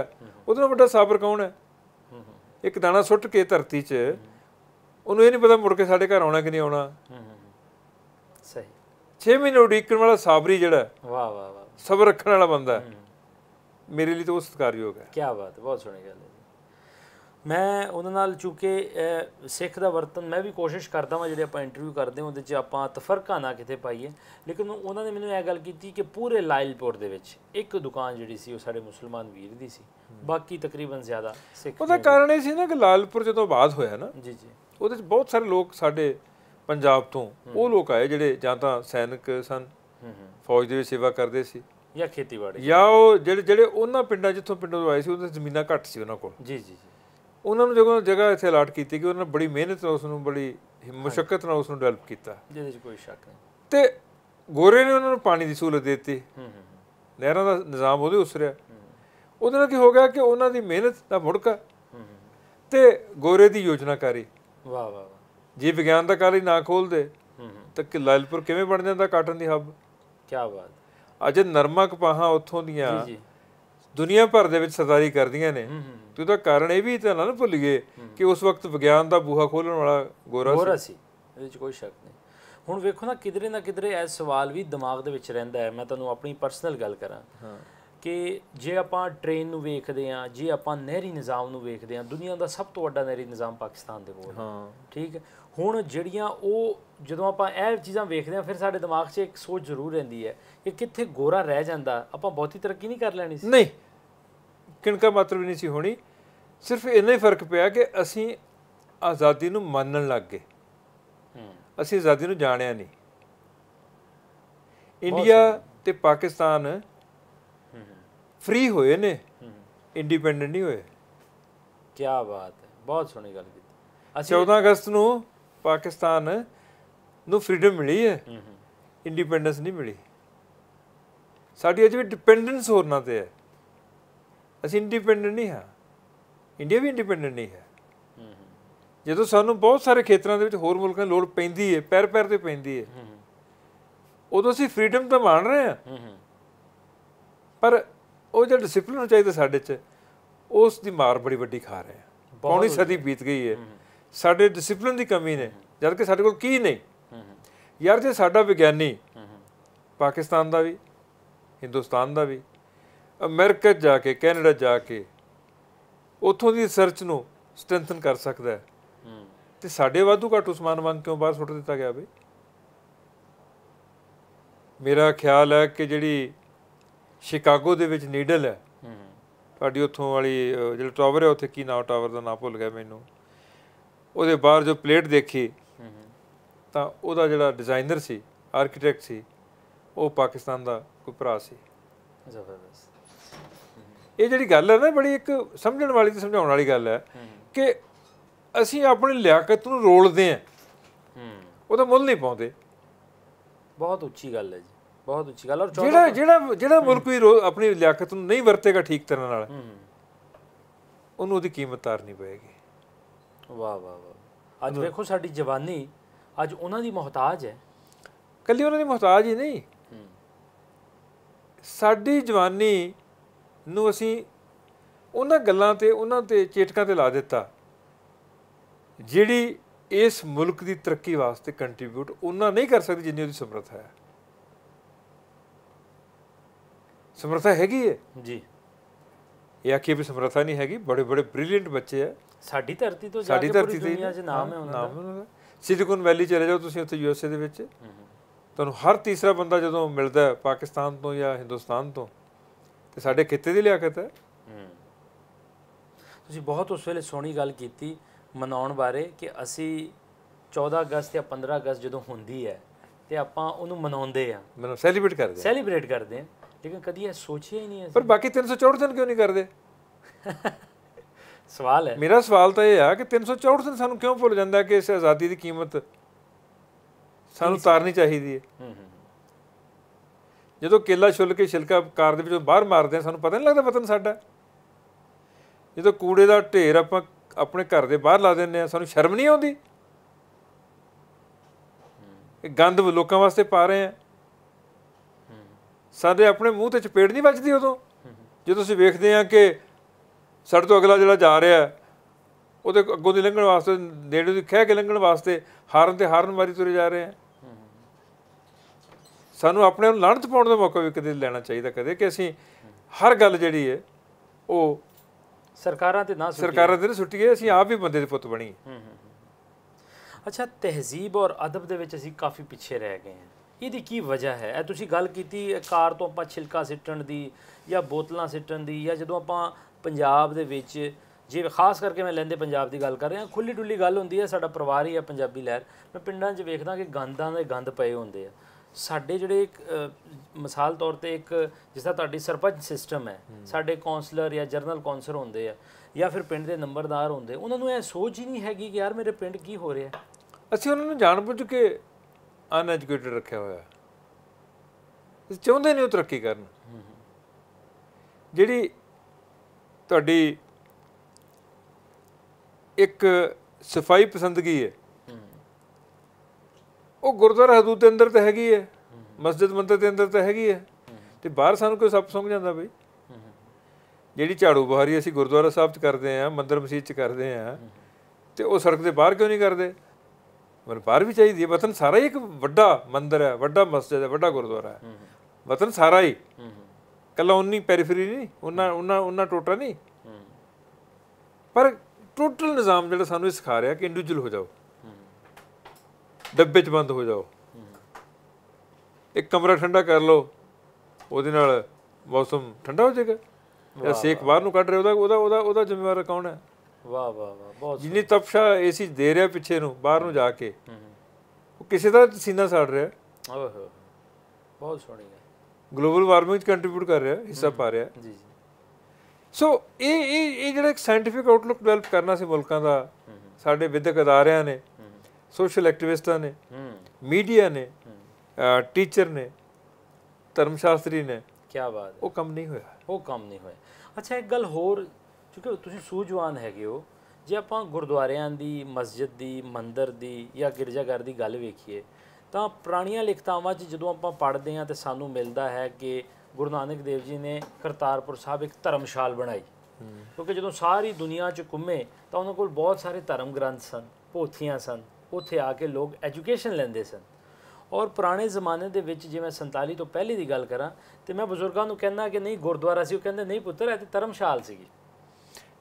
ਉਹਦੇ ਨਾਲ ਵੱਡਾ ਸਾਬਰ ਕੌਣ ਹੈ ਇੱਕ ਦਾਣਾ ਸੁੱਟ ਕੇ ਧਰਤੀ 'ਚ ਉਹਨੂੰ ਇਹ ਨਹੀਂ ਪਤਾ ਮੁੜ ਕੇ ਸਾਡੇ ਘਰ ਆਉਣਾ ਕਿ ਨਹੀਂ ਆਉਣਾ ਸਹੀ 6 ਮਹੀਨੇ ਉਡੀਕਣ ਵਾਲਾ ਸਾਬਰੀ ਜਿਹੜਾ ਵਾਹ ਵਾਹ ਵਾਹ ਸਬਰ ਰੱਖਣ ਵਾਲਾ ਬੰਦਾ ਮੇਰੇ ਲਈ ਤਾਂ ਉਹ ਸਤਿਕਾਰਯੋਗ ਹੈ ਕੀ ਬਾਤ ਬਹੁਤ ਸੋਹਣੀ ਗੱਲ ਹੈ ਮੈਂ ਉਹਨਾਂ ਨਾਲ ਚੁੱਕੇ ਸਿੱਖ ਦਾ ਵਰਤਨ ਮੈਂ ਵੀ ਕੋਸ਼ਿਸ਼ ਕਰਦਾ ਹਾਂ ਜਿਹੜੇ ਆਪਾਂ ਇੰਟਰਵਿਊ ਕਰਦੇ ਹਾਂ ਉਹਦੇ 'ਚ ਆਪਾਂ ਤਫਰਕਾ ਨਾ ਕਿਤੇ ਪਾਈਏ ਲੇਕਿਨ ਉਹਨਾਂ ਨੇ ਮੈਨੂੰ ਇਹ ਗੱਲ ਕੀਤੀ ਕਿ ਪੂਰੇ ਲਾਇਲਪੁਰ ਦੇ ਵਿੱਚ ਇੱਕ ਦੁਕਾਨ ਜਿਹੜੀ ਸੀ ਉਹ ਸਾਡੇ ਮੁਸਲਮਾਨ ਵੀਰ ਦੀ ਸੀ ਬਾਕੀ ਤਕਰੀਬਨ ਜ਼ਿਆਦਾ ਸਿੱਖ ਉਹਦਾ ਕਾਰਨ ਇਹ ਸੀ ਨਾ ਕਿ ਲਾਇਲਪੁਰ ਜਦੋਂ ਬਾਦ ਹੋਇਆ ਨਾ ਜੀ ਜੀ ਉਹਦੇ 'ਚ ਬਹੁਤ ਸਾਰੇ ਲੋਕ ਸਾਡੇ ਪੰਜਾਬ ਤੋਂ ਉਹ ਲੋਕ ਆਏ ਜਿਹੜੇ ਜਾਂ ਤਾਂ ਸੈਨਿਕ ਸਨ ਫੌਜ ਦੇ ਵਿੱਚ ਸੇਵਾ ਕਰਦੇ ਸੀ ਜਾਂ ਖੇਤੀਬਾੜੀ ਜਾਂ ਉਹ ਜਿਹੜੇ ਜਿਹੜੇ ਉਹਨਾਂ ਪਿੰਡਾਂ ਜਿੱਥੋਂ ਪਿੰਡੋਂ ਆਏ ਸੀ ਉਹਨਾਂ ਦੀ ਜ਼ਮੀਨਾਂ ਘੱਟ ਸੀ ਉਹਨਾਂ ਕੋਲ ਜੀ ਜੀ ਜੀ ਉਹਨਾਂ ਨੂੰ ਜਦੋਂ ਜਗ੍ਹਾ ਇੱਥੇ ਅਲਾਟ ਕੀਤੀ ਕਿ ਉਹਨਾਂ ਨੇ ਬੜੀ ਮਿਹਨਤ ਨਾਲ ਉਸ ਨੂੰ ਬੜੀ ਮੁਸ਼ਕਲ ਨਾਲ ਉਸ ਨੂੰ ਡਵੈਲਪ ਕੀਤਾ ਜਿਹਦੇ ਵਿੱਚ ਕੋਈ ਸ਼ੱਕ ਨਹੀਂ ਤੇ ਗੋਰੇ ਨੇ ਉਹਨਾਂ ਨੂੰ ਪਾਣੀ ਦੀ ਸਹੂਲਤ ਦਿੱਤੀ ਹੂੰ ਹੂੰ ਨਹਿਰਾਂ ਦਾ ਨਿਜ਼ਾਮ ਉਹਦੇ ਉਸਰਿਆ ਉਹਦੇ ਨਾਲ ਕੀ ਹੋ ਗਿਆ ਕਿ ਉਹਨਾਂ ਦੀ ਮਿਹਨਤ ਦਾ ਮੁੜਕਾ ਤੇ ਗੋਰੇ ਦੀ ਯੋਜਨਾਕਾਰੀ ਵਾਹ ਵਾਹ ਜੇ ਵਿਗਿਆਨ ਦਾ ਕਾਲੀ ਨਾ ਖੋਲਦੇ ਤਾਂ ਕਿ ਲਾਇਲਪੁਰ ਕਿਵੇਂ ਬਣ ਜਾਂਦਾ ਕਾਟਨ ਦੀ ਹੱਬ ਕੀ ਬਾਤ ਅਜੇ ਨਰਮਕ ਪਾਹਾਂ ਉੱਥੋਂ ਦੀਆਂ ਜੀ ਜੀ ਦੁਨੀਆ ਭਰ ਦੇ ਵਿੱਚ ਸਰਦਾਰੀ ਕਰਦੀਆਂ ਨੇ ਤੇ ਉਹਦਾ ਕਾਰਨ ਇਹ ਵੀ ਤਾਂ ਨਾ ਭੁੱਲੀਏ ਕਿ ਉਸ ਵਕਤ ਵਿਗਿਆਨ ਦਾ ਬੂਹਾ ਖੋਲਣ ਵਾਲਾ ਗੋਰਾ ਸੀ ਗੋਰਾ ਸੀ ਇਹਦੇ ਵਿੱਚ ਕੋਈ ਸ਼ੱਕ ਨਹੀਂ ਹੁਣ ਵੇਖੋ ਨਾ ਕਿਧਰੇ ਨਾ ਕਿਧਰੇ ਇਹ ਸਵਾਲ ਵੀ ਦਿਮਾਗ ਦੇ ਵਿੱਚ ਰਹਿੰਦਾ ਹੈ ਮੈਂ ਤੁਹਾਨੂੰ ਆਪਣੀ ਪਰਸਨਲ ਗੱਲ ਕਰਾਂ ਹਾਂ ਕਿ ਜੇ ਆਪਾਂ ਟ੍ਰੇਨ ਨੂੰ ਵੇਖਦੇ ਆ ਜੇ ਆਪਾਂ ਨਹਿਰੀ ਨਿਜ਼ਾਮ ਨੂੰ ਵੇਖਦੇ ਆ ਦੁਨੀਆ ਦਾ ਸਭ ਤੋਂ ਵੱਡਾ ਨਹਿਰੀ ਨਿਜ਼ਾਮ ਪਾਕਿਸਤਾਨ ਦੇ ਕੋਲ ਹਾਂ ਠੀਕ ਹੁਣ ਜਿਹੜੀਆਂ ਉਹ ਜਦੋਂ ਆਪਾਂ ਇਹ ਚੀਜ਼ਾਂ ਵੇਖਦੇ ਆ ਫਿਰ ਸਾਡੇ ਦਿਮਾਗ 'ਚ ਇੱਕ ਸੋਚ ਜ਼ਰੂਰ ਰਹਿੰਦੀ ਹੈ ਕਿ ਕਿੱਥੇ ਗੋਰਾ ਰਹਿ ਜਾਂਦਾ ਆਪਾਂ ਬਹੁਤੀ ਤਰੱਕੀ ਨਹੀਂ ਕਰ ਲੈਣੀ ਸੀ ਨਹੀਂ ਕਿਣਕਾ ਮਾਤਰ ਵੀ ਨਹੀਂ ਸੀ ਹੋਣੀ ਸਿਰਫ ਇੰਨਾ ਹੀ ਫਰਕ ਪਿਆ ਕਿ ਅਸੀਂ ਆਜ਼ਾਦੀ ਨੂੰ ਮੰਨਣ ਲੱਗ ਗਏ ਅਸੀਂ ਆਜ਼ਾਦੀ ਨੂੰ ਜਾਣਿਆ ਨਹੀਂ ਇੰਡੀਆ ਤੇ ਪਾਕਿਸਤਾਨ ਫ੍ਰੀ ਹੋਏ ਨੇ ਇੰਡੀਪੈਂਡੈਂਟ ਨਹੀਂ ਹੋਏ ਕੀ ਬਾਤ ਹੈ ਬਹੁਤ ਸੋਹਣੀ ਗੱਲ ਕੀਤੀ ਅਸੀਂ 14 ਅਗਸਤ ਨੂੰ ਪਾਕਿਸਤਾਨ ਨੂੰ ਫ੍ਰੀडम ਮਿਲੀ ਹੈ ਇੰਡੀਪੈਂਡੈਂਸ ਨਹੀਂ ਮਿਲੀ ਸਾਡੀ ਅਜੇ ਵੀ ਡਿਪੈਂਡੈਂਸ ਹੋਰਨਾਂ ਤੇ ਹੈ ਅਸੀਂ ਇੰਡੀਪੈਂਡੈਂਟ ਨਹੀਂ ਹਾਂ ਇੰਡੀਆ ਵੀ ਇੰਡੀਪੈਂਡੈਂਟ ਨਹੀਂ ਹੈ ਜਦੋਂ ਸਾਨੂੰ ਬਹੁਤ ਸਾਰੇ ਖੇਤਰਾਂ ਦੇ ਵਿੱਚ ਹੋਰ ਮੁਲਕਾਂ ਦੀ ਲੋੜ ਪੈਂਦੀ ਹੈ ਪੈਰ ਪੈਰ ਤੇ ਪੈਂਦੀ ਹੈ ਉਦੋਂ ਅਸੀਂ ਫ੍ਰੀडम ਤਾਂ ਮੰਨ ਰਹੇ ਹਾਂ ਪਰ ਉਹ ਜਿਹੜਾ ਡਿਸਪਲਿਨ ਚਾਹੀਦਾ ਸਾਡੇ 'ਚ ਉਸ ਦੀ ਮਾਰ ਬੜੀ ਵੱਡੀ ਖਾ ਰਹੇ ਹਾਂ ਪੌਣੀ ਸਦੀ ਬੀਤ ਗਈ ਹੈ ਸਾਡੇ ਡਿਸਪਲਿਨ ਦੀ ਕਮੀ ਨੇ ਜਦ ਕਿ ਸਾਡੇ ਕੋਲ ਕੀ ਨਹੀਂ ਯਾਰ ਜੇ ਸਾਡਾ ਵਿਗਿਆਨੀ ਪਾਕਿਸਤਾਨ ਦਾ ਵੀ ਹਿੰਦੁਸਤਾਨ ਦਾ ਵੀ ਅਮਰੀਕਾ ਜਾ ਕੇ ਕੈਨੇਡਾ ਜਾ ਕੇ ਉੱਥੋਂ ਦੀ ਰਿਸਰਚ ਨੂੰ ਸਟਰੈਂਥਨ ਕਰ ਸਕਦਾ ਹੈ ਤੇ ਸਾਡੇ ਵਾਧੂ ਘਾਟੂ ਸਮਾਨ ਵਾਂਗ ਕਿਉਂ ਬਾਹਰ ਸੁੱਟ ਦਿੱਤਾ ਗਿਆ ਬਈ ਮੇਰਾ ਖਿਆਲ ਹੈ ਕਿ ਜਿਹੜੀ ਸ਼ਿਕਾਗੋ ਦੇ ਵਿੱਚ ਨੀਡਲ ਹੈ ਤੁਹਾਡੀ ਉੱਥੋਂ ਵਾਲੀ ਜਿਹੜਾ ਟਾਵਰ ਹੈ ਉੱਥੇ ਕੀ ਨਾਮ ਟਾਵਰ ਦਾ ਨਾਮ ਭੁੱਲ ਗਿਆ ਮੈਨੂੰ ਉਹਦੇ ਬਾਹਰ ਜੋ ਪਲੇਟ ਦੇਖੀ ਤਾਂ ਉਹਦਾ ਜਿਹੜਾ ਡਿਜ਼ਾਈਨਰ ਸੀ ਆਰਕੀਟੈਕਟ ਸੀ ਉਹ ਪਾਕਿਸਤਾਨ ਦਾ ਕੋਈ ਭਰਾ ਸੀ ਜ਼ਬਰਦਸਤ ਇਹ ਜਿਹੜੀ ਗੱਲ ਹੈ ਨਾ ਬੜੀ ਇੱਕ ਸਮਝਣ ਵਾਲੀ ਤੇ ਸਮਝਾਉਣ ਵਾਲੀ ਗੱਲ ਹੈ ਕਿ ਅਸੀਂ ਆਪਣੀ ਲਿਆਕਤ ਨੂੰ ਰੋਲਦੇ ਆ ਉਹਦਾ ਮੁੱਲ ਨਹੀਂ ਪਾਉਂਦੇ ਬਹੁਤ ਉੱਚੀ ਗੱਲ ਹੈ ਜੀ ਬਹੁਤ ਉੱਚੀ ਗੱਲ ਔਰ ਜਿਹੜਾ ਜਿਹੜਾ ਜਿਹੜਾ ਮੁਲਕ ਵੀ ਆਪਣੀ ਲਿਆਕਤ ਨੂੰ ਨਹੀਂ ਵਰਤੇਗਾ ਠੀਕ ਤਰ੍ਹਾਂ ਨਾਲ ਉਹਨੂੰ ਉਹਦੀ ਕੀਮਤ ਤਾਰਨੀ ਪਏਗੀ ਵਾਹ ਵਾਹ ਵਾਹ ਅੱਜ ਵੇਖੋ ਸਾਡੀ ਜਵਾਨੀ ਅੱਜ ਉਹਨਾਂ ਦੀ ਮਹਤਾਜ ਹੈ ਕੱਲੀ ਉਹਨਾਂ ਦੀ ਮਹਤਾਜ ਹੀ ਨਹੀਂ ਸਾਡੀ ਜਵਾਨੀ ਨੂੰ ਅਸੀਂ ਉਹਨਾਂ ਗੱਲਾਂ ਤੇ ਉਹਨਾਂ ਤੇ ਚੇਟਕਾਂ ਤੇ ਲਾ ਦਿੱਤਾ ਜਿਹੜੀ ਇਸ ਮੁਲਕ ਦੀ ਤਰੱਕੀ ਵਾਸਤੇ ਕੰਟਰੀਬਿਊਟ ਉਹਨਾਂ ਨਹੀਂ ਕਰ ਸਕਦੇ ਜਿੰਨੀ ਉਹਦੀ ਸਮਰੱਥਾ ਹੈ ਸਮਰੱਥਾ ਹੈਗੀ ਹੈ ਜੀ ਇਹ ਆਖੀ ਵੀ ਸਮਰੱਥਾ ਨਹੀਂ ਹੈਗੀ ਬੜੇ ਬੜੇ ਬ੍ਰਿਲੀਅੰਟ ਬੱਚੇ ਆ ਸਾਡੀ ਧਰਤੀ ਤੋਂ ਜਾ ਕੇ ਪੂਰੀ ਦੁਨੀਆ 'ਚ ਨਾਮ ਹੈ ਉਹਨਾਂ ਦਾ ਸਿਲਿਕਨ ਵੈਲੀ ਚਲੇ ਜਾਓ ਤੁਸੀਂ ਉੱਥੇ ਯੂਐਸਏ ਦੇ ਵਿੱਚ ਤੁਹਾਨੂੰ ਹਰ ਤੀਸਰਾ ਬੰਦਾ ਜਦੋਂ ਮਿਲਦਾ ਪਾਕਿਸਤਾਨ ਤੋਂ ਜਾਂ ਹਿੰਦੁਸਤਾਨ ਤੋਂ ਤੇ ਸਾਡੇ ਖਿੱਤੇ ਦੀ ਲਿਆਕਤ ਹੈ ਤੁਸੀਂ ਬਹੁਤ ਉਸ ਵੇਲੇ ਸੋਹਣੀ ਗੱਲ ਕੀਤੀ ਮਨਾਉਣ ਬਾਰੇ ਕਿ ਅਸੀਂ 14 ਅਗਸਤ ਜਾਂ 15 ਅਗਸਤ ਜਦੋਂ ਹੁੰਦੀ ਹੈ ਤੇ ਆਪਾਂ ਉਹਨੂੰ ਮਨਾਉਂਦੇ ਆ ਮਨਾ ਸੈਲੀਬ੍ਰੇਟ ਕਰਦੇ ਆ ਸੈਲੀਬ੍ਰੇਟ ਕਰਦੇ ਆ ਲੇਕਿਨ ਕਦੀ ਇਹ ਸੋਚਿਆ ਹੀ ਨਹੀਂ ਅਸੀਂ ਪਰ ਬਾਕੀ 364 ਦਿਨ ਕਿਉਂ ਨਹੀਂ ਕਰਦੇ ਸਵਾਲ ਹੈ ਮੇਰਾ ਸਵਾਲ ਤਾਂ ਇਹ ਆ ਕਿ 364 ਦਿਨ ਸਾਨੂੰ ਕਿਉਂ ਭੁੱਲ ਜਾਂਦਾ ਕਿ ਇਸ ਆਜ਼ਾਦੀ ਦੀ ਕੀਮਤ ਸਾਨੂੰ ਤਾਰਨੀ ਚਾਹੀਦੀ ਹੈ ਹੂੰ ਜਦੋਂ ਕੇਲਾ ਛੁੱਲ ਕੇ ਛਿਲਕਾ ਕਾਰ ਦੇ ਵਿੱਚੋਂ ਬਾਹਰ ਮਾਰਦੇ ਆ ਸਾਨੂੰ ਪਤਾ ਨਹੀਂ ਲੱਗਦਾ ਵਤਨ ਸਾਡਾ ਜਦੋਂ ਕੂੜੇ ਦਾ ਢੇਰ ਆਪਾਂ ਆਪਣੇ ਘਰ ਦੇ ਬਾਹਰ ਲਾ ਦਿੰਨੇ ਆ ਸਾਨੂੰ ਸ਼ਰਮ ਨਹੀਂ ਆਉਂਦੀ ਇਹ ਗੰਦ ਲੋਕਾਂ ਵਾਸਤੇ ਪਾ ਰਹੇ ਆ ਸਾਡੇ ਆਪਣੇ ਮੂੰਹ ਤੇ ਚਪੇੜ ਨਹੀਂ ਵੱਜਦੀ ਉਦੋਂ ਜਦੋਂ ਅਸੀਂ ਵੇਖਦੇ ਆ ਕਿ ਸੜਕ ਤੋਂ ਅਗਲਾ ਜਿਹੜਾ ਜਾ ਰਿਹਾ ਉਹਦੇ ਅੱਗੋਂ ਦੀ ਲੰਘਣ ਵਾਸਤੇ ਨੇੜੇ ਦੀ ਖਹਿ ਕੇ ਲੰਘਣ ਵਾਸਤੇ ਹਾਰਨ ਤੇ ਹਾਰਨ ਮਾਰੀ ਤੁਰੇ ਜਾ ਰਹੇ ਆ ਸਾਨੂੰ ਆਪਣੇ ਨੂੰ ਲਾਣਤ ਪਾਉਣ ਦਾ ਮੌਕਾ ਵੀ ਕਦੇ ਲੈਣਾ ਚਾਹੀਦਾ ਕਦੇ ਕਿ ਅਸੀਂ ਹਰ ਗੱਲ ਜਿਹੜੀ ਹੈ ਉਹ ਸਰਕਾਰਾਂ ਤੇ ਨਾ ਸਰਕਾਰਾਂ ਤੇ ਨਾ ਸੁੱਟੀਏ ਅਸੀਂ ਆਪ ਵੀ ਬੰਦੇ ਦੇ ਪੁੱਤ ਬਣੀ ਅੱਛਾ ਤਹਿਜ਼ੀਬ ਔਰ ਅਦਬ ਦੇ ਵਿੱਚ ਅਸੀਂ ਕਾਫੀ ਪਿੱਛੇ ਰਹਿ ਗਏ ਹਾਂ ਇਹਦੀ ਕੀ ਵਜ੍ਹਾ ਹੈ ਇਹ ਤੁਸੀਂ ਗੱਲ ਕੀਤੀ ਕਾਰ ਤੋਂ ਆਪਾਂ ਛਿਲਕਾ ਸਿੱਟਣ ਦੀ ਜਾਂ ਬੋਤਲਾਂ ਸਿੱਟਣ ਦੀ ਜਾਂ ਜਦੋਂ ਆਪਾਂ ਪੰਜਾਬ ਦੇ ਵਿੱਚ ਜੇ ਖਾਸ ਕਰਕੇ ਮੈਂ ਲੈਂਦੇ ਪੰਜਾਬ ਦੀ ਗੱਲ ਕਰ ਰਿਹਾ ਖੁੱਲੀ ਡੁੱਲੀ ਗੱਲ ਹੁੰਦੀ ਹੈ ਸਾਡਾ ਪਰਿਵਾਰ ਹੀ ਹੈ ਪੰਜਾਬੀ ਲਹਿਰ ਮੈਂ ਪਿੰਡਾਂ 'ਚ ਵੇਖਦਾ ਕਿ ਗੰਦਾਂ ਦੇ ਗੰਦ ਪਏ ਹੁੰਦੇ ਆ ਸਾਡੇ ਜਿਹੜੇ ਮਿਸਾਲ ਤੌਰ ਤੇ ਇੱਕ ਜਿਸ ਦਾ ਤੁਹਾਡੀ ਸਰਪੰਚ ਸਿਸਟਮ ਹੈ ਸਾਡੇ ਕਾਉਂਸਲਰ ਜਾਂ ਜਰਨਲ ਕਾਉਂਸਲਰ ਹੁੰਦੇ ਆ ਜਾਂ ਫਿਰ ਪਿੰਡ ਦੇ ਨੰਬਰਦਾਰ ਹੁੰਦੇ ਉਹਨਾਂ ਨੂੰ ਇਹ ਸੋਚ ਹੀ ਨਹੀਂ ਹੈਗੀ ਕਿ ਯਾਰ ਮੇਰੇ ਪਿੰਡ ਕੀ ਹੋ ਰਿਹਾ ਅਸੀਂ ਉਹਨਾਂ ਨੂੰ ਜਾਣ ਜਾਣਬੁੱਝ ਕੇ ਅਨਐਜੂਕੇਟਡ ਰੱਖਿਆ ਹੋਇਆ ਅਸੀਂ ਚਾਹੁੰਦੇ ਨਹੀਂ ਉਹ ਤਰੱਕੀ ਕਰਨ ਜਿਹੜੀ ਤੁਹਾਡੀ ਇੱਕ ਸਫਾਈ ਪਸੰਦਗੀ ਹੈ ਉਹ ਗੁਰਦੁਆਰਾ ਹਦੂਦ ਦੇ ਅੰਦਰ ਤਾਂ ਹੈਗੀ ਹੈ ਮਸਜਿਦ ਮੰਦਰ ਦੇ ਅੰਦਰ ਤਾਂ ਹੈਗੀ ਹੈ ਤੇ ਬਾਹਰ ਸਾਨੂੰ ਕੋਈ ਸੱਪ ਸੰਗ ਜਾਂਦਾ ਬਈ ਜਿਹੜੀ ਝਾੜੂ ਬੁਹਾਰੀ ਅਸੀਂ ਗੁਰਦੁਆਰਾ ਸਾਹਿਬ 'ਚ ਕਰਦੇ ਆ ਮੰਦਰ ਮਸਜਿਦ 'ਚ ਕਰਦੇ ਆ ਤੇ ਉਹ ਸੜਕ ਦੇ ਬਾਹਰ ਕਿਉਂ ਨਹੀਂ ਕਰਦੇ ਮਨ ਬਾਹਰ ਵੀ ਚਾਹੀਦੀ ਹੈ ਵਤਨ ਸਾਰਾ ਹੀ ਇੱਕ ਵੱਡਾ ਮੰਦਰ ਹੈ ਵੱਡਾ ਮਸਜਿਦ ਹੈ ਵੱਡਾ ਗੁਰਦੁਆਰਾ ਹੈ ਵਤਨ ਸਾਰਾ ਹੀ ਕੱਲਾ ਉਨੀ ਪੈਰੀਫਰੀ ਨਹੀਂ ਉਹਨਾਂ ਉਹਨਾਂ ਉਹਨਾਂ ਟੋਟਾ ਨਹੀਂ ਪਰ ਟੋਟਲ ਨਿਜ਼ਾਮ ਜਿਹੜਾ ਸਾਨੂੰ ਇਹ ਸਿਖਾ ਰਿਹਾ ਕਿ ਇੰਡੀਵਿਜੂਅਲ ਹੋ ਜਾਓ ਡੱਬੇ 'ਚ ਬੰਦ ਹੋ ਜਾਓ ਇੱਕ ਕਮਰਾ ਠੰਡਾ ਕਰ ਲਓ ਉਹਦੇ ਨਾਲ ਮੌਸਮ ਠੰਡਾ ਹੋ ਜਾਏਗਾ ਜਾਂ ਸੇਕ ਬਾਹਰ ਨੂੰ ਕੱਢ ਰਿਹਾ ਉਹਦਾ ਉਹਦਾ ਉਹਦਾ ਜ਼ਿੰਮੇਵਾਰ ਕੌਣ ਹੈ ਵਾਹ ਵਾਹ ਵਾਹ ਬਹੁਤ ਜਿੰਨੀ ਤਪਸ਼ਾ ਏਸੀ ਦੇ ਰਿਹਾ ਪਿੱਛੇ ਨੂੰ ਬਾਹਰ ਨੂੰ ਜਾ ਕੇ ਉਹ ਕਿਸੇ ਦਾ ਸੀਨਾ ਸਾੜ ਰਿਹਾ ਓਹੋ ਬਹੁਤ ਸੋਹਣੀ ਹੈ ਗਲੋਬਲ ਵਾਰਮਿੰਗ ਚ ਕੰਟਰੀਬਿਊਟ ਕਰ ਰਿਹਾ ਹਿੱਸਾ ਪਾ ਰਿਹਾ ਜੀ ਜੀ ਸੋ ਇਹ ਇਹ ਜਿਹੜਾ ਇੱਕ ਸਾਇੰਟੀਫਿਕ ਆਊਟਲੁੱਕ ਡਿਵੈਲਪ ਕਰਨਾ ਸੀ ਮੁਲਕਾਂ ਦਾ ਸਾਡੇ ਵਿਦਿਅਕ ਅਦਾਰਿਆਂ ਨੇ ਸੋਸ਼ਲ ਐਕਟਿਵਿਸਟਾਂ ਨੇ ਮੀਡੀਆ ਨੇ ਟੀਚਰ ਨੇ ਧਰਮ ਸ਼ਾਸਤਰੀ ਨੇ ਕੀ ਬਾਤ ਹੈ ਉਹ ਕੰਮ ਨਹੀਂ ਹੋਇਆ ਉਹ ਕੰਮ ਨਹੀਂ ਹੋਇਆ ਅੱਛਾ ਇੱਕ ਗੱਲ ਹੋਰ ਕਿਉਂਕਿ ਤੁਸੀਂ ਸੂਝਵਾਨ ਹੈਗੇ ਹੋ ਜੇ ਆਪਾਂ ਗੁਰਦੁਆਰਿਆਂ ਦੀ ਮਸਜਿਦ ਦੀ ਮੰਦਿਰ ਦੀ ਜਾਂ ਗਿਰਜਾਘਰ ਦੀ ਗੱਲ ਵੇਖੀਏ ਤਾਂ ਪੁਰਾਣੀਆਂ ਲਿਖਤਾਵਾਂ 'ਚ ਜਦੋਂ ਆਪਾਂ ਪੜ੍ਹਦੇ ਹਾਂ ਤੇ ਸਾਨੂੰ ਮਿਲਦਾ ਹੈ ਕਿ ਗੁਰੂ ਨਾਨਕ ਦੇਵ ਜੀ ਨੇ ਕਰਤਾਰਪੁਰ ਸਾਹਿਬ ਇੱਕ ਧਰਮਸ਼ਾਲ ਬਣਾਈ ਕਿਉਂਕਿ ਜਦੋਂ ਸਾਰੀ ਦੁਨੀਆ 'ਚ ਘੁੰਮੇ ਤਾਂ ਉਹਨਾਂ ਕੋਲ ਬਹੁਤ ਸਾਰੇ ਧਰਮ ਗ੍ਰੰਥ ਸਨ ਪੋਥੀਆਂ ਸਨ ਉੱਥੇ ਆ ਕੇ ਲੋਕ ਐਜੂਕੇਸ਼ਨ ਲੈਂਦੇ ਸਨ ਔਰ ਪੁਰਾਣੇ ਜ਼ਮਾਨੇ ਦੇ ਵਿੱਚ ਜਿਵੇਂ 47 ਤੋਂ ਪਹਿਲੇ ਦੀ ਗੱਲ ਕਰਾਂ ਤੇ ਮੈਂ ਬਜ਼ੁਰਗਾਂ ਨੂੰ ਕਹਿੰਦਾ ਕਿ ਨਹੀਂ ਗੁਰਦੁਆਰਾ ਸੀ ਉਹ ਕਹਿੰਦੇ ਨਹੀਂ ਪੁੱਤਰ ਇਹ ਤੇ ਧਰਮਸ਼ਾਲ ਸੀਗੀ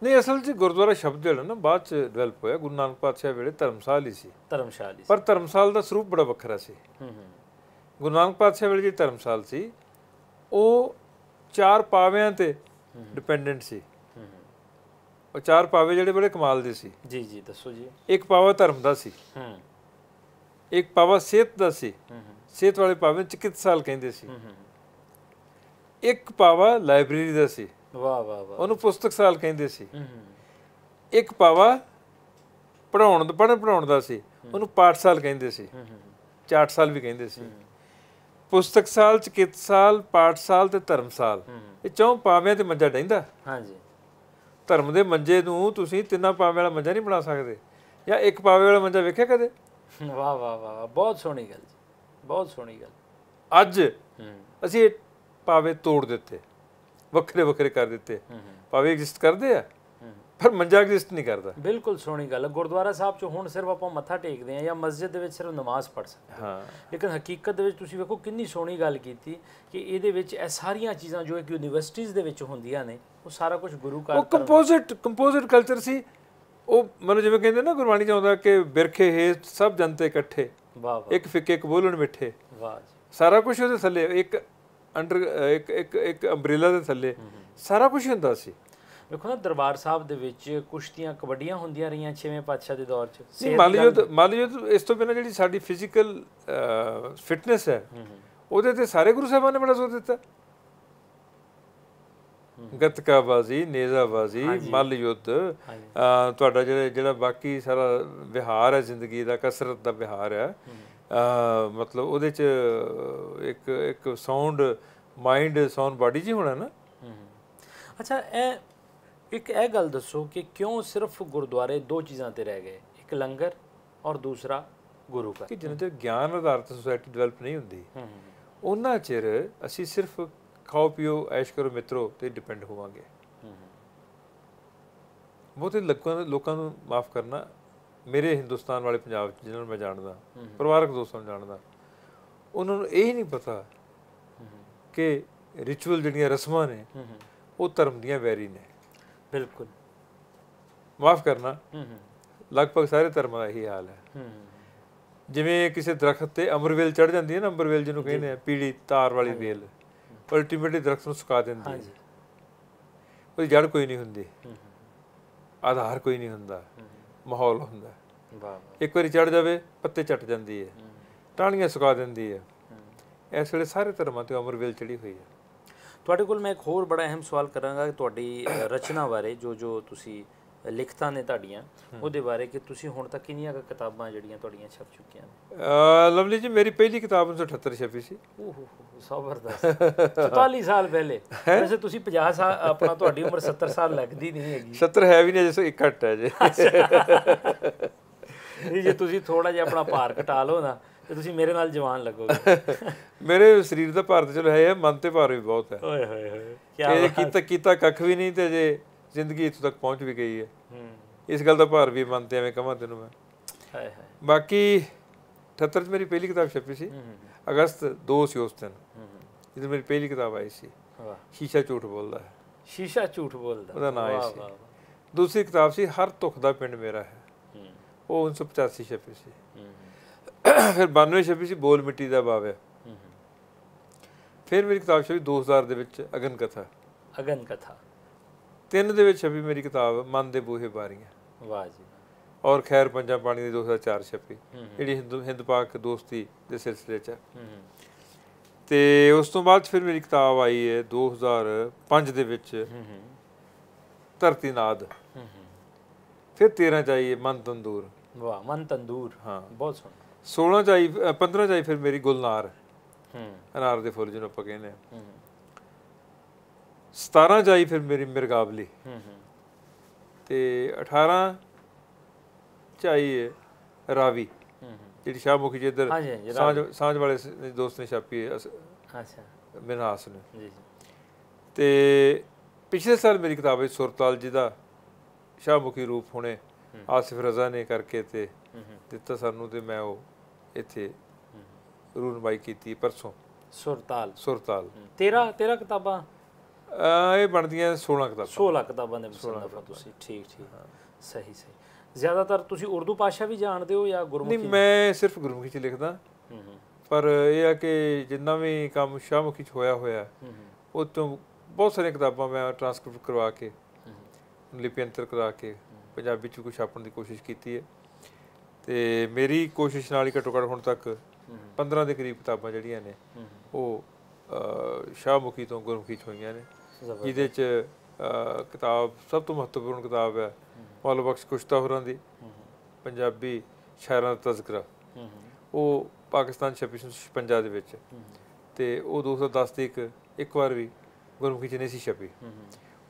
ਨਹੀਂ ਅਸਲ 'ਚ ਗੁਰਦੁਆਰਾ ਸ਼ਬਦ ਜਿਹੜਾ ਨਾ ਬਾਅਦ 'ਚ ਡਿਵੈਲਪ ਹੋਇਆ ਗੁਰੂ ਨਾਨਕ ਪਾਤਸ਼ਾਹ ਵੇਲੇ ਧਰਮਸ਼ਾਲ ਹੀ ਸੀ ਧਰਮਸ਼ਾਲ ਹੀ ਪਰ ਧਰਮਸ਼ਾਲ ਦਾ ਸਰੂਪ ਬੜਾ ਵੱਖਰਾ ਸੀ ਹੂੰ ਹੂੰ ਗੁਰੂ ਨਾਨਕ ਪਾਤਸ਼ਾਹ ਵੇਲੇ ਜੀ ਧਰਮਸ਼ਾਲ ਸੀ ਉਹ ਚਾਰ ਪਾਵਿਆਂ ਤੇ ਡਿਪੈਂਡੈਂਟ ਸੀ ਉਹ ਚਾਰ ਪਾਵੇ ਜਿਹੜੇ ਬੜੇ ਕਮਾਲ ਦੇ ਸੀ ਜੀ ਜੀ ਦੱਸੋ ਜੀ ਇੱਕ ਪਾਵਾ ਧਰਮ ਦਾ ਸੀ ਹੂੰ ਇੱਕ ਪਾਵਾ ਸਿਹਤ ਦਾ ਸੀ ਹੂੰ ਸਿਹਤ ਵਾਲੇ ਪਾਵੇ ਚਿਕਿਤਸਾਲ ਕਹਿੰਦੇ ਸੀ ਹੂੰ ਇੱਕ ਪਾਵਾ ਲਾਇਬ੍ਰੇਰੀ ਦਾ ਸੀ ਵਾਹ ਵਾਹ ਵਾਹ ਉਹਨੂੰ ਪੁਸਤਕਸਾਲ ਕਹਿੰਦੇ ਸੀ ਹੂੰ ਇੱਕ ਪਾਵਾ ਪੜਾਉਣ ਦਾ ਪੜਨ ਪੜਾਉਣ ਦਾ ਸੀ ਉਹਨੂੰ ਪਾਠਸਾਲ ਕਹਿੰਦੇ ਸੀ ਹੂੰ ਚਾਟਸਾਲ ਵੀ ਕਹਿੰਦੇ ਸੀ ਪੁਸਤਕਸਾਲ ਚਿਕਿਤਸਾਲ ਪਾਠਸਾਲ ਤੇ ਧਰਮਸਾਲ ਇਹ ਚੌਂ ਪਾਵਿਆਂ ਤੇ ਮੱਝਾ ਡੈਂਦਾ ਹਾਂਜੀ ਧਰਮ ਦੇ ਮੰਜੇ ਨੂੰ ਤੁਸੀਂ ਤਿੰਨਾਂ ਪਾਵੇ ਵਾਲਾ ਮੰਜਾ ਨਹੀਂ ਬਣਾ ਸਕਦੇ ਜਾਂ ਇੱਕ ਪਾਵੇ ਵਾਲਾ ਮੰਜਾ ਵੇਖਿਆ ਕਦੇ ਵਾਹ ਵਾਹ ਵਾਹ ਬਹੁਤ ਸੋਹਣੀ ਗੱਲ ਜੀ ਬਹੁਤ ਸੋਹਣੀ ਗੱਲ ਅੱਜ ਅਸੀਂ ਪਾਵੇ ਤੋੜ ਦਿੱਤੇ ਵੱਖਰੇ ਵੱਖਰੇ ਕਰ ਦਿੱਤੇ ਪਾਵੇ ਐਗਜ਼ਿਸਟ ਕਰਦੇ ਆ ਪਰ ਮੰਜਾ ਐਗਜ਼ਿਸਟ ਨਹੀਂ ਕਰਦਾ ਬਿਲਕੁਲ ਸੋਹਣੀ ਗੱਲ ਗੁਰਦੁਆਰਾ ਸਾਹਿਬ 'ਚ ਹੁਣ ਸਿਰਫ ਆਪਾਂ ਮੱਥਾ ਟੇਕਦੇ ਆ ਜਾਂ ਮਸਜਿਦ ਦੇ ਵਿੱਚ ਸਿਰਫ ਨਮਾਜ਼ ਪੜ੍ਹ ਸਕਦੇ ਹਾਂ ਲੇਕਿਨ ਹਕੀਕਤ ਦੇ ਵਿੱਚ ਤੁਸੀਂ ਵੇਖੋ ਕਿੰਨੀ ਸੋਹਣੀ ਗੱਲ ਕੀਤੀ ਕਿ ਇਹਦੇ ਵਿੱਚ ਇਹ ਸਾਰੀਆਂ ਚੀਜ਼ਾਂ ਜੋ ਇੱਕ ਯੂਨੀਵਰਸਿਟੀਆਂ ਦੇ ਵਿੱਚ ਹੁੰਦੀਆਂ ਨੇ ਉਹ ਸਾਰਾ ਕੁਝ ਗੁਰੂ ਘਰ ਉਹ ਕੰਪੋਜ਼ਿਟ ਕੰਪੋਜ਼ਿਟ ਕਲਚਰ ਸੀ ਉਹ ਮਨ ਜਿਵੇਂ ਕਹਿੰਦੇ ਨਾ ਗੁਰਬਾਣੀ ਚ ਆਉਂਦਾ ਕਿ ਬਿਰਖੇ ਹੇ ਸਭ ਜਨਤੇ ਇਕੱਠੇ ਵਾਹ ਵਾਹ ਇੱਕ ਫਿੱਕੇ ਕਬੂਲਣ ਮਿੱਠੇ ਵਾਹ ਜੀ ਸਾਰਾ ਕੁਝ ਉਹਦੇ ਥੱਲੇ ਇੱਕ ਅੰਡਰ ਇੱਕ ਇੱਕ ਇੱਕ ਅੰਬ੍ਰੇਲਾ ਦੇ ਥੱਲੇ ਸਾਰਾ ਕੁਝ ਹੁੰਦਾ ਸੀ ਵੇਖੋ ਨਾ ਦਰਬਾਰ ਸਾਹਿਬ ਦੇ ਵਿੱਚ ਕੁਸ਼ਤੀਆਂ ਕਬੱਡੀਆਂ ਹੁੰਦੀਆਂ ਰਹੀਆਂ ਛੇਵੇਂ ਪਾਤਸ਼ਾਹ ਦੇ ਦੌਰ 'ਚ ਮੰਨ ਲਿਓ ਮੰਨ ਲਿਓ ਇਸ ਤੋਂ ਬਿਨਾਂ ਜਿਹੜੀ ਸਾਡੀ ਫਿਜ਼ੀਕਲ ਫਿਟਨੈਸ ਹੈ ਉਹਦੇ ਤੇ ਸਾਰੇ ਗੁਰੂ ਸਾਹਿਬਾਨ ਨੇ ਬੜਾ ਜ਼ੋਰ ਦਿੱਤਾ ਗਤਕਾ ਨੇਜ਼ਾ ਬਾਜ਼ੀ ਮੱਲ ਯੁੱਧ ਤੁਹਾਡਾ ਜਿਹੜਾ ਜਿਹੜਾ ਬਾਕੀ ਸਾਰਾ ਵਿਹਾਰ ਹੈ ਜ਼ਿੰਦਗੀ ਦਾ ਕਸਰਤ ਦਾ ਵਿਹਾਰ ਹੈ ਮਤਲਬ ਉਹਦੇ ਚ ਇੱਕ ਇੱਕ ਸਾਊਂਡ ਮਾਈਂਡ ਸਾਊਂਡ ਬਾਡੀ ਜੀ ਹੋਣਾ ਨਾ ਅੱਛਾ ਇਹ ਇੱਕ ਇਹ ਗੱਲ ਦੱਸੋ ਕਿ ਕਿਉਂ ਸਿਰਫ ਗੁਰਦੁਆਰੇ ਦੋ ਚੀਜ਼ਾਂ ਤੇ ਰਹਿ ਗਏ ਇੱਕ ਲੰਗਰ ਔਰ ਦੂਸਰਾ ਗੁਰੂ ਘਰ ਕਿ ਜਿੰਨੇ ਤੇ ਗਿਆਨ ਆਧਾਰਿਤ ਸੋਸਾਇਟੀ ਡਿਵੈਲਪ ਨਹੀਂ ਹੁੰਦੀ ਉਹਨਾਂ ਚਿਰ ਅਸੀਂ ਸਿਰਫ ਖਾਓ ਪੀਓ ਐਸ਼ ਕਰੋ ਮਿੱਤਰੋ ਤੇ ਡਿਪੈਂਡ ਹੋਵਾਂਗੇ ਹੀ ਲੱਖਾਂ ਲੋਕਾਂ ਨੂੰ ਮਾਫ ਕਰਨਾ ਮੇਰੇ ਹਿੰਦੁਸਤਾਨ ਵਾਲੇ ਪੰਜਾਬ ਚ ਜਿਹਨਾਂ ਨੂੰ ਮੈਂ ਜਾਣਦਾ ਪਰਿਵਾਰਕ ਦੋਸਤਾਂ ਨੂੰ ਜਾਣਦਾ ਉਹਨਾਂ ਨੂੰ ਇਹ ਨਹੀਂ ਪਤਾ ਕਿ ਰਿਚੁਅਲ ਜਿਹੜੀਆਂ ਰਸਮਾਂ ਨੇ ਉਹ ਧਰਮ ਦੀਆਂ ਵੈਰੀ ਨੇ ਬਿਲਕੁਲ ਮਾਫ ਕਰਨਾ ਲਗਭਗ ਸਾਰੇ ਧਰਮਾਂ ਦਾ ਇਹੀ ਹਾਲ ਹੈ ਜਿਵੇਂ ਕਿਸੇ ਦਰਖਤ ਤੇ ਅਮਰਵੇਲ ਚੜ ਜਾਂਦੀ ਹੈ ਨਾ ਅਮਰਵੇਲ ਜਿਹਨੂੰ ਕਹਿੰਦੇ ਆ ਪੀੜੀ ਤਾਰ ਵਾਲੀ ਵੇਲ ਅਲਟੀਮੇਟਲੀ ਦਰਖਤ ਨੂੰ ਸੁਕਾ ਦਿੰਦੀ ਹੈ ਉਹ ਜੜ ਕੋਈ ਨਹੀਂ ਹੁੰਦੀ ਆਧਾਰ ਕੋਈ ਨਹੀਂ ਹੁੰਦਾ ਮਾਹੌਲ ਹੁੰਦਾ ਵਾਹ ਇੱਕ ਵਾਰੀ ਚੜ ਜਾਵੇ ਪੱਤੇ ਚਟ ਜਾਂਦੀ ਹੈ ਟਾਹਣੀਆਂ ਸੁਕਾ ਦਿੰਦੀ ਹੈ ਇਸ ਵੇਲੇ ਸਾਰੇ ਧਰਮਾਂ ਤੇ ਅਮਰਵੇਲ ਚੜੀ ਹੋਈ ਹੈ ਤੁਹਾਡੇ ਕੋਲ ਮੈਂ ਇੱਕ ਹੋਰ ਬੜਾ ਅਹਿਮ ਸਵਾਲ ਕਰਾਂਗਾ ਕਿ ਤੁਹਾਡੀ ਰਚਨਾ ਬਾਰੇ ਜੋ ਜੋ ਤੁਸੀਂ ਲਿਖਤਾਂ ਨੇ ਤੁਹਾਡੀਆਂ ਉਹਦੇ ਬਾਰੇ ਕਿ ਤੁਸੀਂ ਹੁਣ ਤੱਕ ਕਿੰਨੀਆਂ ਕਿਤਾਬਾਂ ਜਿਹੜੀਆਂ ਤੁਹਾਡੀਆਂ ਛਪ ਚੁੱਕੀਆਂ ਨੇ ਲਵਲੀ ਜੀ ਮੇਰੀ ਪਹਿਲੀ ਕਿਤਾਬ 1978 ਛਪੀ ਸੀ ਓਹੋ ਜ਼ਬਰਦਸਤ 44 ਸਾਲ ਪਹਿਲੇ ਵੈਸੇ ਤੁਸੀਂ 50 ਸਾਲ ਆਪਣਾ ਤੁਹਾਡੀ ਉਮਰ 70 ਸਾਲ ਲੱਗਦੀ ਨਹੀਂ ਹੈਗੀ 70 ਹੈ ਵੀ ਨਹੀਂ ਇੱਕ ਇਕੱਠ ਹੈ ਜੀ ਜੇ ਤੁਸੀਂ ਥੋੜਾ ਜਿਹਾ ਆਪਣਾ ਭਾਰ ਘਟਾ ਲਓ ਨਾ ਤੇ ਤੁਸੀਂ ਮੇਰੇ ਨਾਲ ਜਵਾਨ ਲੱਗੋਗੇ ਮੇਰੇ ਸਰੀਰ ਦਾ ਭਾਰ ਤੇ ਚਲੋ ਹੈ ਮਨ ਤੇ ਭਾਰ ਵੀ ਬਹੁਤ ਹੈ ਓਏ ਹੋਏ ਹੋਏ ਕੀ ਕੀਤਾ ਕੀਤਾ ਕੱਖ ਵੀ ਨਹੀਂ ਤੇ ਜੇ ਜ਼ਿੰਦਗੀ ਇੱਥੋਂ ਤੱਕ ਪਹੁੰਚ ਵੀ ਗਈ ਹੈ ਇਸ ਗੱਲ ਦਾ ਭਾਰ ਵੀ ਮਨ ਤੇ ਐਵੇਂ ਕਹਾਂ ਤੈਨੂੰ ਮੈਂ ਹਾਏ ਹਾਏ ਬਾਕੀ 78 ਚ ਮੇਰੀ ਪਹਿਲੀ ਕਿਤਾਬ ਛਪੀ ਸੀ ਅਗਸਤ 2 ਸੀ ਉਸ ਦਿਨ ਜਦੋਂ ਮੇਰੀ ਪਹਿਲੀ ਕਿਤਾਬ ਆਈ ਸੀ ਸ਼ੀਸ਼ਾ ਝੂਠ ਬੋਲਦਾ ਹੈ ਸ਼ੀਸ਼ਾ ਝੂਠ ਬੋਲਦਾ ਉਹਦਾ ਨਾਮ ਸੀ ਦੂਸਰੀ ਕਿਤਾਬ ਸੀ ਹਰ ਤੁਖ ਦਾ ਪਿੰਡ ਮੇਰਾ ਹੈ ਉਹ 1985 ਛਪੀ ਸੀ ਫਿਰ 92 26 ਸੀ ਬੋਲ ਮਿੱਟੀ ਦਾ ਬਾਵਿਆ ਫਿਰ ਮੇਰੀ ਕਿਤਾਬ ਛਪੀ 2000 ਦੇ ਵਿੱਚ ਅਗਨ ਕਥਾ ਅਗਨ ਕਥਾ ਤਿੰਨ ਦੇ ਵਿੱਚ ਛਪੀ ਮੇਰੀ ਕਿਤਾਬ ਮਨ ਦੇ ਬੂਹੇ ਬਾਰੀਆਂ ਵਾਹ ਜੀ ਔਰ ਖੈਰ ਪੰਜਾ ਪਾਣੀ ਦੀ 2004 ਛਪੀ ਜਿਹੜੀ ਹਿੰਦੂ ਹਿੰਦ ਪਾਕ ਦੋਸਤੀ ਦੇ ਸਿਲਸਿਲੇ 'ਚ ਤੇ ਉਸ ਤੋਂ ਬਾਅਦ ਫਿਰ ਮੇਰੀ ਕਿਤਾਬ ਆਈ ਹੈ 2005 ਦੇ ਵਿੱਚ ਧਰਤੀ ਨਾਦ ਫਿਰ 13 ਚ ਆਈ ਹੈ ਮਨ ਤੰਦੂਰ ਵਾਹ ਮਨ ਤੰਦੂਰ ਹਾਂ ਬਹੁਤ ਸੋਹਣਾ 16 ਜਾਈ 15 ਜਾਈ ਫਿਰ ਮੇਰੀ ਗੁਲਨਾਰ ਹੂੰ ਅਨਾਰ ਦੇ ਫੁੱਲ ਜਿਹਨੂੰ ਆਪਾਂ ਕਹਿੰਦੇ ਆ 17 ਜਾਈ ਫਿਰ ਮੇਰੀ ਮਿਰਗਾਵਲੀ ਹੂੰ ਤੇ 18 ਚ ਆਈ ਹੈ ਰਾਵੀ ਜਿਹੜੀ ਸ਼ਾਹਮੁਖੀ ਜਿੱਧਰ ਸਾਂਝ ਸਾਂਝ ਵਾਲੇ ਦੋਸਤ ਨੇ ਛਾਪੀ ਹੈ ਅੱਛਾ ਮਿਨਾਸ ਨੇ ਜੀ ਜੀ ਤੇ ਪਿਛਲੇ ਸਾਲ ਮੇਰੀ ਕਿਤਾਬ ਵਿੱਚ ਸੁਰਤਾਲ ਜੀ ਦਾ ਸ਼ਾਹਮੁਖੀ ਰੂਪ ਹੁਣੇ ਆਸਿਫ ਰਜ਼ਾ ਨੇ ਕਰਕੇ ਤੇ ਦਿੱਤਾ ਸਾਨੂੰ ਤੇ ਮੈਂ ਉਹ ਇੱਥੇ ਬਾਈ ਕੀਤੀ ਪਰਸੋਂ ਸੁਰਤਾਲ ਸੁਰਤਾਲ 13 13 ਕਿਤਾਬਾਂ ਇਹ ਬਣਦੀਆਂ 16 ਕਿਤਾਬਾਂ 16 ਕਿਤਾਬਾਂ ਦੇ ਵਿੱਚ ਤੁਸੀਂ ਠੀਕ ਠੀਕ ਸਹੀ ਸਹੀ ਜ਼ਿਆਦਾਤਰ ਤੁਸੀਂ ਉਰਦੂ ਪਾਸ਼ਾ ਵੀ ਜਾਣਦੇ ਹੋ ਜਾਂ ਗੁਰਮੁਖੀ ਨਹੀਂ ਮੈਂ ਸਿਰਫ ਗੁਰਮੁਖੀ ਚ ਲਿਖਦਾ ਪਰ ਇਹ ਆ ਕਿ ਜਿੰਨਾ ਵੀ ਕੰਮ ਸ਼ਾਹਮੁਖੀ ਚ ਹੋਇਆ ਹੋਇਆ ਉਹ ਤੋਂ ਬਹੁਤ ਸਾਰੀਆਂ ਕਿਤਾਬਾਂ ਮੈਂ ਟ੍ਰਾਂਸਕ੍ਰਿਪਟ ਕਰਵਾ ਕੇ ਲਿਪੀ ਅੰਤਰ ਕਰਾ ਕੇ ਪੰਜਾਬੀ ਚ ਕੁਝ ਛਾਪਣ ਦੀ ਕੋਸ਼ਿਸ਼ ਕੀਤੀ ਹੈ ਤੇ ਮੇਰੀ ਕੋਸ਼ਿਸ਼ ਨਾਲ ਹੀ ਘਟੋ ਘਟ ਹੁਣ ਤੱਕ 15 ਦੇ ਕਰੀਬ ਕਿਤਾਬਾਂ ਜਿਹੜੀਆਂ ਨੇ ਉਹ ਸ਼ਾਹਮੁਖੀ ਤੋਂ ਗੁਰਮੁਖੀ ਚ ਹੋਈਆਂ ਨੇ ਜਿਹਦੇ ਚ ਕਿਤਾਬ ਸਭ ਤੋਂ ਮਹੱਤਵਪੂਰਨ ਕਿਤਾਬ ਹੈ ਪਾਲ ਬਖਸ਼ ਕੁਸ਼ਤਾ ਹੋਰਾਂ ਦੀ ਪੰਜਾਬੀ ਸ਼ਾਇਰਾਂ ਦਾ ਤਜ਼ਕਰਾ ਉਹ ਪਾਕਿਸਤਾਨ 56 ਦੇ ਵਿੱਚ ਤੇ ਉਹ 210 ਦੀ ਇੱਕ ਇੱਕ ਵਾਰ ਵੀ ਗੁਰਮੁਖੀ ਚ ਨਹੀਂ ਸੀ ਛਪੀ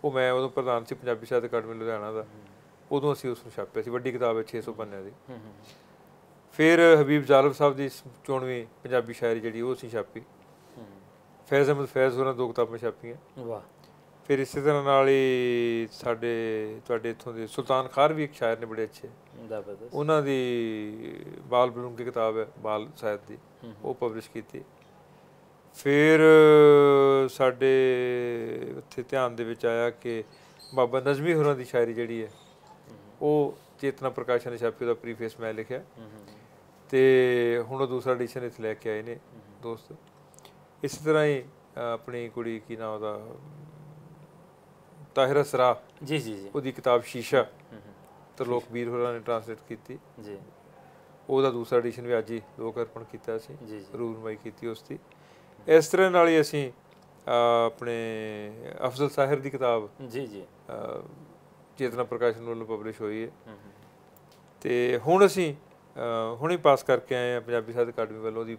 ਉਹ ਮੈਂ ਉਦੋਂ ਪ੍ਰਧਾਨ ਸੀ ਪੰਜਾਬੀ ਸਾਹਿਤ ਅਕੈਡਮੀ ਲੁਧਿਆਣਾ ਦਾ ਉਦੋਂ ਅਸੀਂ ਉਸ ਨੂੰ ਛਾਪਿਆ ਸੀ ਵੱਡੀ ਕਿਤਾਬ ਹੈ 600 ਪੰਨਿਆਂ ਦੀ ਫਿਰ ਹਬੀਬ ਜ਼ਾਲਮ ਸਾਹਿਬ ਦੀ ਚੋਣਵੀਂ ਪੰਜਾਬੀ ਸ਼ਾਇਰੀ ਜਿਹੜੀ ਉਹ ਅਸੀਂ ਛਾਪੀ ਫੈਜ਼ ਅਹਿਮਦ ਫੈਜ਼ ਹੋਰਾਂ ਦੋ ਕਿਤਾਬਾਂ ਛਾਪੀਆਂ ਵਾਹ ਫਿਰ ਇਸੇ ਤਰ੍ਹਾਂ ਨਾਲ ਹੀ ਸਾਡੇ ਤੁਹਾਡੇ ਇਥੋਂ ਦੇ ਸੁਲਤਾਨ ਖਾਰ ਵੀ ਇੱਕ ਸ਼ਾਇਰ ਨੇ ਬੜੇ ਅੱਛੇ ਉਹਨਾਂ ਦੀ ਬਾਲ ਬਲੂਮ ਦੀ ਕਿਤਾਬ ਹੈ ਬਾਲ ਸਾਹਿਤ ਦੀ ਉਹ ਪਬਲਿਸ਼ ਕੀਤੀ ਫਿਰ ਸਾਡੇ ਉੱਥੇ ਧਿਆਨ ਦੇ ਵਿੱਚ ਆਇਆ ਕਿ ਬਾਬਾ ਨਜ਼ਮੀ ਹੋਰਾਂ ਦੀ ਸ਼ਾਇਰੀ ਜਿਹੜੀ ਹੈ ਉਹ ਚੇਤਨਾ ਪ੍ਰਕਾਸ਼ਨ ਛਾਪੀ ਦਾ ਪ੍ਰੀਫੇਸ ਮੈਂ ਲਿਖਿਆ ਤੇ ਹੁਣ ਉਹ ਦੂਸਰਾ ਐਡੀਸ਼ਨ ਇਸ ਲੈ ਕੇ ਆਏ ਨੇ ਦੋਸਤ ਇਸ ਤਰ੍ਹਾਂ ਹੀ ਆਪਣੀ ਕੁੜੀ ਕੀ ਨਾਮ ਉਹਦਾ ਤਾਹਿਰਾ ਸਰਾ ਜੀ ਜੀ ਜੀ ਉਹਦੀ ਕਿਤਾਬ ਸ਼ੀਸ਼ਾ ਤਰਲੋਕ ਵੀਰ ਹੋਰਾਂ ਨੇ ਟ੍ਰਾਂਸਲੇਟ ਕੀਤੀ ਜੀ ਉਹਦਾ ਦੂਸਰਾ ਐਡੀਸ਼ਨ ਵੀ ਅੱਜ ਹੀ ਲੋਕ ਅਰਪਣ ਕੀਤਾ ਸੀ ਰੂਰਮਾਈ ਕੀਤੀ ਉਸ ਦੀ ਇਸ ਤਰ੍ਹਾਂ ਨਾਲ ਹੀ ਅਸੀਂ ਆਪਣੇ ਅਫਜ਼ਲ ਸਾਹਿਰ ਦੀ ਕਿਤਾਬ ਜੀ ਜੀ ਚੇਤਨਾ ਪ੍ਰਕਾਸ਼ਨ ਵੱਲੋਂ ਪਬਲਿਸ਼ ਹੋਈ ਹੈ ਤੇ ਹੁਣ ਅਸੀਂ ਹੁਣੇ ਪਾਸ ਕਰਕੇ ਆਏ ਆ ਪੰਜਾਬੀ ਸਾਹਿਤ ਅਕਾਡਮੀ ਵੱਲੋਂ ਦੀ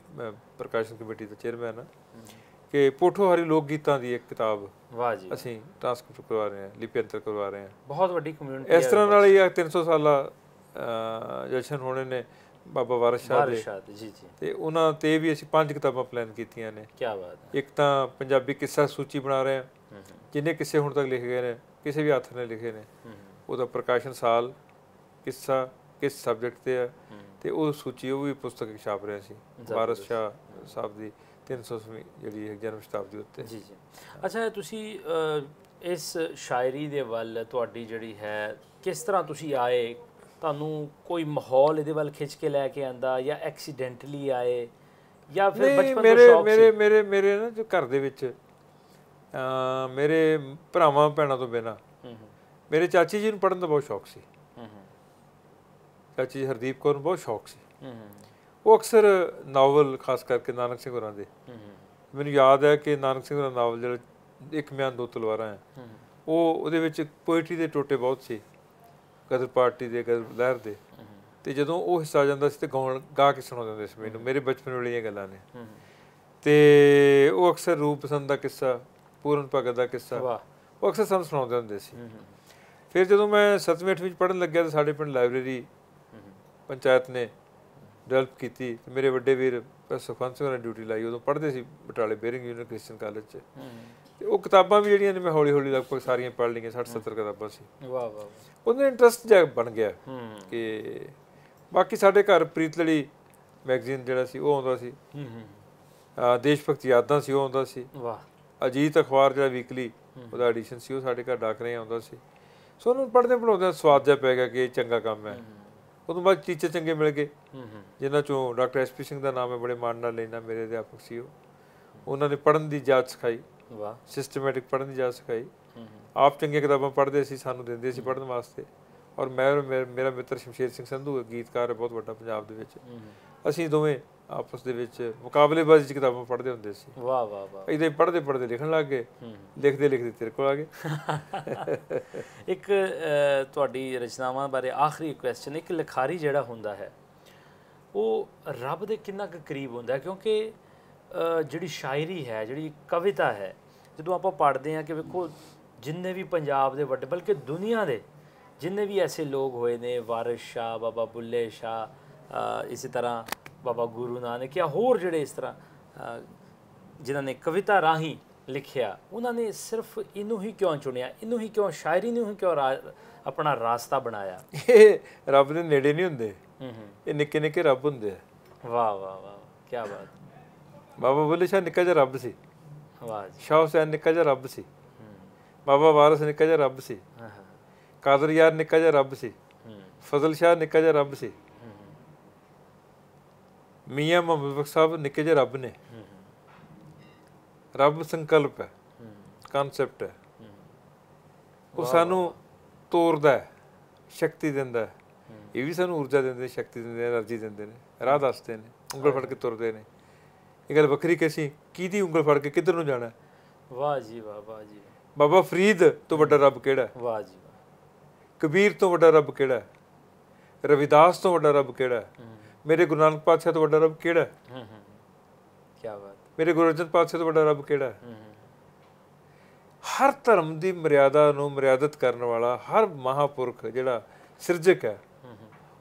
ਪ੍ਰਕਾਸ਼ਨ ਕਮੇਟੀ ਦਾ ਚੇਅਰਮੈਨ ਆ ਕਿ ਪੋਠੋਹਾਰੀ ਲੋਕ ਗੀਤਾਂ ਦੀ ਇੱਕ ਕਿਤਾਬ ਵਾਹ ਜੀ ਅਸੀਂ ਟ੍ਰਾਂਸਕ੍ਰਿਪਟ ਕਰਵਾ ਰਹੇ ਹਾਂ ਲਿਪੀਅੰਤਰ ਕਰਵਾ ਰਹੇ ਹਾਂ ਬਹੁਤ ਵੱਡੀ ਕਮਿਊਨਿਟੀ ਇਸ ਤਰ੍ਹਾਂ ਨਾਲ ਹੀ 300 ਸਾਲਾ ਜਸ਼ਨ ਹੋਣੇ ਨੇ ਬਾਬਾ ਵਾਰਿਸ ਸ਼ਾਹ ਦੇ ਜੀ ਜੀ ਤੇ ਉਹਨਾਂ ਤੇ ਵੀ ਅਸੀਂ ਪੰਜ ਕਿਤਾਬਾਂ ਪਲਾਨ ਕੀਤੀਆਂ ਨੇ ਕੀ ਬਾਤ ਹੈ ਇੱਕ ਤਾਂ ਪੰਜਾਬੀ ਕਿੱਸਾ ਸੂਚੀ ਬਣਾ ਰਹੇ ਹਾਂ ਜਿੰਨੇ ਕਿੱਸੇ ਹੁਣ ਤੱਕ ਲਿਖੇ ਗਏ ਨੇ ਕਿਸੇ ਵੀ ਆਥਰ ਨੇ ਲਿਖੇ ਨੇ ਉਹਦਾ ਪ੍ਰਕਾਸ਼ਨ ਸਾਲ ਕਿੱਸਾ ਕਿਸ ਸਬਜੈਕਟ ਤੇ ਹੈ ਤੇ ਉਹ ਸੂਚੀ ਉਹ ਵੀ ਪੁਸਤਕ ਛਾਪ ਰਿਹਾ ਸੀ ਵਾਰਸ ਸ਼ਾ ਸਾਹਿਬ ਦੀ 300ਵੀਂ ਜਿਹੜੀ ਜਨਮ ਸ਼ਤਾਬਦੀ ਉੱਤੇ ਜੀ ਜੀ ਅੱਛਾ ਤੁਸੀਂ ਇਸ ਸ਼ਾਇਰੀ ਦੇ ਵੱਲ ਤੁਹਾਡੀ ਜਿਹੜੀ ਹੈ ਕਿਸ ਤਰ੍ਹਾਂ ਤੁਸੀਂ ਆਏ ਤੁਹਾਨੂੰ ਕੋਈ ਮਾਹੌਲ ਇਹਦੇ ਵੱਲ ਖਿੱਚ ਕੇ ਲੈ ਕੇ ਆਂਦਾ ਜਾਂ ਐਕਸੀਡੈਂਟਲੀ ਆਏ ਜਾਂ ਫਿਰ ਬਚਪਨ ਤੋਂ ਸ਼ੌਕ ਸੀ ਮੇਰੇ ਮੇਰੇ ਮੇਰੇ ਨਾ ਜੋ ਘਰ ਦੇ ਵਿੱਚ ਮੇਰੇ ਭਰਾਵਾਂ ਭੈਣਾਂ ਤੋਂ ਬਿਨਾ ਮੇਰੇ ਚਾਚੀ ਜੀ ਨੂੰ ਪੜਨ ਦਾ ਬਹੁਤ ਸ਼ੌਕ ਸੀ ਚਾਚੀ ਜੀ ਹਰਦੀਪ ਕੌਰ ਨੂੰ ਬਹੁਤ ਸ਼ੌਕ ਸੀ ਉਹ ਅਕਸਰ ਨਾਵਲ ਖਾਸ ਕਰਕੇ ਨਾਨਕ ਸਿੰਘ ਹੋਰਾਂ ਦੇ ਮੈਨੂੰ ਯਾਦ ਹੈ ਕਿ ਨਾਨਕ ਸਿੰਘ ਦਾ ਨਾਵਲ ਜਿਹੜਾ ਇੱਕ ਮਿਆਂ ਦੋ ਤਲਵਾਰਾਂ ਹੈ ਉਹ ਉਹਦੇ ਵਿੱਚ ਪੋਇਟਰੀ ਦੇ ਟੋਟੇ ਬਹੁਤ ਸੀ ਗਦਰ ਪਾਰਟੀ ਦੇ ਗਦਰ ਲਹਿਰ ਦੇ ਤੇ ਜਦੋਂ ਉਹ ਹਿੱਸਾ ਜਾਂਦਾ ਸੀ ਤੇ ਗਾਉਣ ਗਾ ਕੇ ਸੁਣਾਉਂਦੇ ਹੁੰਦੇ ਸੀ ਮੈਨੂੰ ਮੇਰੇ ਬਚਪਨ ਵਾਲੀਆਂ ਗੱਲਾਂ ਨੇ ਤੇ ਉਹ ਅਕਸਰ ਰੂਪ ਪਸੰਦ ਦਾ ਕਿੱਸਾ ਪੂਰਨ ਭਗਤ ਦਾ ਕਿੱਸਾ ਉਹ ਅਕਸਰ ਸਾਨੂੰ ਸੁਣਾਉਂਦੇ ਹੁੰਦੇ ਸੀ ਫਿਰ ਜਦੋਂ ਮੈਂ 7ਵੇਂ 8ਵੇਂ ਵਿੱਚ ਪੜਨ ਲੱਗਿਆ ਤਾਂ ਸਾਡੇ ਪਿੰਡ ਲਾਇਬ੍ਰੇਰੀ ਪੰਚਾਇਤ ਨੇ ਡਿਵੈਲਪ ਕੀਤੀ ਤੇ ਮੇਰੇ ਵੱਡੇ ਵੀਰ ਸੁਖਵੰਤ ਸਿੰਘ ਨੇ ਡਿਊਟੀ ਲਾਈ ਉਦੋਂ ਪੜ੍ਹਦੇ ਸੀ ਬਟਾਲੇ ਬੇਰਿੰਗ ਯੂਨੀਅਨ ਕ੍ਰਿਸਚੀਅਨ ਕਾਲਜ 'ਚ ਤੇ ਉਹ ਕਿਤਾਬਾਂ ਵੀ ਜਿਹੜੀਆਂ ਨੇ ਮੈਂ ਹੌਲੀ ਹੌਲੀ ਲਗਭਗ ਸਾਰੀਆਂ ਪੜ੍ਹ ਲਈਆਂ 60 70 ਕਿਤਾਬਾਂ ਸੀ ਵਾਹ ਵਾਹ ਉਹਨਾਂ ਇੰਟਰਸਟ ਜਿਹਾ ਬਣ ਗਿਆ ਕਿ ਬਾਕੀ ਸਾਡੇ ਘਰ ਪ੍ਰੀਤਲੜੀ ਮੈਗਜ਼ੀਨ ਜਿਹੜਾ ਸੀ ਉਹ ਆਉਂਦਾ ਸੀ ਹੂੰ ਹੂੰ ਆ ਦੇਸ਼ ਭਗਤੀ ਯਾਦਾਂ ਸੀ ਉਹ ਆਉਂਦਾ ਸੀ ਵਾਹ ਅਜੀਤ ਅਖਬਾਰ ਜਿਹੜਾ ਵੀਕਲੀ ਉਹਦਾ ਐਡੀਸ਼ਨ ਸੀ ਉਹ ਸਾਡੇ ਘਰ ਡਾਕ ਰਹੇ ਆਉਂਦਾ ਸੀ ਸੋ ਉਹਨੂੰ ਪੜ੍ਹਦੇ ਪੜਾਉਂਦੇ ਸਵਾਦ ਜਿਹਾ ਪੈ ਗਿਆ ਕਿ ਇਹ ਚੰਗਾ ਕੰਮ ਹੈ ਉਦੋਂ ਬਾਅਦ ਟੀਚਰ ਚੰਗੇ ਮਿਲ ਗਏ ਜਿਨ੍ਹਾਂ ਚੋਂ ਡਾਕਟਰ ਐਸਪੀ ਸਿੰਘ ਦਾ ਨਾਮ ਹੈ ਬੜੇ ਮਾਣ ਨਾਲ ਲੈਣਾ ਮੇਰੇ ਅਧਿਆਪਕ ਸੀ ਉਹ ਉਹਨਾਂ ਨੇ ਪੜਨ ਦੀ ਜਾਚ ਸਿਖਾਈ ਵਾਹ ਸਿਸਟਮੈਟਿਕ ਪੜਨ ਦੀ ਜਾਚ ਸਿਖਾਈ ਆਪ ਚੰਗੀਆਂ ਕਿਤਾਬਾਂ ਪੜ੍ਹਦੇ ਸੀ ਸਾਨੂੰ ਦਿੰਦੇ ਸੀ ਪੜਨ ਵਾਸਤੇ ਔਰ ਮੈਂ ਮੇਰਾ ਮਿੱਤਰ ਸ਼ਮਸ਼ੀਰ ਸਿੰਘ ਸੰਧੂ ਗੀਤਕਾਰ ਹੈ ਬਹੁਤ ਵੱਡਾ ਪੰਜਾਬ ਦੇ ਵਿੱਚ ਅਸੀਂ ਦੋਵੇਂ ਆਪਸ ਦੇ ਵਿੱਚ ਮੁਕਾਬਲੇਬਾਜ਼ੀ ਚ ਕਿਤਾਬਾਂ ਪੜ੍ਹਦੇ ਹੁੰਦੇ ਸੀ ਵਾਹ ਵਾਹ ਵਾਹ ਇਦਾਂ ਪੜ੍ਹਦੇ ਪੜ੍ਹਦੇ ਲਿਖਣ ਲੱਗ ਗਏ ਲਿਖਦੇ ਲਿਖਦੇ ਤੇਰੇ ਕੋਲ ਆ ਗਏ ਇੱਕ ਤੁਹਾਡੀ ਰਚਨਾਵਾਂ ਬਾਰੇ ਆਖਰੀ ਕੁਐਸਚਨ ਇੱਕ ਲਿਖਾਰੀ ਜਿਹੜਾ ਹੁੰਦਾ ਹੈ ਉਹ ਰੱਬ ਦੇ ਕਿੰਨਾ ਕੁ ਕਰੀਬ ਹੁੰਦਾ ਕਿਉਂਕਿ ਜਿਹੜੀ ਸ਼ਾਇਰੀ ਹੈ ਜਿਹੜੀ ਕਵਿਤਾ ਹੈ ਜਦੋਂ ਆਪਾਂ ਪੜ੍ਹਦੇ ਹਾਂ ਕਿ ਵੇਖੋ ਜਿੰਨੇ ਵੀ ਪੰਜਾਬ ਦੇ ਵੱਡੇ ਬਲਕਿ ਦੁਨੀਆ ਦੇ ਜਿੰਨੇ ਵੀ ਐਸੇ ਲੋਕ ਹੋਏ ਨੇ ਵਾਰਿਸ ਸ਼ਾ ਬਾਬਾ ਬੁੱਲੇ ਸ਼ਾ ਇਸੇ ਤਰ੍ਹਾਂ ਬਾਬਾ ਗੁਰੂ ਨਾਨਕ ਜਾਂ ਹੋਰ ਜਿਹੜੇ ਇਸ ਤਰ੍ਹਾਂ ਜਿਨ੍ਹਾਂ ਨੇ ਕਵਿਤਾ ਰਾਹੀਂ ਲਿਖਿਆ ਉਹਨਾਂ ਨੇ ਸਿਰਫ ਇਹਨੂੰ ਹੀ ਕਿਉਂ ਚੁਣਿਆ ਇਹਨੂੰ ਹੀ ਕਿਉਂ ਸ਼ਾਇਰੀ ਨੂੰ ਹੀ ਕਿਉਂ ਆਪਣਾ ਰਾਸਤਾ ਬਣਾਇਆ ਇਹ ਰੱਬ ਦੇ ਨੇੜੇ ਨਹੀਂ ਹੁੰਦੇ ਇਹ ਨਿੱਕੇ ਨਿੱਕੇ ਰੱਬ ਹੁੰਦੇ ਆ ਵਾਹ ਵਾਹ ਵਾਹ ਕੀ ਬਾਤ ਬਾਬਾ ਬੁੱਲੇ ਸ਼ਾਹ ਨਿੱਕਾ ਜਿਹਾ ਰੱਬ ਸੀ ਵਾਹ ਜੀ ਸ਼ਾਹ ਹੁਸੈਨ ਨਿੱਕਾ ਜਿਹਾ ਰੱਬ ਸੀ ਬਾਬਾ ਵਾਰਸ ਨਿੱਕਾ ਜਿਹਾ ਰੱਬ ਸੀ ਕਾਦਰ ਯਾਰ ਨਿੱਕਾ ਜਿਹਾ ਰੱਬ ਸੀ ਫਜ਼ਲ ਸ਼ਾਹ ਨਿੱਕਾ ਜਿਹਾ ਰੱਬ ਸੀ ਮੀਆਂ ਮੁਹੰਮਦ ਸਾਹਿਬ ਨਿੱਕੇ ਜਿਹੇ ਰੱਬ ਨੇ ਰੱਬ ਸੰਕਲਪ ਹੈ ਕਨਸੈਪਟ ਹੈ ਉਹ ਸਾਨੂੰ ਤੋਰਦਾ ਹੈ ਸ਼ਕਤੀ ਦਿੰਦਾ ਹੈ ਇਹ ਵੀ ਸਾਨੂੰ ਊਰਜਾ ਦਿੰਦੇ ਸ਼ਕਤੀ ਦਿੰਦੇ એનર્ਜੀ ਦਿੰਦੇ ਨੇ ਰਾਹ ਦੱਸਦੇ ਨੇ ਉਂਗਲ ਫੜ ਕੇ ਤੁਰਦੇ ਨੇ ਇਹ ਗੱਲ ਵੱਖਰੀ ਕੈਸੀ ਕੀਦੀ ਉਂਗਲ ਫੜ ਕੇ ਕਿੱਧਰ ਨੂੰ ਜਾਣਾ ਵਾਹ ਜੀ ਵਾਹ ਵਾਹ ਜੀ ਬਾਬਾ ਫਰੀਦ ਤੋਂ ਵੱਡਾ ਰੱਬ ਕਿਹੜਾ ਵਾਹ ਜੀ ਵਾਹ ਕਬੀਰ ਤੋਂ ਵੱਡਾ ਰੱਬ ਕਿਹੜਾ ਰਵਿਦਾਸ ਤੋਂ ਵੱਡਾ ਰੱਬ ਕਿਹੜਾ ਮੇਰੇ ਗੁਰੂ ਨਾਨਕ ਪਾਤਸ਼ਾਹ ਤੋਂ ਵੱਡਾ ਰੱਬ ਕਿਹੜਾ ਹੈ ਹੂੰ ਹੂੰ ਕੀ ਬਾਤ ਮੇਰੇ ਗੁਰੂ ਅਰਜਨ ਪਾਤਸ਼ਾਹ ਤੋਂ ਵੱਡਾ ਰੱਬ ਕਿਹੜਾ ਹੈ ਹੂੰ ਹਰ ਧਰਮ ਦੀ ਮਰਿਆਦਾ ਨੂੰ ਮਰਿਆਦਤ ਕਰਨ ਵਾਲਾ ਹਰ ਮਹਾਪੁਰਖ ਜਿਹੜਾ ਸਿਰਜਕ ਹੈ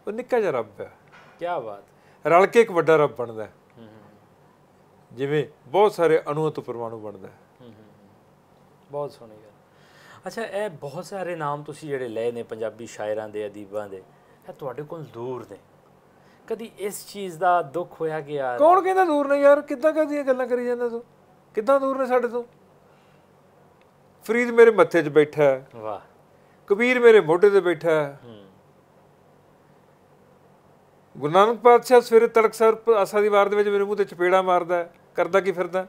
ਉਹ ਨਿੱਕਾ ਜਿਹਾ ਰੱਬ ਹੈ ਕੀ ਬਾਤ ਰਲ ਕੇ ਇੱਕ ਵੱਡਾ ਰੱਬ ਬਣਦਾ ਹੈ ਜਿਵੇਂ ਬਹੁਤ ਸਾਰੇ ਅਣੂ ਤੋਂ ਪਰਮਾਣੂ ਬਣਦਾ ਹੈ ਬਹੁਤ ਸੋਹਣੀ ਗੱਲ ਅੱਛਾ ਇਹ ਬਹੁਤ ਸਾਰੇ ਨਾਮ ਤੁਸੀਂ ਜਿਹੜੇ ਲਏ ਨੇ ਪੰਜਾਬੀ ਸ਼ਾਇਰਾਂ ਦੇ ਅਦੀਬਾਂ ਦੇ ਇਹ ਤੁਹਾਡੇ ਕੋਲ ਦੂਰ ਨੇ ਕਦੀ ਇਸ ਚੀਜ਼ ਦਾ ਦੁੱਖ ਹੋਇਆ ਕਿ ਯਾਰ ਕੌਣ ਕਹਿੰਦਾ ਦੂਰ ਨੇ ਯਾਰ ਕਿੱਦਾਂ ਕਹਦੀਆਂ ਗੱਲਾਂ ਕਰੀ ਜਾਂਦਾ ਤੂੰ ਕਿੱਦਾਂ ਦੂਰ ਨੇ ਸਾਡੇ ਤੋਂ ਫਰੀਦ ਮੇਰੇ ਮੱਥੇ 'ਚ ਬੈਠਾ ਹੈ ਵਾਹ ਕਬੀਰ ਮੇਰੇ ਮੋਢੇ ਤੇ ਬੈਠਾ ਹੈ ਗੁਰੂ ਨਾਨਕ ਪਾਤਸ਼ਾਹ ਸਵੇਰੇ ਤੜਕਸਰ ਆਸਾ ਦੀ ਵਾਰ ਦੇ ਵਿੱਚ ਮੇਰੇ ਮੂੰਹ ਤੇ ਚਪੇੜਾ ਮਾਰਦਾ ਹੈ ਕਰਦਾ ਕੀ ਫਿਰਦਾ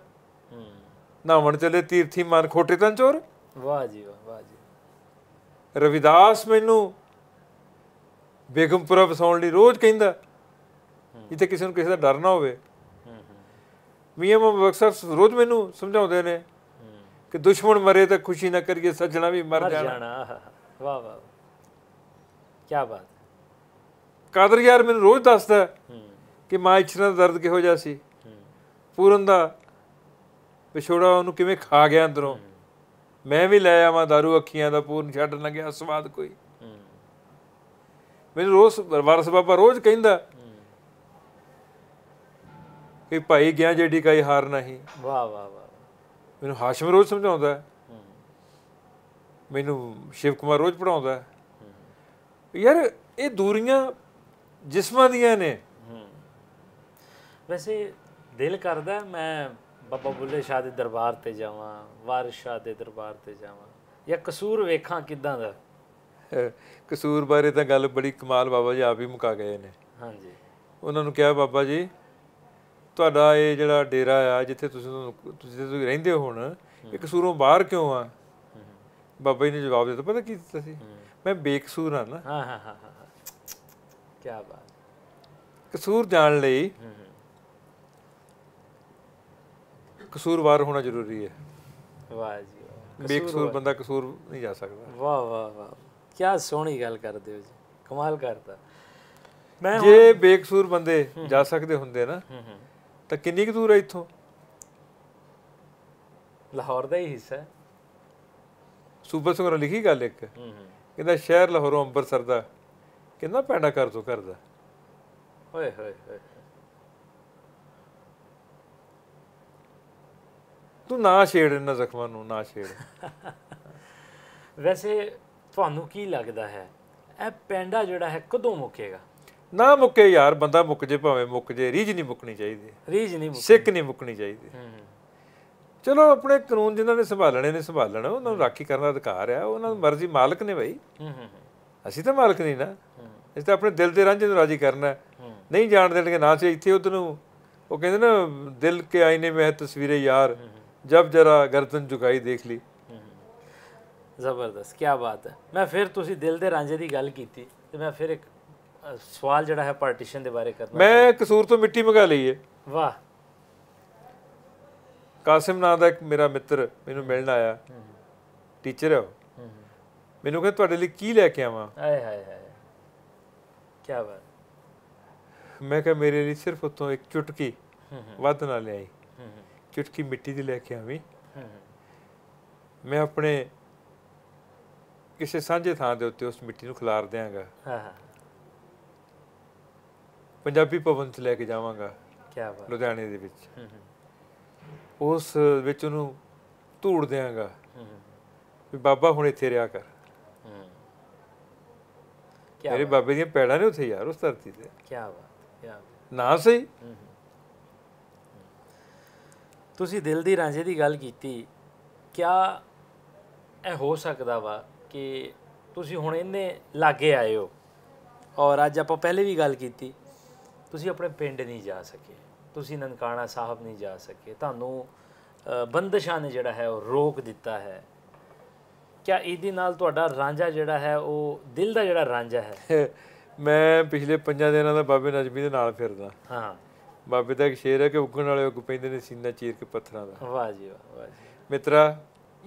ਹੂੰ ਨਾਵਣ ਚਲੇ ਤੀਰਥੀ ਮਨ ਖੋਟੇ ਤਾਂ ਚੋਰ ਵਾਹ ਜੀ ਵਾਹ ਵਾਹ ਜੀ ਰਵਿਦਾਸ ਮੈਨੂੰ ਬੇਗਮਪੁਰਾ ਵਸਾਉਣ ਲਈ ਰੋਜ਼ ਕਹਿੰਦਾ ਜਿੱਥੇ ਕਿਸੇ ਨੂੰ ਕਿਸੇ ਦਾ ਡਰ ਨਾ ਹੋਵੇ ਮੀਆਂ ਮੁਹੰਮਦ ਅਕਸਰ ਰੋਜ਼ ਮੈਨੂੰ ਸਮਝਾਉਂਦੇ ਨੇ ਕਿ ਦੁਸ਼ਮਣ ਮਰੇ ਤਾਂ ਖੁਸ਼ੀ ਨਾ ਕਰੀਏ ਸੱਜਣਾ ਵੀ ਮਰ ਜਾਣਾ ਵਾਹ ਵਾਹ ਕੀ ਬਾਤ ਕਾਦਰ ਯਾਰ ਮੈਨੂੰ ਰੋਜ਼ ਦੱਸਦਾ ਕਿ ਮਾਂ ਇਛਰਾ ਦਾ ਦਰਦ ਕਿਹੋ ਜਿਹਾ ਸੀ ਪੂਰਨ ਦਾ ਵਿਛੋੜਾ ਉਹਨੂੰ ਕਿਵੇਂ ਖਾ ਗਿਆ ਅੰਦਰੋਂ ਮੈਂ ਵੀ ਲੈ ਆਵਾਂ दारू ਅੱਖੀਆਂ ਦਾ ਪੂਰਨ ਛੱਡ ਲੱਗਿਆ ਸਵਾਦ ਕੋਈ ਮੈਨੂੰ ਰੋਜ਼ ਵਾਰਸ ਬਾਬਾ ਰੋਜ਼ ਕਹਿੰਦਾ ਕਿ ਭਾਈ ਗਿਆ ਜਿਹੜੀ ਕਾਈ ਹਾਰ ਨਹੀਂ ਵਾਹ ਵਾਹ ਵਾਹ ਮੈਨੂੰ ਹਾਸ਼ਮ ਰੋਜ਼ ਸਮਝਾਉਂਦਾ ਹੈ ਮੈਨੂੰ ਸ਼ਿਵ ਕੁਮਾਰ ਰੋਜ਼ ਪੜਾਉਂਦਾ ਹੈ ਯਾਰ ਇਹ ਦੂਰੀਆਂ ਜਿਸਮਾਂ ਦੀਆਂ ਨੇ ਵੈਸੇ ਦਿਲ ਕਰਦਾ ਮੈਂ ਬਾਬਾ ਬੁੱਲੇ ਸ਼ਾਹ ਦੇ ਦਰਬਾਰ ਤੇ ਜਾਵਾਂ ਵਾਰਿਸ ਸ਼ਾਹ ਦੇ ਦਰਬਾਰ ਤੇ ਜਾਵਾਂ ਜਾਂ ਕਸੂਰ ਵੇਖਾਂ ਕਿਦਾਂ ਦਾ ਕਸੂਰ ਬਾਰੇ ਤਾਂ ਗੱਲ ਬੜੀ ਕਮਾਲ ਬਾਬਾ ਜੀ ਆਪ ਹੀ ਮੁਕਾ ਗਏ ਨੇ ਹਾਂਜੀ ਉਹਨਾਂ ਨੂੰ ਕਿਹਾ ਬਾਬਾ ਜੀ ਤੁਹਾਡਾ ਇਹ ਜਿਹੜਾ ਡੇਰਾ ਆ ਜਿੱਥੇ ਤੁਸੀਂ ਤੁਸੀਂ ਤੁਸੀਂ ਰਹਿੰਦੇ ਹੋ ਹੁਣ ਇਹ ਕਸੂਰੋਂ ਬਾਹਰ ਕਿਉਂ ਆ ਬਾਬਾ ਜੀ ਨੇ ਜਵਾਬ ਦਿੱਤਾ ਪਤਾ ਕੀ ਦਿੱਤਾ ਸੀ ਮੈਂ ਬੇਕਸੂਰ ਹਾਂ ਨਾ ਹਾਂ ਹਾਂ ਹਾਂ ਕੀ ਬਾਤ ਕਸੂਰ ਜਾਣ ਲਈ ਕਸੂਰਵਾਰ ਹੋਣਾ ਜ਼ਰੂਰੀ ਹੈ ਵਾਹ ਜੀ ਬੇਕਸੂਰ ਬੰਦਾ ਕਸੂਰ ਨਹੀਂ ਜਾ ਸਕਦਾ ਵਾਹ ਵਾਹ ਵਾਹ ਕੀ ਸੋਹਣੀ ਗੱਲ ਕਰਦੇ ਹੋ ਜੀ ਕਮਾਲ ਕਰਤਾ ਮੈਂ ਜੇ ਬੇਕਸੂਰ ਬੰਦੇ ਜਾ ਸਕਦੇ ਹੁੰਦੇ ਨਾ ਤਾਂ ਕਿੰਨੀ ਕੁ ਦੂਰ ਹੈ ਇੱਥੋਂ ਲਾਹੌਰ ਦਾ ਹੀ ਹਿੱਸਾ ਹੈ ਸੂਬਾ ਸੰਗਰ ਲਿਖੀ ਗੱਲ ਇੱਕ ਕਹਿੰਦਾ ਸ਼ਹਿਰ ਲਾਹੌਰੋਂ ਅੰਬਰਸਰ ਦਾ ਕਿੰਨਾ ਪੈਂਡਾ ਕਰ ਤੋ ਕਰਦਾ ਓਏ ਹੋਏ ਹੋਏ ਤੂੰ ਨਾ ਛੇੜ ਇਹਨਾਂ ਜ਼ਖਮਾਂ ਨੂੰ ਨਾ ਛੇੜ ਵੈਸੇ ਤੁਹਾਨੂੰ ਕੀ ਲੱਗਦਾ ਹੈ ਇਹ ਪੈਂਡਾ ਜਿਹੜਾ ਹੈ ਕਦੋਂ ਮੁਕੇਗਾ ਨਾ ਮੁੱਕੇ ਯਾਰ ਬੰਦਾ ਮੁੱਕ ਜੇ ਭਾਵੇਂ ਮੁੱਕ ਜੇ ਰੀਜ ਨਹੀਂ ਮੁੱਕਣੀ ਚਾਹੀਦੀ ਰੀਜ ਨਹੀਂ ਮੁੱਕਣੀ ਸਿੱਖ ਨਹੀਂ ਮੁੱਕਣੀ ਚਾਹੀਦੀ ਚਲੋ ਆਪਣੇ ਕਾਨੂੰਨ ਜਿਨ੍ਹਾਂ ਨੇ ਸੰਭਾਲਣੇ ਨੇ ਸੰਭਾਲਣਾ ਉਹਨਾਂ ਨੂੰ ਰਾਖੀ ਕਰਨ ਦਾ ਅਧਿਕਾਰ ਆ ਉਹਨਾਂ ਦੀ ਮਰਜ਼ੀ ਮਾਲਕ ਨੇ ਭਾਈ ਅਸੀਂ ਤਾਂ ਮਾਲਕ ਨਹੀਂ ਨਾ ਅਸੀਂ ਤਾਂ ਆਪਣੇ ਦਿਲ ਦੇ ਰਾਂਝੇ ਨੂੰ ਰਾਜੀ ਕਰਨਾ ਨਹੀਂ ਜਾਣ ਦੇਣਗੇ ਨਾ ਸੇ ਇੱਥੇ ਉਧਰ ਨੂੰ ਉਹ ਕਹਿੰਦੇ ਨਾ ਦਿਲ ਕੇ ਨੇ ਮੈਂ ਤਸਵੀਰੇ ਯਾਰ ਜਬ ਜਰਾ ਗਰਦਨ ਝੁਕਾਈ ਦੇਖ ਲਈ ਜ਼ਬਰਦਸਤ ਕੀ ਬਾਤ ਹੈ ਮੈਂ ਫਿਰ ਤੁਸੀਂ ਦਿਲ ਦੇ ਰਾਂਝੇ ਦੀ ਗੱਲ ਕੀਤੀ ਤੇ ਮੈਂ ਫਿਰ ਇੱਕ ਸਵਾਲ ਜਿਹੜਾ ਹੈ ਪਾਰਟੀਸ਼ਨ ਦੇ ਬਾਰੇ ਕਰਨਾ ਮੈਂ ਕਸੂਰ ਤੋਂ ਮਿੱਟੀ ਮੰਗਾ ਲਈ ਹੈ ਵਾਹ ਕਾਸਿਮ ਨਾਂ ਦਾ ਇੱਕ ਮੇਰਾ ਮਿੱਤਰ ਮੈਨੂੰ ਮਿਲਣ ਆਇਆ ਟੀਚਰ ਹੈ ਮੈਨੂੰ ਕਹਿੰਦਾ ਤੁਹਾਡੇ ਲਈ ਕੀ ਲੈ ਕੇ ਆਵਾਂ ਆਏ ਹਾਏ ਹਾਏ ਕੀ ਬਾਤ ਮੈਂ ਕਿਹਾ ਮੇਰੇ ਲਈ ਸਿਰਫ ਉਤੋਂ ਇੱਕ ਚੁਟਕੀ ਵੱਧ ਨਾ ਲਿਆਈ ਚੁਟਕੀ ਮਿੱਟੀ ਦੀ ਲੈ ਕੇ ਆਵੀਂ ਮੈਂ ਆਪਣੇ ਕਿਸੇ ਸਾਂਝੇ ਥਾਂ ਦੇ ਉੱਤੇ ਉਸ ਮਿੱਟੀ ਨੂੰ ਖਿਲਾਰ ਦਿਆਂਗਾ ਹਾਂ ਹਾਂ ਪੰਜਾਬੀ ਭਵਨ ਚ ਲੈ ਕੇ ਜਾਵਾਂਗਾ ਕੀ ਬਾਤ ਲੁਧਿਆਣੇ ਦੇ ਵਿੱਚ ਉਸ ਵਿੱਚ ਉਹਨੂੰ ਧੂੜ ਦੇਵਾਂਗਾ ਵੀ ਬਾਬਾ ਹੁਣ ਇੱਥੇ ਰਿਹਾ ਕਰ ਮੇਰੇ ਬਾਬੇ ਦੀਆਂ ਪੈੜਾਂ ਨੇ ਉੱਥੇ ਯਾਰ ਉਸ ਧਰਤੀ ਤੇ ਕੀ ਬਾਤ ਨਾ ਸਹੀ ਤੁਸੀਂ ਦਿਲ ਦੀ ਰਾਂਝੇ ਦੀ ਗੱਲ ਕੀਤੀ ਕਿਆ ਇਹ ਹੋ ਸਕਦਾ ਵਾ ਕਿ ਤੁਸੀਂ ਹੁਣ ਇਹਨੇ ਲਾਗੇ ਆਏ ਹੋ ਔਰ ਅੱਜ ਆਪਾਂ ਪਹਿਲੇ ਵੀ ਗੱਲ ਕੀਤੀ ਤੁਸੀਂ ਆਪਣੇ ਪਿੰਡ ਨਹੀਂ ਜਾ ਸਕੇ ਤੁਸੀਂ ਨਨਕਾਣਾ ਸਾਹਿਬ ਨਹੀਂ ਜਾ ਸਕੇ ਤੁਹਾਨੂੰ ਬੰਦਸ਼ਾਂ ਨੇ ਜਿਹੜਾ ਹੈ ਉਹ ਰੋਕ ਦਿੱਤਾ ਹੈ ਕਿਆ ਇਹਦੇ ਨਾਲ ਤੁਹਾਡਾ ਰਾਂਝਾ ਜਿਹੜਾ ਹੈ ਉਹ ਦਿਲ ਦਾ ਜਿਹੜਾ ਰਾਂਝਾ ਹੈ ਮੈਂ ਪਿਛਲੇ 5 ਦਿਨਾਂ ਦਾ ਬਾਬੇ ਨਜ਼ਮੀ ਦੇ ਨਾਲ ਫਿਰਦਾ ਹਾਂ ਬਾਬੇ ਦਾ ਇੱਕ ਸ਼ੇਰ ਹੈ ਕਿ ਉੱਗਣ ਵਾਲੇ ਉੱਗ ਪੈਂਦੇ ਨੇ ਸੀਨਾ ਚੀਰ ਕੇ ਪੱਥਰਾਂ ਦਾ ਵਾਹ ਜੀ ਵਾਹ ਵਾਹ ਜੀ ਮਿੱਤਰਾ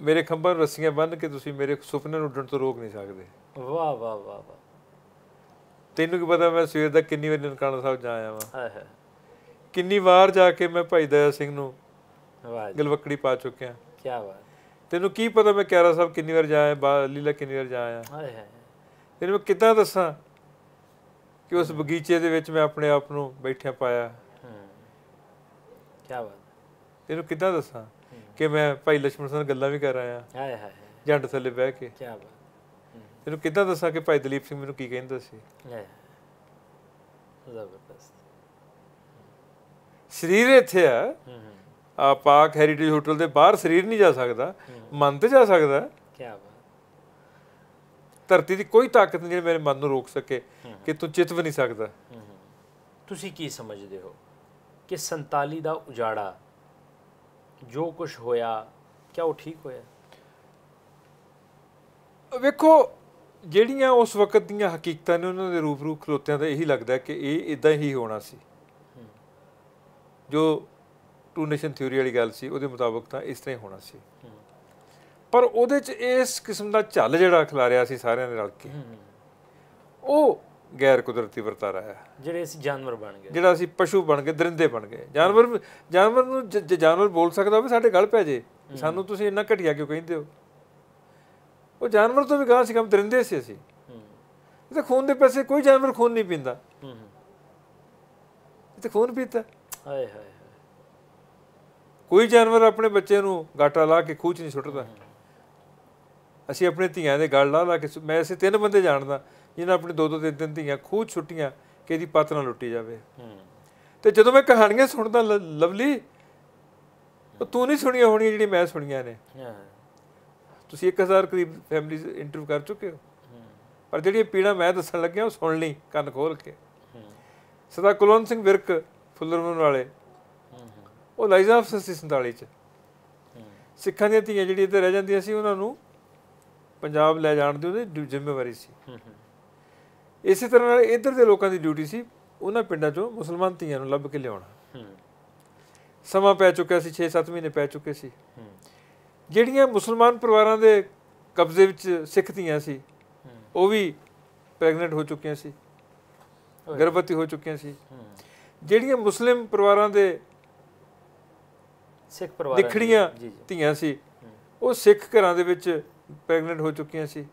ਮੇਰੇ ਖੰਭਾਂ ਨੂੰ ਰੱਸੀਆਂ ਕੇ ਤੁਸੀਂ ਮੇਰੇ ਸੁਪਨੇ ਨੂੰ ਉੱਡਣ ਤੋਂ ਰੋਕ ਨਹੀਂ ਸਕਦੇ ਵਾਹ ਵਾਹ ਵਾਹ ਵਾਹ ਤੈਨੂੰ ਕੀ ਪਤਾ ਮੈਂ ਸਵੇਰ ਦਾ ਕਿੰਨੀ ਵਾਰ ਨਨਕਾਣਾ ਸਾਹਿਬ ਜਾ ਆਇਆ ਵਾਂ ਹਾਏ ਹਾਏ ਕਿੰਨੀ ਵਾਰ ਜਾ ਕੇ ਮੈਂ ਭਾਈ ਦਇਆ ਸਿੰਘ ਨੂੰ ਵਾਹ ਗਲਵਕੜੀ ਪਾ ਚੁੱਕਿਆ ਕੀ ਬਾਤ ਤੈਨੂੰ ਕੀ ਪਤਾ ਮੈਂ ਕਿਆਰਾ ਸਾਹਿਬ ਕਿੰਨੀ ਵਾਰ ਜਾ ਆਇਆ ਲੀਲਾ ਕਿੰਨੀ ਵਾਰ ਜਾ ਆਇਆ ਹਾਏ ਹਾਏ ਤੈਨੂੰ ਮੈਂ ਕਿੱਦਾਂ ਦੱਸਾਂ ਕਿ ਉਸ ਬਗੀਚੇ ਦੇ ਵਿੱਚ ਮੈਂ ਆਪਣੇ ਆਪ ਨੂੰ ਬੈਠਿਆ ਪਾਇਆ ਕੀ ਬਾਤ ਤੈਨੂੰ ਕਿੱਦਾਂ ਦੱਸਾਂ ਕਿ ਮੈਂ ਭਾਈ ਲక్ష్మణ ਸਿੰਘ ਗੱਲਾਂ ਵੀ ਕਰ ਆਇਆ ਹਾਏ ਹਾਏ ਜੰਡ ਥੱਲੇ ਬਹਿ ਕੇ ਕੀ ਬਾਤ ਤੈਨੂੰ ਕਿੱਦਾਂ ਦੱਸਾਂ ਕਿ ਭਾਈ ਦਲੀਪ ਸਿੰਘ ਮੈਨੂੰ ਕੀ ਕਹਿੰਦਾ ਸੀ ਲੈ ਜ਼ਬਰਦਸਤ ਸਰੀਰ ਇੱਥੇ ਆ ਆ ਪਾਕ ਹੈਰੀਟੇਜ ਹੋਟਲ ਦੇ ਬਾਹਰ ਸਰੀਰ ਨਹੀਂ ਜਾ ਸਕਦਾ ਮਨ ਤੇ ਜਾ ਸਕਦਾ ਕੀ ਬਾਤ ਧਰਤੀ ਦੀ ਕੋਈ ਤਾਕਤ ਨਹੀਂ ਜਿਹੜੀ ਮੇਰੇ ਮਨ ਨੂੰ ਰੋਕ ਸਕੇ ਕਿ ਤੂੰ ਚਿਤ ਵੀ ਨਹੀਂ ਸਕਦਾ ਤੁਸੀਂ ਕੀ ਸਮਝਦੇ ਹੋ ਕਿ 47 ਦਾ ਉਜਾੜਾ ਜੋ ਕੁਝ ਹੋਇਆ ਕਿਆ ਉਹ ਠੀਕ ਹੋਇਆ ਵੇਖੋ ਜਿਹੜੀਆਂ ਉਸ ਵਕਤ ਦੀਆਂ ਹਕੀਕਤਾਂ ਨੇ ਉਹਨਾਂ ਦੇ ਰੂਪ ਰੂਪ ਖਲੋਤਿਆਂ ਦਾ ਇਹੀ ਲੱਗਦਾ ਕਿ ਇਹ ਇਦਾਂ ਹੀ ਹੋਣਾ ਸੀ ਜੋ ਟੂ ਨੇਸ਼ਨ ਥਿਊਰੀ ਵਾਲੀ ਗੱਲ ਸੀ ਉਹਦੇ ਮੁਤਾਬਕ ਤਾਂ ਇਸ ਤਰ੍ਹਾਂ ਹੀ ਹੋਣਾ ਸੀ ਪਰ ਉਹਦੇ 'ਚ ਇਸ ਕਿਸਮ ਦਾ ਝੱਲ ਜਿਹੜਾ ਖਿਲਾਰਿਆ ਸੀ ਸਾਰਿਆਂ ਨੇ ਰਲ ਕੇ ਉਹ ਗੈਰ ਕੁਦਰਤੀ ਵਰਤਾਰਾ ਹੈ ਜਿਹੜੇ ਅਸੀਂ ਜਾਨਵਰ ਬਣ ਗਏ ਜਿਹੜਾ ਅਸੀਂ ਪਸ਼ੂ ਬਣ ਗਏ ਦਰਿੰਦੇ ਬਣ ਗਏ ਜਾਨਵਰ ਜਾਨਵਰ ਨੂੰ ਜਾਨਵਰ ਬੋਲ ਸਕਦਾ ਵੀ ਸਾਡੇ ਗੱਲ ਪੈ ਜੇ ਸਾਨੂੰ ਤੁਸੀਂ ਇੰਨਾ ਘਟਿਆ ਕਿਉਂ ਕਹਿੰਦੇ ਹੋ ਉਹ ਜਾਨਵਰ ਤੋਂ ਵੀ ਗਾਂ ਸੀ ਕੰਮ ਦਰਿੰਦੇ ਸੀ ਅਸੀਂ ਹੂੰ ਤੇ ਖੂਨ ਦੇ ਪੈਸੇ ਕੋਈ ਜਾਨਵਰ ਖੂਨ ਨਹੀਂ ਪੀਂਦਾ ਹੂੰ ਤੇ ਖੂਨ ਪੀਤਾ ਹਾਏ ਹਾਏ ਕੋਈ ਜਾਨਵਰ ਆਪਣੇ ਬੱਚੇ ਨੂੰ ਗਾਟਾ ਲਾ ਕੇ ਖੂਚ ਨਹੀਂ ਛੁੱਟਦਾ ਅਸੀਂ ਆਪਣੇ ਧੀਆਂ ਦੇ ਗਲ ਲਾ ਲਾ ਕੇ ਮੈਂ ਅਸੀਂ ਤਿੰਨ ਬੰਦੇ ਜਾਣਦਾ ਜਿਹਨਾਂ ਆਪਣੇ ਦੋ ਦੋ ਤਿੰਨ ਤਿੰਨ ਧੀਆਂ ਖੂਚ ਛੁੱਟੀਆਂ ਕਿ ਇਹਦੀ ਪਤ ਨਾ ਲੁੱਟੀ ਜਾਵੇ ਤੇ ਜਦੋਂ ਮੈਂ ਕਹਾਣੀਆਂ ਸੁਣਦਾ ਲਵਲੀ ਤੂੰ ਨਹੀਂ ਸੁਣੀਆਂ ਹੋਣੀਆਂ ਜਿਹੜੀਆਂ ਮੈਂ ਸੁਣੀਆਂ ਨੇ ਤੁਸੀਂ 1000 ਕਰੀਬ ਫੈਮਲੀਜ਼ ਇੰਟਰਵਿਊ ਕਰ ਚੁੱਕੇ ਹੋ ਪਰ ਜਿਹੜੀਆਂ ਪੀੜਾ ਮੈਂ ਦੱਸਣ ਲੱਗਿਆ ਉਹ ਸੁਣ ਲਈ ਕੰਨ ਖੋਲ ਕੇ ਸਦਾ ਕੁਲਵੰਤ ਸਿੰਘ ਵਿਰਕ ਫੁੱਲਰਮਨ ਵਾਲੇ ਉਹ ਲਾਈਜ਼ ਆਫ 47 ਚ ਸਿੱਖਾਂ ਦੀਆਂ ਧੀਆਂ ਜਿਹੜੀ ਇੱਥੇ ਰਹਿ ਜਾਂਦੀਆਂ ਸੀ ਉਹਨਾਂ ਨੂੰ ਪੰਜਾਬ ਲੈ ਜਾਣ ਦੀ ਉਹਦੀ ਜ਼ਿੰਮੇਵਾਰੀ ਸੀ ਇਸੇ ਤਰ੍ਹਾਂ ਨਾਲ ਇੱਧਰ ਦੇ ਲੋਕਾਂ ਦੀ ਡਿਊਟੀ ਸੀ ਉਹਨਾਂ ਪਿੰਡਾਂ ਚੋਂ ਮੁਸਲਮਾਨ ਧੀਆਂ ਨੂੰ ਲੱਭ ਕੇ ਲਿਆਉਣਾ ਸਮਾਂ ਪੈ ਚੁੱਕਿਆ ਸੀ 6-7 ਮਹੀਨੇ ਪੈ ਚੁੱਕੇ ਸੀ ਜਿਹੜੀਆਂ ਮੁਸਲਮਾਨ ਪਰਿਵਾਰਾਂ ਦੇ ਕਬਜ਼ੇ ਵਿੱਚ ਸਿੱਖ ਧੀਆਂ ਸੀ ਉਹ ਵੀ ਪ੍ਰੈਗਨੈਂਟ ਹੋ ਚੁੱਕੀਆਂ ਸੀ ਗਰਭਵਤੀ ਹੋ ਚੁੱਕੀਆਂ ਸੀ ਜਿਹੜੀਆਂ ਮੁਸਲਿਮ ਪਰਿਵਾਰਾਂ ਦੇ ਸਿੱਖ ਪਰਿਵਾਰਾਂ ਦਿਖੜੀਆਂ ਧੀਆਂ ਸੀ ਉਹ ਸਿੱਖ ਘਰਾਂ ਦੇ ਵਿੱਚ ਪ੍ਰੈਗਨੈਂਟ ਹੋ ਚੁੱਕੀਆਂ ਸੀ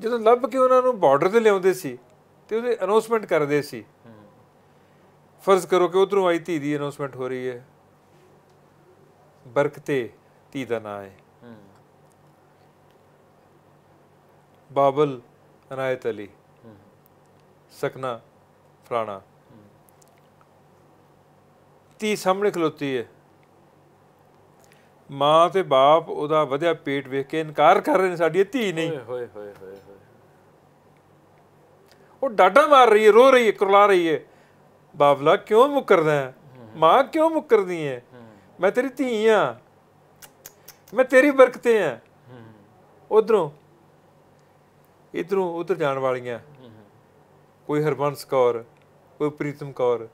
ਜਦੋਂ ਲੱਭ ਕੇ ਉਹਨਾਂ ਨੂੰ ਬਾਰਡਰ ਤੇ ਲਿਆਉਂਦੇ ਸੀ ਤੇ ਉਹਦੇ ਅਨਾਉਂਸਮੈਂਟ ਕਰਦੇ ਸੀ ਫਰਜ਼ ਕਰੋ ਕਿ ਉਧਰੋਂ ਆਈ ਧੀ ਦੀ ਅਨਾਉਂਸਮੈਂਟ ਹੋ ਰਹੀ ਹੈ ਬਰਕਤੇ ਧੀ ਦਾ ਨਾਂ ਹੈ ਬਾਬਲ ਅਨਾਇਤ ਅਲੀ ਸਕਨਾ ਫਲਾਣਾ ਧੀ ਸਾਹਮਣੇ ਖਲੋਤੀ ਹੈ ਮਾਂ ਤੇ ਬਾਪ ਉਹਦਾ ਵਧਿਆ ਪੇਟ ਵੇਖ ਕੇ ਇਨਕਾਰ ਕਰ ਰਹੇ ਨੇ ਸਾਡੀ ਧੀ ਨਹੀਂ ਹੋਏ ਹੋਏ ਹੋਏ ਉਹ ਡਾਡਾ ਮਾਰ ਰਹੀ ਹੈ ਰੋ ਰਹੀ ਹੈ ਕੁਰਲਾ ਰਹੀ ਹੈ ਬਾਬਲਾ ਕਿਉਂ ਮੁਕਰਦਾ ਹੈ ਮਾਂ ਕਿਉਂ ਮੁਕਰਦੀ ਹੈ ਮੈਂ ਤੇਰੀ ਧੀ ਆ ਮੈਂ ਤੇਰੀ ਬਰਕਤੇ ਆ ਉਧਰੋਂ ਇਧਰੋਂ ਉਧਰ ਜਾਣ ਵਾਲੀਆਂ ਕੋਈ ਹਰਬੰਸ ਕੌਰ ਕੋਈ ਪ੍ਰੀਤਮ ਕੌਰ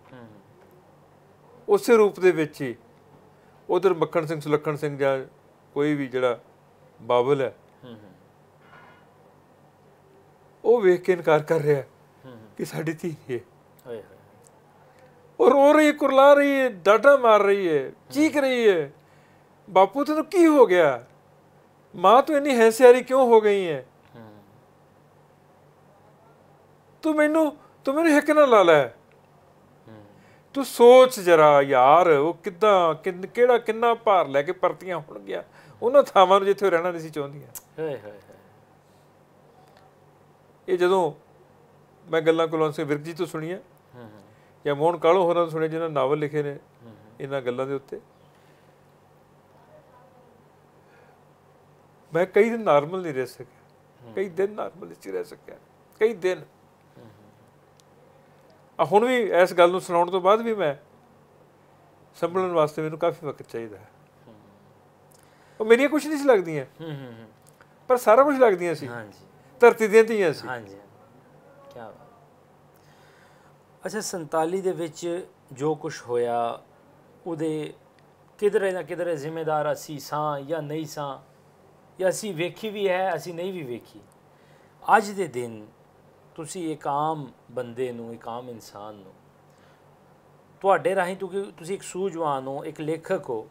ਉਸੇ ਰੂਪ ਦੇ ਵਿੱਚ ਹੀ ਉਧਰ ਮੱਖਣ ਸਿੰਘ ਸੁਲੱਖਣ ਸਿੰਘ ਜਾਂ ਕੋਈ ਵੀ ਜਿਹੜਾ ਬਾਬਲ ਹੈ ਉਹ ਵੇਖ ਕੇ ਇਨਕਾਰ ਕਰ ਰਿਹਾ ਕਿ ਸਾਡੀ ਧੀ ਹੈ ਹਾਏ ਹਾਏ ਉਹ ਰੋ ਰਹੀ ਕੁਰਲਾ ਰਹੀ ਹੈ ਡਾਡਾ ਮਾਰ ਰਹੀ ਹੈ ਚੀਕ ਰਹੀ ਹੈ ਬਾਪੂ ਤੈਨੂੰ ਕੀ ਹੋ ਗਿਆ ਮਾਂ ਤੂੰ ਇੰਨੀ ਹੈਸਿਆਰੀ ਕਿਉਂ ਹੋ ਗਈ ਹੈ ਤੂੰ ਮੈਨੂੰ ਤੂੰ ਮੈਨੂੰ ਹਿੱਕ ਨਾ ਲਾ ਲੈ ਤੂੰ ਸੋਚ ਜਰਾ ਯਾਰ ਉਹ ਕਿਦਾਂ ਕਿਹੜਾ ਕਿੰਨਾ ਭਾਰ ਲੈ ਕੇ ਪਰਤੀਆਂ ਹੁਣ ਗਿਆ ਉਹਨਾਂ ਥਾਵਾਂ ਨੂੰ ਜਿੱਥੇ ਰਹਿਣਾ ਨਹੀਂ ਸੀ ਚਾਹੁੰਦੀਆਂ ਹਾਏ ਹਾਏ ਇਹ ਜਦੋਂ ਮੈਂ ਗੱਲਾਂ ਕੋਲੋਂ ਸੇ ਵਿਰਜੀ ਜੀ ਤੋਂ ਸੁਣੀਆਂ ਜਾਂ ਮੋਹਨ ਕਾਲੋ ਹੋਰਾਂ ਨੂੰ ਸੁਣੇ ਜਿਨ੍ਹਾਂ ਨਾਵਲ ਲਿਖੇ ਨੇ ਇਹਨਾਂ ਗੱਲਾਂ ਦੇ ਉੱਤੇ ਮੈਂ ਕਈ ਦਿਨ ਨਾਰਮਲ ਨਹੀਂ ਰਹਿ ਸਕਿਆ ਕਈ ਦਿਨ ਨਾਰਮਲ ਨਹੀਂ ਰਹਿ ਸਕਿਆ ਕਈ ਦਿਨ ਆ ਹੁਣ ਵੀ ਇਸ ਗੱਲ ਨੂੰ ਸੁਣਾਉਣ ਤੋਂ ਬਾਅਦ ਵੀ ਮੈਂ ਸੰਭਲਣ ਵਾਸਤੇ ਮੈਨੂੰ ਕਾਫੀ ਵਕਤ ਚਾਹੀਦਾ ਹੈ ਉਹ ਮੇਰੀਆਂ ਕੁਝ ਨਹੀਂ ਸੀ ਲੱਗਦੀਆਂ ਪਰ ਸਾਰਾ ਕੁਝ ਲੱਗਦੀਆਂ ਸੀ ਹਾਂਜੀ ਧਰਤੀ ਦੀਆਂ ਧੀਆਂ ਸੀ ਹਾਂਜੀ ਅੱਛਾ 47 ਦੇ ਵਿੱਚ ਜੋ ਕੁਝ ਹੋਇਆ ਉਹਦੇ ਕਿਧਰੇ ਨਾ ਕਿਧਰੇ ਜ਼ਿੰਮੇਦਾਰ ਅਸੀਂ ਸਾਂ ਜਾਂ ਨਹੀਂ ਸਾਂ ਜਾਂ ਅਸੀਂ ਵੇਖੀ ਵੀ ਹੈ ਅਸੀਂ ਨਹੀਂ ਵੀ ਵੇਖੀ ਅੱਜ ਦੇ ਦਿਨ ਤੁਸੀਂ ਇੱਕ ਆਮ ਬੰਦੇ ਨੂੰ ਇੱਕ ਆਮ ਇਨਸਾਨ ਨੂੰ ਤੁਹਾਡੇ ਰਾਹੀਂ ਤੁਸੀਂ ਇੱਕ ਸੂਝਵਾਨ ਹੋ ਇੱਕ ਲੇਖਕ ਹੋ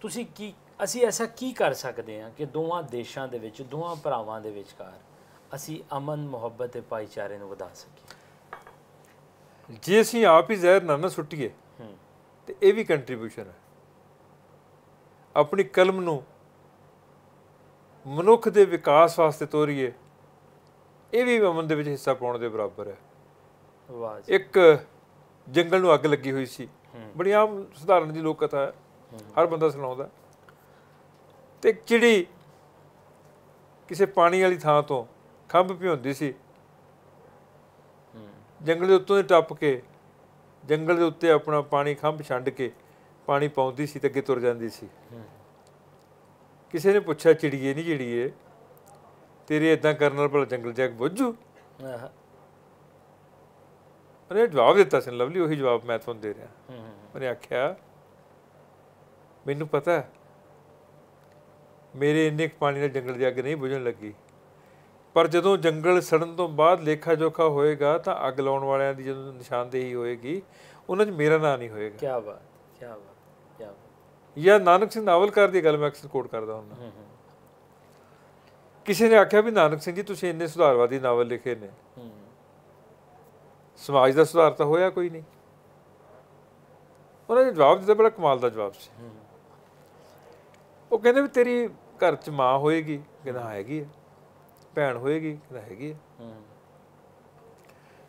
ਤੁਸੀਂ ਕੀ ਅਸੀਂ ਐਸਾ ਕੀ ਕਰ ਸਕਦੇ ਹਾਂ ਕਿ ਦੋਵਾਂ ਦੇਸ਼ਾਂ ਦੇ ਵਿੱਚ ਦੋਵਾਂ ਭਰਾਵਾਂ ਦੇ ਵਿਚਕਾਰ ਅਸੀਂ ਅਮਨ ਮੁਹੱਬਤ ਤੇ ਭਾਈਚਾਰੇ ਨੂੰ ਵਧਾ ਸਕੀਏ ਜੇ ਅਸੀਂ ਆਪ ਹੀ ਜ਼ਹਿਰ ਨਾ ਨਾ ਸੁੱਟੀਏ ਤੇ ਇਹ ਵੀ ਕੰਟਰੀਬਿਊਸ਼ਨ ਹੈ ਆਪਣੀ ਕਲਮ ਨੂੰ ਮਨੁੱਖ ਦੇ ਵਿਕਾਸ ਵਾਸਤੇ ਤੋਰੀਏ ਇਹ ਵੀ ਅਮਨ ਦੇ ਵਿੱਚ ਹਿੱਸਾ ਪਾਉਣ ਦੇ ਬਰਾਬਰ ਹੈ ਵਾਹ ਜੀ ਇੱਕ ਜੰਗਲ ਨੂੰ ਅੱਗ ਲੱਗੀ ਹੋਈ ਸੀ ਬੜੀ ਆਮ ਸਧਾਰਨ ਜੀ ਲੋਕ ਕਥਾ ਹੈ ਹਰ ਬੰਦਾ ਸੁਣਾਉਂਦਾ ਤੇ ਇੱਕ ਚਿੜੀ ਕਿਸੇ ਪਾਣੀ ਵਾਲੀ ਥਾਂ ਤੋਂ ਖੰਭ ਭਿਉਂਦੀ ਸੀ ਜੰਗਲ ਦੇ ਉੱਤੋਂ ਦੀ ਟੱਪ ਕੇ ਜੰਗਲ ਦੇ ਉੱਤੇ ਆਪਣਾ ਪਾਣੀ ਖੰਭ ਛੰਡ ਕੇ ਪਾਣੀ ਪਾਉਂਦੀ ਸੀ ਤੇ ਅੱਗੇ ਤੁਰ ਜਾਂਦੀ ਸੀ ਕਿਸੇ ਨੇ ਪੁੱਛਿਆ ਚਿੜੀਏ ਨਹੀਂ ਜਿਹੜੀਏ ਤੇਰੇ ਇਦਾਂ ਕਰਨ ਨਾਲ ਭਲਾ ਜੰਗਲ ਕੇ ਬੁੱਝੂ ਇਹ ਜਵਾਬ ਦਿੱਤਾ ਸੀ ਲਵਲੀ ਉਹੀ ਜਵਾਬ ਮੈਂ ਤੁਹਾਨੂੰ ਦੇ ਰਿਹਾ ਉਹਨੇ ਆਖਿਆ ਮੈਨੂੰ ਪਤਾ ਮੇਰੇ ਇੰਨੇ ਪਾਣੀ ਨਾਲ ਜੰਗਲ ਕੇ ਨਹੀਂ ਬੁੱਝਣ ਲੱਗੀ ਪਰ ਜਦੋਂ ਜੰਗਲ ਸੜਨ ਤੋਂ ਬਾਅਦ ਲੇਖਾ ਜੋਖਾ ਹੋਏਗਾ ਤਾਂ ਅੱਗ ਲਾਉਣ ਵਾਲਿਆਂ ਦੀ ਜਦੋਂ ਨਿਸ਼ਾਨਦੇਹੀ ਹੋਏਗੀ ਉਹਨਾਂ 'ਚ ਮੇਰਾ ਨਾਂ ਨਹੀਂ ਹੋਏਗਾ ਕੀ ਬਾਤ ਕੀ ਬਾਤ ਕੀ ਬਾਤ ਯਾ ਨਾਨਕ ਸਿੰਘ ਨਾਵਲਕਾਰ ਦੀ ਗੱਲ ਮੈਂ ਅਕਸਰ ਕੋਟ ਕਰਦਾ ਹੁੰਦਾ ਕਿਸੇ ਨੇ ਆਖਿਆ ਵੀ ਨਾਨਕ ਸਿੰਘ ਜੀ ਤੁਸੀਂ ਇੰਨੇ ਸੁਧਾਰਵਾਦੀ ਨਾਵਲ ਲਿਖੇ ਨੇ ਸਮਾਜ ਦਾ ਸੁਧਾਰ ਤਾਂ ਹੋਇਆ ਕੋਈ ਨਹੀਂ ਉਹਨਾਂ ਨੇ ਜਵਾਬ ਦਿੱਤਾ ਬੜਾ ਕਮਾਲ ਦਾ ਜਵਾਬ ਸੀ ਉਹ ਕਹਿੰਦੇ ਵੀ ਤੇਰੀ ਘਰ 'ਚ ਮਾਂ ਹੋਏਗੀ ਕਹਿੰਦਾ ਹੈਗੀ ਹੈ ਭੈਣ ਹੋਏਗੀ ਕਹਿੰਦਾ ਹੈਗੀ ਹੈ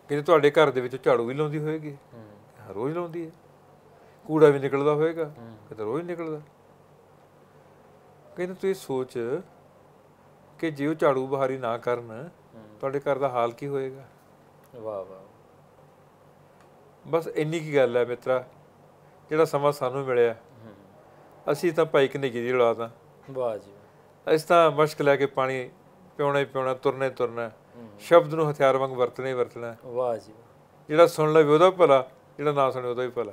ਕਿਤੇ ਤੁਹਾਡੇ ਘਰ ਦੇ ਵਿੱਚ ਝਾੜੂ ਵੀ ਲਾਉਂਦੀ ਹੋਏਗੀ ਹੂੰ ਰੋਜ਼ ਲਾਉਂਦੀ ਹੈ ਕੂੜਾ ਵੀ ਨਿਕਲਦਾ ਹੋਏਗਾ ਕਿਤੇ ਰੋਜ਼ ਨਿਕਲਦਾ ਕਹਿੰਦੇ ਤੂੰ ਇਹ ਸੋਚ ਕਿ ਜੇ ਉਹ ਝਾੜੂ ਬਹਾਰੀ ਨਾ ਕਰਨ ਤੁਹਾਡੇ ਘਰ ਦਾ ਹਾਲ ਕੀ ਹੋਏਗਾ ਵਾਹ ਵਾਹ ਬਸ ਇੰਨੀ ਕੀ ਗੱਲ ਹੈ ਮਿੱਤਰਾ ਜਿਹੜਾ ਸਮਾਂ ਸਾਨੂੰ ਮਿਲਿਆ ਅਸੀਂ ਤਾਂ ਭਾਈ ਕਨੇਜੀ ਦੀ ਔਲਾਦ ਆ ਵਾਹ ਜੀ ਅਸੀਂ ਤਾਂ ਮਸ਼ਕ ਲੈ ਕੇ ਪਾਣੀ ਪਿਉਣਾ ਹੀ ਪਿਉਣਾ ਤੁਰਨੇ ਤੁਰਨਾ ਸ਼ਬਦ ਨੂੰ ਹਥਿਆਰ ਵਾਂਗ ਵਰਤਨੇ ਹੀ ਵਰਤਣਾ ਵਾਹ ਜੀ ਜਿਹੜਾ ਸੁਣ ਲਵੇ ਉਹਦਾ ਭਲਾ ਜਿਹੜਾ ਨਾ ਸੁਣੇ ਉਹਦਾ ਹੀ ਭਲਾ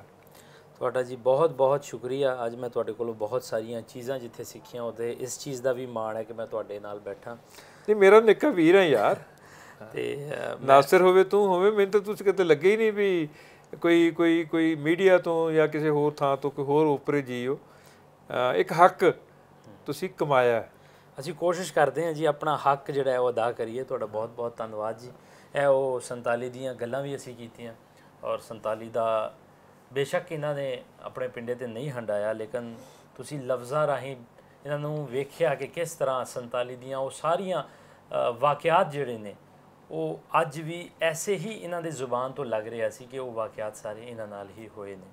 ਤੁਹਾਡਾ ਜੀ ਬਹੁਤ ਬਹੁਤ ਸ਼ੁਕਰੀਆ ਅੱਜ ਮੈਂ ਤੁਹਾਡੇ ਕੋਲੋਂ ਬਹੁਤ ਸਾਰੀਆਂ ਚੀਜ਼ਾਂ ਜਿੱਥੇ ਸਿੱਖੀਆਂ ਉਹਦੇ ਇਸ ਚੀਜ਼ ਦਾ ਵੀ ਮਾਣ ਹੈ ਕਿ ਮੈਂ ਤੁਹਾਡੇ ਨਾਲ ਬੈਠਾ ਤੇ ਮੇਰਾ ਨਿੱਕਾ ਵੀਰ ਹੈ ਯਾਰ ਤੇ ਨਾਸਰ ਹੋਵੇ ਤੂੰ ਹੋਵੇ ਮੈਨੂੰ ਤਾਂ ਤੁਸੀਂ ਕਿਤੇ ਲੱਗੇ ਹੀ ਨਹੀਂ ਵੀ ਕੋਈ ਕੋਈ ਕੋਈ ਮੀਡੀਆ ਤੋਂ ਜਾਂ ਕਿਸੇ ਹੋਰ ਥਾਂ ਤੋਂ ਕੋਈ ਹੋਰ ਉਪਰੇ ਜੀਓ ਇੱਕ ਹੱਕ ਤੁਸੀਂ ਕਮਾਇਆ ਅਸੀਂ ਕੋਸ਼ਿਸ਼ ਕਰਦੇ ਹਾਂ ਜੀ ਆਪਣਾ ਹੱਕ ਜਿਹੜਾ ਹੈ ਉਹ ਅਦਾ ਕਰੀਏ ਤੁਹਾਡਾ ਬਹੁਤ ਬਹੁਤ ਧੰਨਵਾਦ ਜੀ ਇਹ ਉਹ 47 ਦੀਆਂ ਗੱਲਾਂ ਵੀ ਅਸੀਂ ਕੀਤੀਆਂ ਔਰ 47 ਦਾ ਬੇਸ਼ੱਕ ਇਹਨਾਂ ਨੇ ਆਪਣੇ ਪਿੰਡੇ ਤੇ ਨਹੀਂ ਹੰਡਾਇਆ ਲੇਕਿਨ ਤੁਸੀਂ ਲਫ਼ਜ਼ਾਂ ਰਾਹੀਂ ਇਹਨਾਂ ਨੂੰ ਵੇਖਿਆ ਕਿ ਕਿਸ ਤਰ੍ਹਾਂ 47 ਦੀਆਂ ਉਹ ਸਾਰੀਆਂ ਵਾਕਿਆਤ ਜਿਹੜੇ ਨੇ ਉਹ ਅੱਜ ਵੀ ਐਸੇ ਹੀ ਇਹਨਾਂ ਦੇ ਜ਼ੁਬਾਨ ਤੋਂ ਲੱਗ ਰਿਹਾ ਸੀ ਕਿ ਉਹ ਵਾਕਿਆਤ ਸਾਰੇ ਇਹਨਾਂ ਨਾਲ ਹੀ ਹੋਏ ਨੇ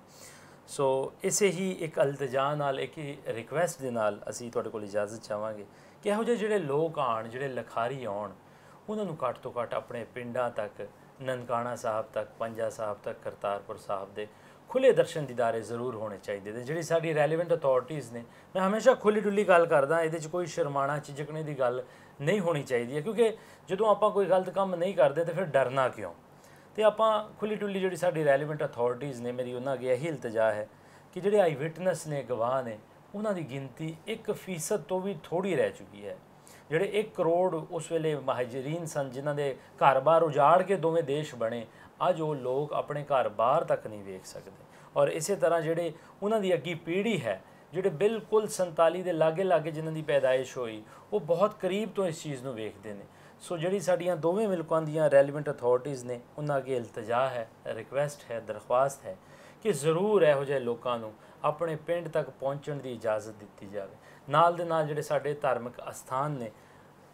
ਸੋ ਇਸੇ ਹੀ ਇੱਕ ਅਲਤਜਾ ਨਾਲ ਇੱਕ ਰਿਕਵੈਸਟ ਦੇ ਨਾਲ ਅਸੀਂ ਤੁਹਾਡੇ ਕੋਲ ਇਜਾਜ਼ਤ ਚਾਹਾਂਗੇ ਕਿਹੋ ਜਿਹੇ ਜਿਹੜੇ ਲੋਕ ਆਣ ਜਿਹੜੇ ਲਖਾਰੀ ਆਉਣ ਉਹਨਾਂ ਨੂੰ ਘੱਟ ਤੋਂ ਘੱਟ ਆਪਣੇ ਪਿੰਡਾਂ ਤੱਕ ਨਨਕਾਣਾ ਸਾਹਿਬ ਤੱਕ ਪੰਜਾ ਸਾਹਿਬ ਤੱਕ ਕਰਤਾਰਪੁਰ ਸਾਹਿਬ ਦੇ ਖੁੱਲੇ ਦਰਸ਼ਨ ਦੀਦਾਰੇ ਜ਼ਰੂਰ ਹੋਣੇ ਚਾਹੀਦੇ ਨੇ ਜਿਹੜੀ ਸਾਡੀ ਰੈਲੇਵੈਂਟ ਅਥਾਰਟੀਆਂ ਨੇ ਮੈਂ ਹਮੇਸ਼ਾ ਖੁੱਲੀ ਡੁੱਲੀ ਗੱਲ ਕਰਦਾ ਇਹਦੇ 'ਚ ਕੋਈ ਸ਼ਰਮਾਣਾ ਚਿਜਕਣੇ ਦੀ ਗੱਲ ਨਹੀਂ ਹੋਣੀ ਚਾਹੀਦੀ ਹੈ ਕਿਉਂਕਿ ਜਦੋਂ ਆਪਾਂ ਕੋਈ ਗਲਤ ਕੰਮ ਨਹੀਂ ਕਰਦੇ ਤਾਂ ਫਿਰ ਡਰਨਾ ਕਿਉਂ ਤੇ ਆਪਾਂ ਖੁੱਲੀ ਡੁੱਲੀ ਜਿਹੜੀ ਸਾਡੀ ਰੈਲੇਵੈਂਟ ਅਥਾਰਟੀਆਂ ਨੇ ਮੇਰੀ ਉਹਨਾਂ ਅੱਗੇ ਹੀ ਇਲਤਜਾ ਹੈ ਕਿ ਜਿਹੜੇ ਆਈ ਵਿਟਨੈਸ ਨੇ ਗਵਾਹ ਨੇ ਉਹਨਾਂ ਦੀ ਗਿਣਤੀ 1% ਤੋਂ ਵੀ ਥੋੜੀ ਰਹਿ ਚੁੱਕੀ ਹੈ ਜਿਹੜੇ 1 ਕਰੋੜ ਉਸ ਵੇਲੇ ਮਹਾਜਰੀਨ ਸਨ ਜਿਨ੍ਹਾਂ ਦੇ ਘਰ-ਬਾਰ ਉਜਾੜ ਕੇ ਦੋਵੇਂ ਦੇਸ਼ ਬਣੇ ਅੱਜ ਉਹ ਲੋਕ ਆਪਣੇ ਘਰ-ਬਾਰ ਤੱਕ ਨਹੀਂ ਵੇਖ ਸਕਦੇ ਔਰ ਇਸੇ ਤਰ੍ਹਾਂ ਜਿਹੜੇ ਉਹਨਾਂ ਦੀ ਅੱਗੀ ਪੀੜ੍ਹੀ ਹੈ ਜਿਹੜੇ ਬਿਲਕੁਲ 47 ਦੇ ਲਾਗੇ-ਲਾਗੇ ਜਿਨ੍ਹਾਂ ਦੀ ਪੈਦਾਇਸ਼ ਹੋਈ ਉਹ ਬਹੁਤ ਕਰੀਬ ਤੋਂ ਇਸ ਚੀਜ਼ ਨੂੰ ਵੇਖਦੇ ਨੇ ਸੋ ਜਿਹੜੀ ਸਾਡੀਆਂ ਦੋਵੇਂ ਮਿਲਕਾਂ ਦੀਆਂ ਰੈਲੇਵੈਂਟ ਅਥਾਰਟੀਆਂ ਨੇ ਉਹਨਾਂ ਅਗੇ ਇਲਤਜਾ ਹੈ ਰਿਕਵੈਸਟ ਹੈ ਦਰਖਾਸਤ ਹੈ ਕਿ ਜ਼ਰੂਰ ਇਹੋ ਜਿਹੇ ਲੋਕਾਂ ਨੂੰ ਆਪਣੇ ਪਿੰਡ ਤੱਕ ਪਹੁੰਚਣ ਦੀ ਇਜਾਜ਼ਤ ਦਿੱਤੀ ਜਾਵੇ ਨਾਲ ਦੇ ਨਾਲ ਜਿਹੜੇ ਸਾਡੇ ਧਾਰਮਿਕ ਅਸਥਾਨ ਨੇ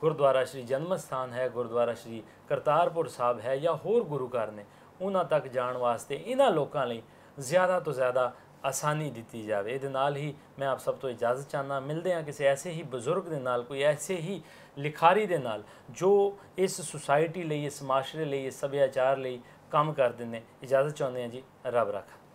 ਗੁਰਦੁਆਰਾ ਸ੍ਰੀ ਜਨਮ ਸਥਾਨ ਹੈ ਗੁਰਦੁਆਰਾ ਸ੍ਰੀ ਕਰਤਾਰਪੁਰ ਸਾਹਿਬ ਹੈ ਜਾਂ ਹੋਰ ਗੁਰੂ ਘਰ ਨੇ ਉਹਨਾਂ ਤੱਕ ਜਾਣ ਵਾਸਤੇ ਇਹਨਾਂ ਲੋਕਾਂ ਲਈ ਜ਼ਿਆਦਾ ਤੋਂ ਜ਼ਿਆਦਾ ਆਸਾਨੀ ਦਿੱਤੀ ਜਾਵੇ ਇਹਦੇ ਨਾਲ ਹੀ ਮੈਂ ਆਪ ਸਭ ਤੋਂ ਇਜਾਜ਼ਤ ਚਾਹਨਾ ਮਿਲਦੇ ਹਾਂ ਕਿਸੇ ਐਸੇ ਹੀ ਬਜ਼ੁਰਗ ਦੇ ਨਾਲ ਕੋਈ ਐਸੇ ਹੀ ਲਿਖਾਰੀ ਦੇ ਨਾਲ ਜੋ ਇਸ ਸੁਸਾਇਟੀ ਲਈ ਇਸ ਸਮਾਜ ਲਈ ਇਸ ਸਭਿਆਚਾਰ ਲਈ ਕੰਮ ਕਰਦੇ ਨੇ ਇਜਾਜ਼ਤ ਚਾਹੁੰਦੇ ਹਾਂ ਜੀ ਰੱਬ ਰੱਖਾ